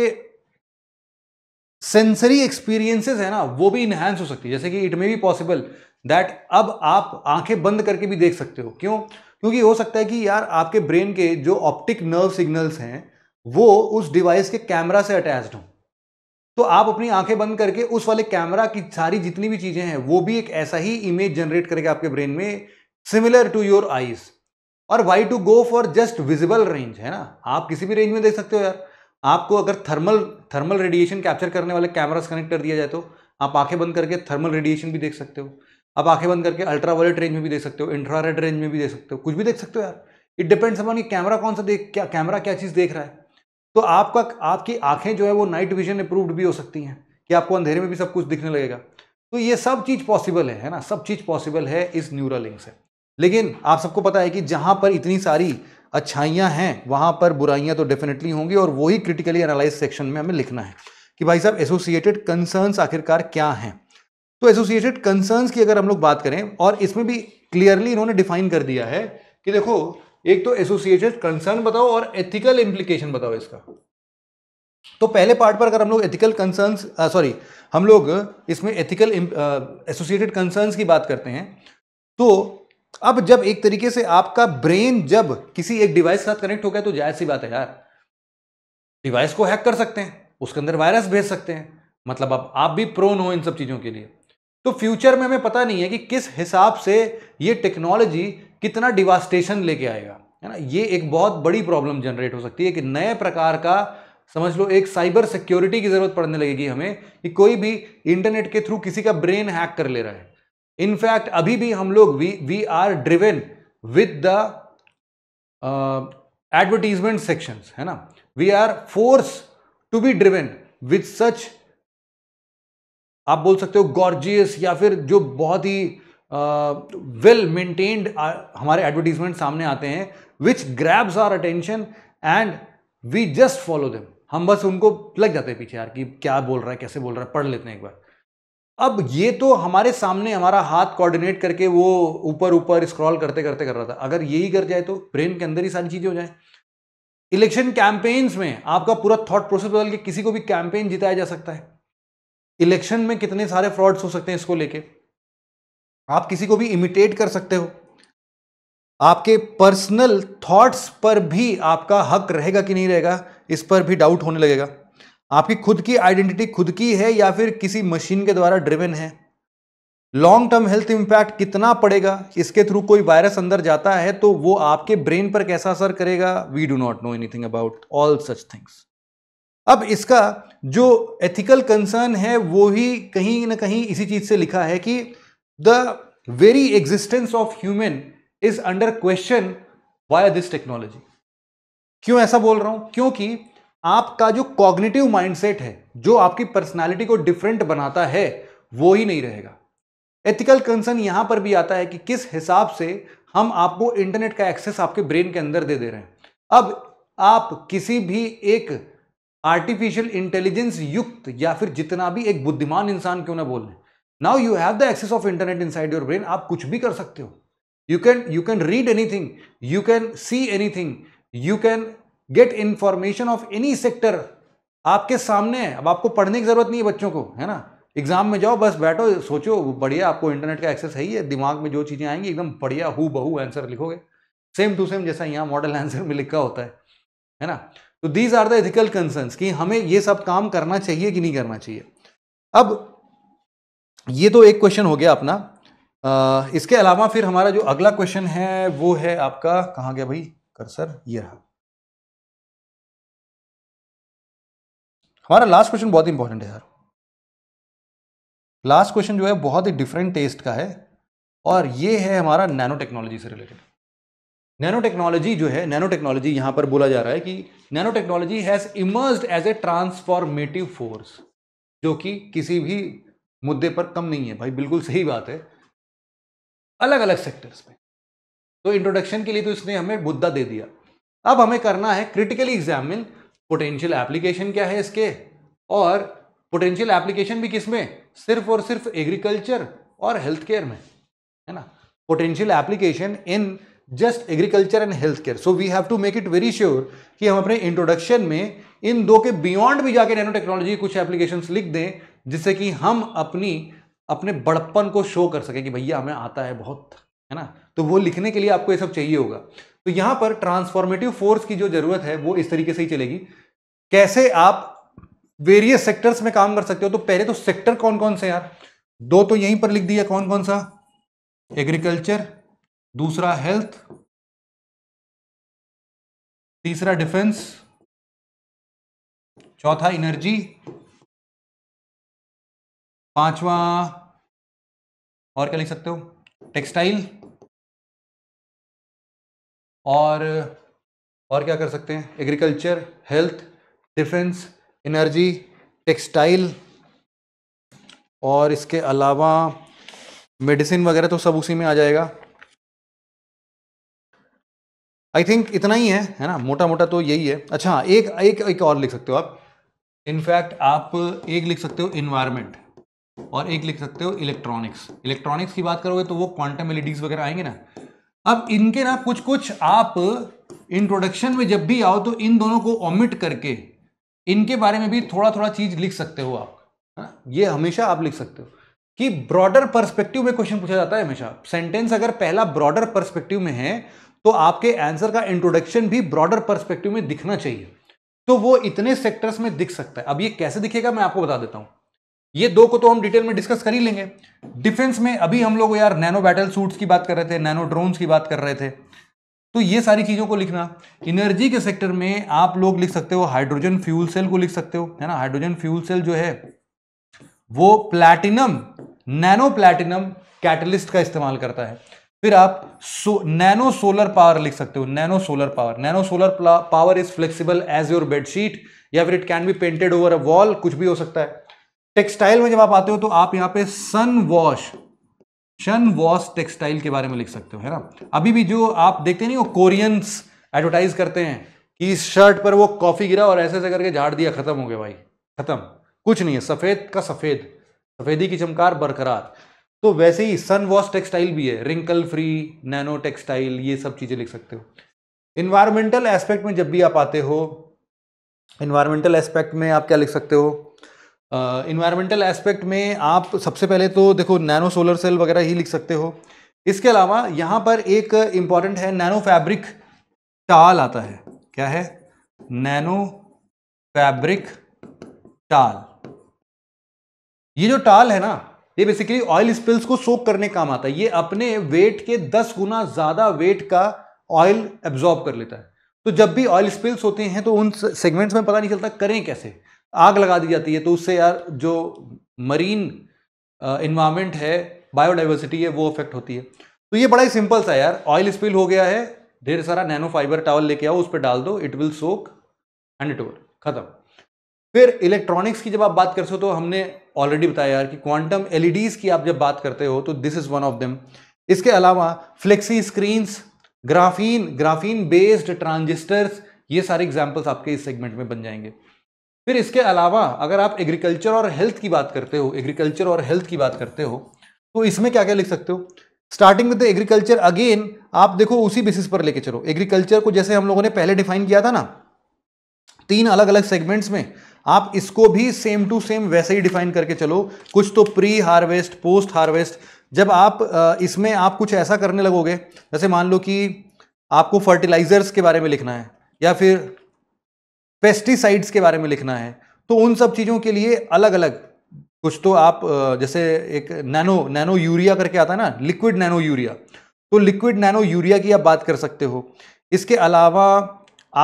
सेंसरी एक्सपीरियंसेस है ना वो भी इन्हांस हो सकती है जैसे कि it may be possible that अब आप आंखें बंद करके भी देख सकते हो क्यों क्योंकि हो सकता है कि यार आपके ब्रेन के जो ऑप्टिक नर्व सिग्नल्स हैं वो उस डिवाइस के कैमरा से अटैच्ड हों तो आप अपनी आंखें बंद करके उस वाले कैमरा की सारी जितनी भी चीज़ें हैं वो भी एक ऐसा ही इमेज जनरेट करेगा आपके ब्रेन में सिमिलर टू योर आईज और why to go for just visible range है ना आप किसी भी रेंज में देख सकते हो यार आपको अगर थर्मल थर्मल रेडिएशन कैप्चर करने वाले कैमरास कनेक्ट कर दिया जाए तो आप आंखें बंद करके थर्मल रेडिएशन भी देख सकते हो आप आंखें बंद करके अल्ट्रा वायलेट रेंज में भी देख सकते हो इंट्रा रेड रेंज में भी देख सकते हो कुछ भी देख सकते हो यार इट डिपेंड्स अपॉन कि कैमरा कौन सा देख क्या कैमरा क्या चीज़ देख रहा है तो आपका आपकी आंखें जो है वो नाइट विजन अप्रूव्ड भी हो सकती हैं कि आपको अंधेरे में भी सब कुछ दिखने लगेगा तो ये सब चीज़ पॉसिबल है है ना सब चीज़ पॉसिबल है इस न्यूरा लिंक से लेकिन आप सबको पता है कि जहाँ पर इतनी सारी अच्छाइयाँ हैं वहाँ पर बुराइयाँ तो डेफिनेटली होंगी और वही क्रिटिकली एनालाइज सेक्शन में हमें लिखना है कि भाई साहब एसोसिएटेड कंसर्न्स आखिरकार क्या हैं तो एसोसिएटेड कंसर्न की अगर हम लोग बात करें और इसमें भी क्लियरली इन्होंने डिफाइन कर दिया है कि देखो एक तो एसोसिएटेड कंसर्न बताओ और एथिकल इंप्लीकेशन बताओ इसका तो पहले पार्ट पर अगर हम लोग एथिकल कंसर्न सॉरी हम लोग इसमें एथिकल एसोसिएटेड कंसर्न की बात करते हैं तो अब जब एक तरीके से आपका ब्रेन जब किसी एक डिवाइस के साथ कनेक्ट हो गया तो जायज सी बात है यार डिवाइस को हैक कर सकते हैं उसके अंदर वायरस भेज सकते हैं मतलब अब आप, आप भी प्रोन हो इन सब चीज़ों के लिए तो फ्यूचर में हमें पता नहीं है कि किस हिसाब से ये टेक्नोलॉजी कितना डिवास्टेशन लेके आएगा है ना ये एक बहुत बड़ी प्रॉब्लम जनरेट हो सकती है कि नए प्रकार का समझ लो एक साइबर सिक्योरिटी की ज़रूरत पड़ने लगेगी हमें कि कोई भी इंटरनेट के थ्रू किसी का ब्रेन हैक कर ले रहा है इनफैक्ट अभी भी हम लोग we we are driven with the advertisement sections है ना we are force to be driven with such आप बोल सकते हो गॉर्जियस या फिर जो बहुत ही वेल मेंटेन्ड हमारे एडवर्टीजमेंट सामने आते हैं which grabs our attention and we just follow them हम बस उनको लग जाते हैं पीछे यार कि क्या बोल रहा है कैसे बोल रहा है पढ़ लेते हैं एक बार अब ये तो हमारे सामने हमारा हाथ कोऑर्डिनेट करके वो ऊपर ऊपर स्क्रॉल करते करते कर रहा था अगर यही कर जाए तो ब्रेन के अंदर ही सारी चीज़ें हो जाए इलेक्शन कैंपेन्स में आपका पूरा थॉट प्रोसेस बदल के किसी को भी कैंपेन जिताया जा सकता है इलेक्शन में कितने सारे फ्रॉड्स हो सकते हैं इसको लेके आप किसी को भी इमिटेट कर सकते हो आपके पर्सनल थॉट्स पर भी आपका हक रहेगा कि नहीं रहेगा इस पर भी डाउट होने लगेगा आपकी खुद की आइडेंटिटी खुद की है या फिर किसी मशीन के द्वारा ड्रिवन है लॉन्ग टर्म हेल्थ इम्पैक्ट कितना पड़ेगा इसके थ्रू कोई वायरस अंदर जाता है तो वो आपके ब्रेन पर कैसा असर करेगा we do not know anything about all such things अब इसका जो एथिकल कंसर्न है वो ही कहीं ना कहीं इसी चीज़ से लिखा है कि the very existence of human is under question why this technology क्यों ऐसा बोल रहा हूं क्योंकि आपका जो कॉग्निटिव माइंडसेट है जो आपकी पर्सनालिटी को डिफरेंट बनाता है वो ही नहीं रहेगा एथिकल कंसर्न यहां पर भी आता है कि किस हिसाब से हम आपको इंटरनेट का एक्सेस आपके ब्रेन के अंदर दे दे रहे हैं अब आप किसी भी एक आर्टिफिशियल इंटेलिजेंस युक्त या फिर जितना भी एक बुद्धिमान इंसान क्यों ना बोलने now you have the access of internet inside your brain आप कुछ भी कर सकते हो you can you can read anything you can see anything you can get information of any sector आपके सामने है अब आपको पढ़ने की जरूरत नहीं है बच्चों को है ना एग्जाम में जाओ बस बैठो सोचो बढ़िया आपको इंटरनेट का एक्सेस है ही है दिमाग में जो चीज़ें आएंगी एकदम बढ़िया हु बहू आंसर लिखोगे सेम टू सेम जैसा यहाँ मॉडल आंसर में लिखा होता है है ना तो these are the ethical concerns कि हमें ये सब काम करना चाहिए कि नहीं करना चाहिए अब ये तो एक क्वेश्चन हो गया अपना आ, इसके अलावा फिर हमारा जो अगला क्वेश्चन है वो है आपका कहाँ गया भाई सर ये रहा हमारा लास्ट क्वेश्चन बहुत इंपॉर्टेंट है यार लास्ट क्वेश्चन जो है बहुत ही डिफरेंट टेस्ट का है और ये है हमारा नैनो टेक्नोलॉजी से रिलेटेड नैनो टेक्नोलॉजी जो है नैनो टेक्नोलॉजी यहां पर बोला जा रहा है कि nanotechnology has emerge as a transformative force जो कि किसी भी मुद्दे पर कम नहीं है भाई बिल्कुल सही बात है अलग अलग सेक्टर्स में तो इंट्रोडक्शन के लिए तो इसने हमें मुद्दा दे दिया अब हमें करना है क्रिटिकली एग्जामिन पोटेंशियल एप्लीकेशन क्या है इसके और पोटेंशियल एप्लीकेशन भी किस में सिर्फ और सिर्फ एग्रीकल्चर और हेल्थ केयर में है ना potential application in just agriculture and health care so we have to make it very sure कि हम अपने इंट्रोडक्शन में इन दो के बियॉन्ड भी जाके नैनो टेक्नोलॉजी कुछ एप्लीकेशन लिख दें जिससे कि हम अपनी अपने बड़पन को शो कर सकें कि भैया हमें आता है बहुत है ना तो वो लिखने के लिए आपको ये सब चाहिए होगा तो यहाँ पर ट्रांसफॉर्मेटिव फोर्स की जो ज़रूरत है वो इस तरीके से ही चलेगी कैसे आप वेरियस सेक्टर्स में काम कर सकते हो तो पहले तो सेक्टर कौन कौन से यार दो तो यहीं पर लिख दिया कौन कौन सा एग्रीकल्चर दूसरा हेल्थ तीसरा डिफेंस चौथा एनर्जी पांचवा और क्या लिख सकते हो टेक्सटाइल और और क्या कर सकते हैं agriculture health defence energy textile और इसके अलावा मेडिसिन वगैरह तो सब उसी में आ जाएगा आई थिंक इतना ही है है ना मोटा मोटा तो यही है अच्छा एक एक एक और लिख सकते हो आप इनफैक्ट आप एक लिख सकते हो इन्वायरमेंट और एक लिख सकते हो इलेक्ट्रॉनिक्स इलेक्ट्रॉनिक्स की बात करोगे तो वो क्वांटम एलईडीज वगैरह आएंगे ना अब इनके ना कुछ कुछ आप इंट्रोडक्शन में जब भी आओ तो इन दोनों को ओमिट करके इनके बारे में भी थोड़ा थोड़ा चीज लिख सकते हो आप है ना ये हमेशा आप लिख सकते हो कि ब्रॉडर पर्सपेक्टिव में क्वेश्चन पूछा जाता है हमेशा सेंटेंस अगर पहला ब्रॉडर पर्सपेक्टिव में है तो आपके आंसर का इंट्रोडक्शन भी ब्रॉडर परस्पेक्टिव में दिखना चाहिए तो वो इतने सेक्टर्स में दिख सकता है अब ये कैसे दिखेगा मैं आपको बता देता हूं ये दो को तो हम डिटेल में डिस्कस कर ही लेंगे डिफेंस में अभी हम लोग यार नैनो बैटल सूट्स की बात कर रहे थे नैनो ड्रोन्स की बात कर रहे थे तो ये सारी चीज़ों को लिखना एनर्जी के सेक्टर में आप लोग लिख सकते हो हाइड्रोजन फ्यूल सेल को लिख सकते हो है ना हाइड्रोजन फ्यूल सेल जो है वो प्लैटिनम नैनो प्लैटिनम कैटलिस्ट का इस्तेमाल करता है फिर आप सो नैनो सोलर पावर लिख सकते हो nano solar power nano solar power is flexible as your bedsheet या फिर it can be painted over a wall कुछ भी हो सकता है टेक्सटाइल में जब आप आते हो तो आप यहाँ पे sun wash sun wash textile के बारे में लिख सकते हो है ना अभी भी जो आप देखते नहीं वो कोरियंस एडवर्टाइज करते हैं कि इस शर्ट पर वो कॉफी गिरा और ऐसे ऐसे करके झाड़ दिया खत्म हो गया भाई खत्म कुछ नहीं है सफेद का सफेद सफेदी की चमकार बरकरार तो वैसे ही सन वॉश टेक्सटाइल भी है रिंकल फ्री नैनो टेक्सटाइल ये सब चीज़ें लिख सकते हो इन्वायरमेंटल एस्पेक्ट में जब भी आप आते हो इन्वायरमेंटल एस्पेक्ट में आप क्या लिख सकते हो इन्वायरमेंटल एस्पेक्ट में आप सबसे पहले तो देखो नैनो सोलर सेल वगैरह ही लिख सकते हो इसके अलावा यहाँ पर एक इम्पॉर्टेंट है नैनो फैब्रिक टाल आता है क्या है नैनो फैब्रिक टाल ये जो टाल है ना ये बेसिकली ऑयल स्पिल्स को सोक करने काम आता है ये अपने वेट के दस गुना ज़्यादा वेट का ऑयल एब्जॉर्ब कर लेता है तो जब भी ऑयल स्पिल्स होते हैं तो उन सेगमेंट्स में पता नहीं चलता करें कैसे आग लगा दी जाती है तो उससे यार जो मरीन इन्वायरमेंट है बायोडाइवर्सिटी है वो अफेक्ट होती है तो ये बड़ा ही सिंपल सा यार ऑयल स्पिल हो गया है ढेर सारा नैनो फाइबर टावल लेके आओ उस पर डाल दो it will soak and it over खत्म फिर इलेक्ट्रॉनिक्स की जब आप बात करते हो तो हमने ऑलरेडी बताया यार कि क्वांटम एलईडीज e की आप जब बात करते हो तो this is one of them इसके अलावा flexi screens graphene graphene based transistors ये सारे एग्जाम्पल्स आपके इस सेगमेंट में बन जाएंगे फिर इसके अलावा अगर आप एग्रीकल्चर और हेल्थ की बात करते हो एग्रीकल्चर और हेल्थ की बात करते हो तो इसमें क्या क्या लिख सकते हो स्टार्टिंग विद एग्रीकल्चर अगेन आप देखो उसी बेसिस पर लेके चलो एग्रीकल्चर को जैसे हम लोगों ने पहले डिफाइन किया था ना तीन अलग अलग सेगमेंट्स में आप इसको भी सेम टू सेम वैसे ही डिफाइन करके चलो कुछ तो प्री हार्वेस्ट पोस्ट हार्वेस्ट जब आप इसमें आप कुछ ऐसा करने लगोगे जैसे मान लो कि आपको फर्टिलाइजर्स के बारे में लिखना है या फिर पेस्टिसाइड्स के बारे में लिखना है तो उन सब चीज़ों के लिए अलग अलग कुछ तो आप जैसे एक नैनो नैनो यूरिया करके आता है ना लिक्विड नैनो यूरिया तो लिक्विड नैनो यूरिया की आप बात कर सकते हो इसके अलावा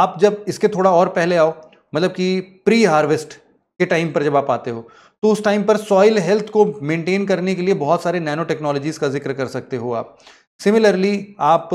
आप जब इसके थोड़ा और पहले आओ मतलब कि प्री हार्वेस्ट के टाइम पर जब आप आते हो तो उस टाइम पर सॉइल हेल्थ को मेंटेन करने के लिए बहुत सारे नैनो टेक्नोलॉजीज़ का जिक्र कर सकते हो आप सिमिलरली आप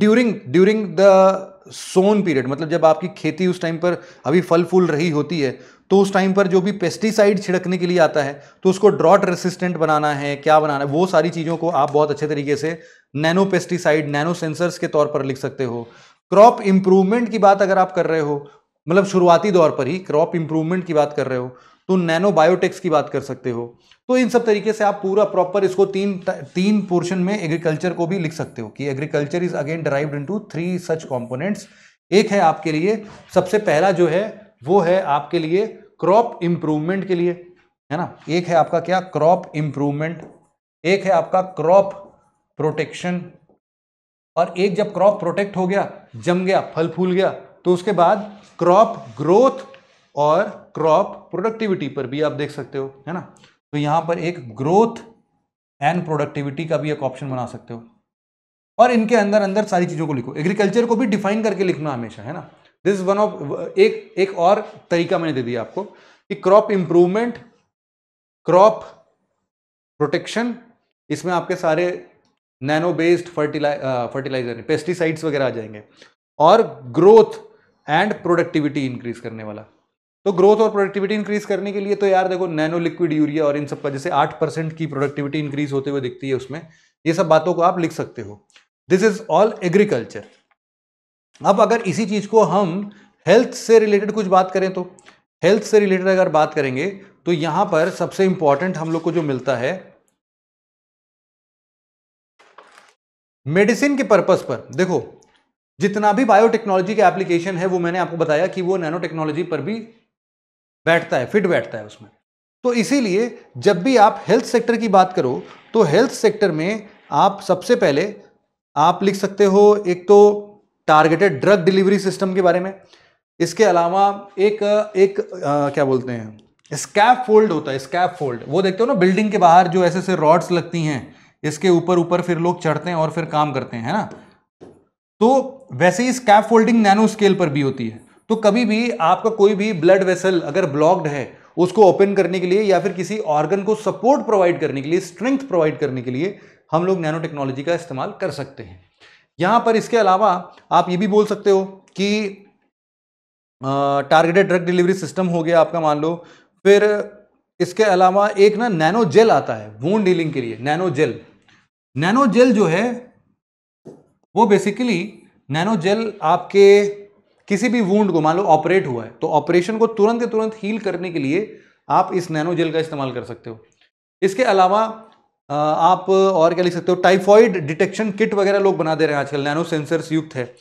during during the sown period मतलब जब आपकी खेती उस टाइम पर अभी फल फूल रही होती है तो उस टाइम पर जो भी पेस्टिसाइड छिड़कने के लिए आता है तो उसको ड्रॉट रेसिस्टेंट बनाना है क्या बनाना है वो सारी चीज़ों को आप बहुत अच्छे तरीके से नैनो पेस्टिसाइड नैनो सेंसर्स के तौर पर लिख सकते हो क्रॉप इंप्रूवमेंट की बात अगर आप कर रहे हो मतलब शुरुआती दौर पर ही क्रॉप इंप्रूवमेंट की बात कर रहे हो तो नैनो बायोटेक्स की बात कर सकते हो तो इन सब तरीके से आप पूरा प्रॉपर इसको तीन तीन पोर्शन में एग्रीकल्चर को भी लिख सकते हो कि agriculture is again derived into three such components एक है आपके लिए सबसे पहला जो है वो है आपके लिए क्रॉप इंप्रूवमेंट के लिए है ना एक है आपका क्या क्रॉप इंप्रूवमेंट एक है आपका क्रॉप प्रोटेक्शन और एक जब क्रॉप प्रोटेक्ट हो गया जम गया फल फूल गया तो उसके बाद क्रॉप ग्रोथ और क्रॉप प्रोडक्टिविटी पर भी आप देख सकते हो है ना तो यहां पर एक ग्रोथ एंड प्रोडक्टिविटी का भी एक ऑप्शन बना सकते हो और इनके अंदर अंदर सारी चीज़ों को लिखो एग्रीकल्चर को भी डिफाइन करके लिखना हमेशा है ना दिस वन ऑफ एक एक और तरीका मैंने दे दिया आपको कि क्रॉप इंप्रूवमेंट क्रॉप प्रोटेक्शन इसमें आपके सारे नैनो बेस्ड फर्टिलाइजर पेस्टिसाइड्स वगैरह आ जाएंगे और ग्रोथ एंड प्रोडक्टिविटी इंक्रीज करने वाला तो ग्रोथ और प्रोडक्टिविटी इंक्रीज करने के लिए तो यार देखो नैनो लिक्विड यूरिया और इन सब का जैसे आठ परसेंट की प्रोडक्टिविटी इंक्रीज होते हुए दिखती है उसमें ये सब बातों को आप लिख सकते हो दिस इज ऑल एग्रीकल्चर अब अगर इसी चीज को हम हेल्थ से रिलेटेड कुछ बात करें तो हेल्थ से रिलेटेड अगर बात करेंगे तो यहाँ पर सबसे इंपॉर्टेंट हम लोग को जो मिलता है मेडिसिन के पर्पज़ पर देखो जितना भी बायोटेक्नोलॉजी का एप्लीकेशन है वो मैंने आपको बताया कि वो नैनो टेक्नोलॉजी पर भी बैठता है फिट बैठता है उसमें तो इसीलिए जब भी आप हेल्थ सेक्टर की बात करो तो हेल्थ सेक्टर में आप सबसे पहले आप लिख सकते हो एक तो टारगेटेड ड्रग डिलीवरी सिस्टम के बारे में इसके अलावा एक एक आ, क्या बोलते हैं स्कैप फोल्ड होता है स्कैप फोल्ड वो देखते हो ना बिल्डिंग के बाहर जो ऐसे ऐसे रॉड्स लगती हैं इसके ऊपर ऊपर फिर लोग चढ़ते हैं और फिर काम करते हैं है ना तो वैसे ही स्कैप फोल्डिंग नैनो स्केल पर भी होती है तो कभी भी आपका कोई भी ब्लड वेसल अगर ब्लॉक्ड है उसको ओपन करने के लिए या फिर किसी ऑर्गन को सपोर्ट प्रोवाइड करने के लिए स्ट्रेंथ प्रोवाइड करने के लिए हम लोग नैनो टेक्नोलॉजी का इस्तेमाल कर सकते हैं यहाँ पर इसके अलावा आप ये भी बोल सकते हो कि टारगेटेड ड्रग डिलीवरी सिस्टम हो गया आपका मान लो फिर इसके अलावा एक ना नैनो जेल आता है वून डीलिंग के लिए नैनो जेल नैनो जेल जो है वो बेसिकली नैनो जेल आपके किसी भी वूंड को मान लो ऑपरेट हुआ है तो ऑपरेशन को तुरंत के तुरंत हील करने के लिए आप इस नैनो जेल का इस्तेमाल कर सकते हो इसके अलावा आप और क्या लिख सकते हो टाइफॉइड डिटेक्शन किट वगैरह लोग बना दे रहे हैं आजकल नैनो सेंसर्स युक्त है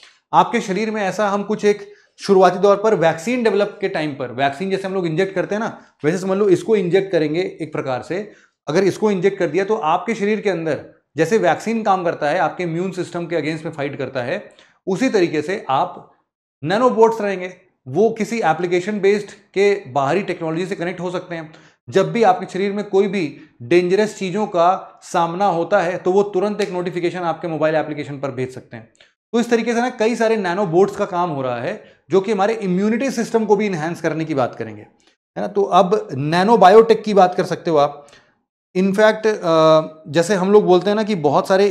आपके शरीर में ऐसा हम कुछ एक शुरुआती तौर पर वैक्सीन डेवलप के टाइम पर वैक्सीन जैसे हम लोग इंजेक्ट करते हैं ना वैसे समझ लो इसको इंजेक्ट करेंगे एक प्रकार से अगर इसको इंजेक्ट कर दिया तो आपके शरीर के अंदर जैसे वैक्सीन काम करता है आपके इम्यून सिस्टम के अगेंस्ट में फाइट करता है उसी तरीके से आप नैनोबोट्स रहेंगे वो किसी एप्लीकेशन बेस्ड के बाहरी टेक्नोलॉजी से कनेक्ट हो सकते हैं जब भी आपके शरीर में कोई भी डेंजरस चीज़ों का सामना होता है तो वो तुरंत एक नोटिफिकेशन आपके मोबाइल एप्लीकेशन पर भेज सकते हैं तो इस तरीके से ना कई सारे नैनो बोर्ड्स का काम हो रहा है जो कि हमारे इम्यूनिटी सिस्टम को भी इन्हेंस करने की बात करेंगे है ना तो अब नैनो बायोटेक की बात कर सकते हो आप इनफैक्ट जैसे हम लोग बोलते हैं ना कि बहुत सारे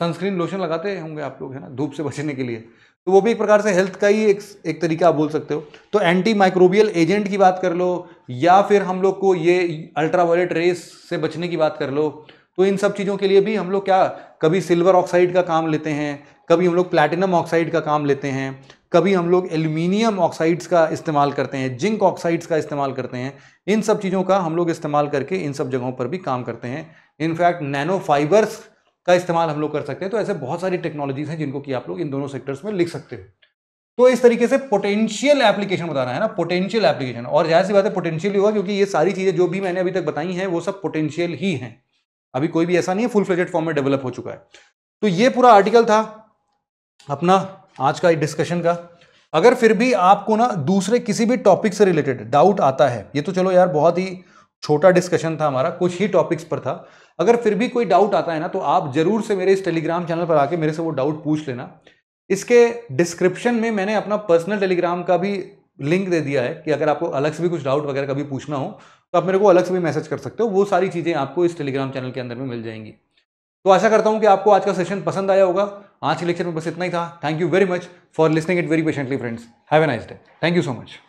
सनस्क्रीन लोशन लगाते होंगे आप लोग है ना धूप से बचने के लिए तो वो भी एक प्रकार से हेल्थ का ही एक एक तरीका आप बोल सकते हो तो एंटी माइक्रोबियल एजेंट की बात कर लो या फिर हम लोग को ये अल्ट्रावायलेट रेस से बचने की बात कर लो तो इन सब चीज़ों के लिए भी हम लोग क्या कभी सिल्वर ऑक्साइड का काम लेते हैं कभी हम लोग प्लैटिनम ऑक्साइड का काम लेते हैं कभी हम लोग एल्यूमिनियम ऑक्साइड्स का इस्तेमाल करते हैं जिंक ऑक्साइड्स का इस्तेमाल करते हैं इन सब चीज़ों का हम लोग इस्तेमाल करके इन सब जगहों पर भी काम करते हैं इनफैक्ट नैनो फाइबर्स का इस्तेमाल हम लोग कर सकते हैं तो ऐसे बहुत सारी टेक्नोलॉजीज हैं जिनको कि आप लोग इन दोनों सेक्टर्स में लिख सकते हो तो इस तरीके से पोटेंशियल एप्लीकेशन बताना है ना पोटेंशियल एप्लीकेशन और जाहिर सी बात है पोटेंशियल ही होगा क्योंकि ये सारी चीज़ें जो भी मैंने अभी तक बताई हैं वो सब पोटेंशियल ही हैं अभी कोई भी ऐसा नहीं है फुल फ्लेजेड फॉर्म में डेवलप हो चुका है तो ये पूरा आर्टिकल था अपना आज का डिस्कशन का अगर फिर भी आपको ना दूसरे किसी भी टॉपिक से रिलेटेड डाउट आता है ये तो चलो यार बहुत ही छोटा डिस्कशन था हमारा कुछ ही टॉपिक्स पर था अगर फिर भी कोई डाउट आता है ना तो आप ज़रूर से मेरे इस टेलीग्राम चैनल पर आके मेरे से वो डाउट पूछ लेना इसके डिस्क्रिप्शन में मैंने अपना पर्सनल टेलीग्राम का भी लिंक दे दिया है कि अगर आपको अलग से भी कुछ डाउट वगैरह कभी पूछना हो तो आप मेरे को अलग से भी मैसेज कर सकते हो वो सारी चीज़ें आपको इस टेलीग्राम चैनल के अंदर में मिल जाएंगी तो आशा करता हूँ कि आपको आज का सेशन पसंद आया होगा आज के लेक्चर में बस इतना ही था thank you very much for listening it very patiently friends have a nice day thank you so much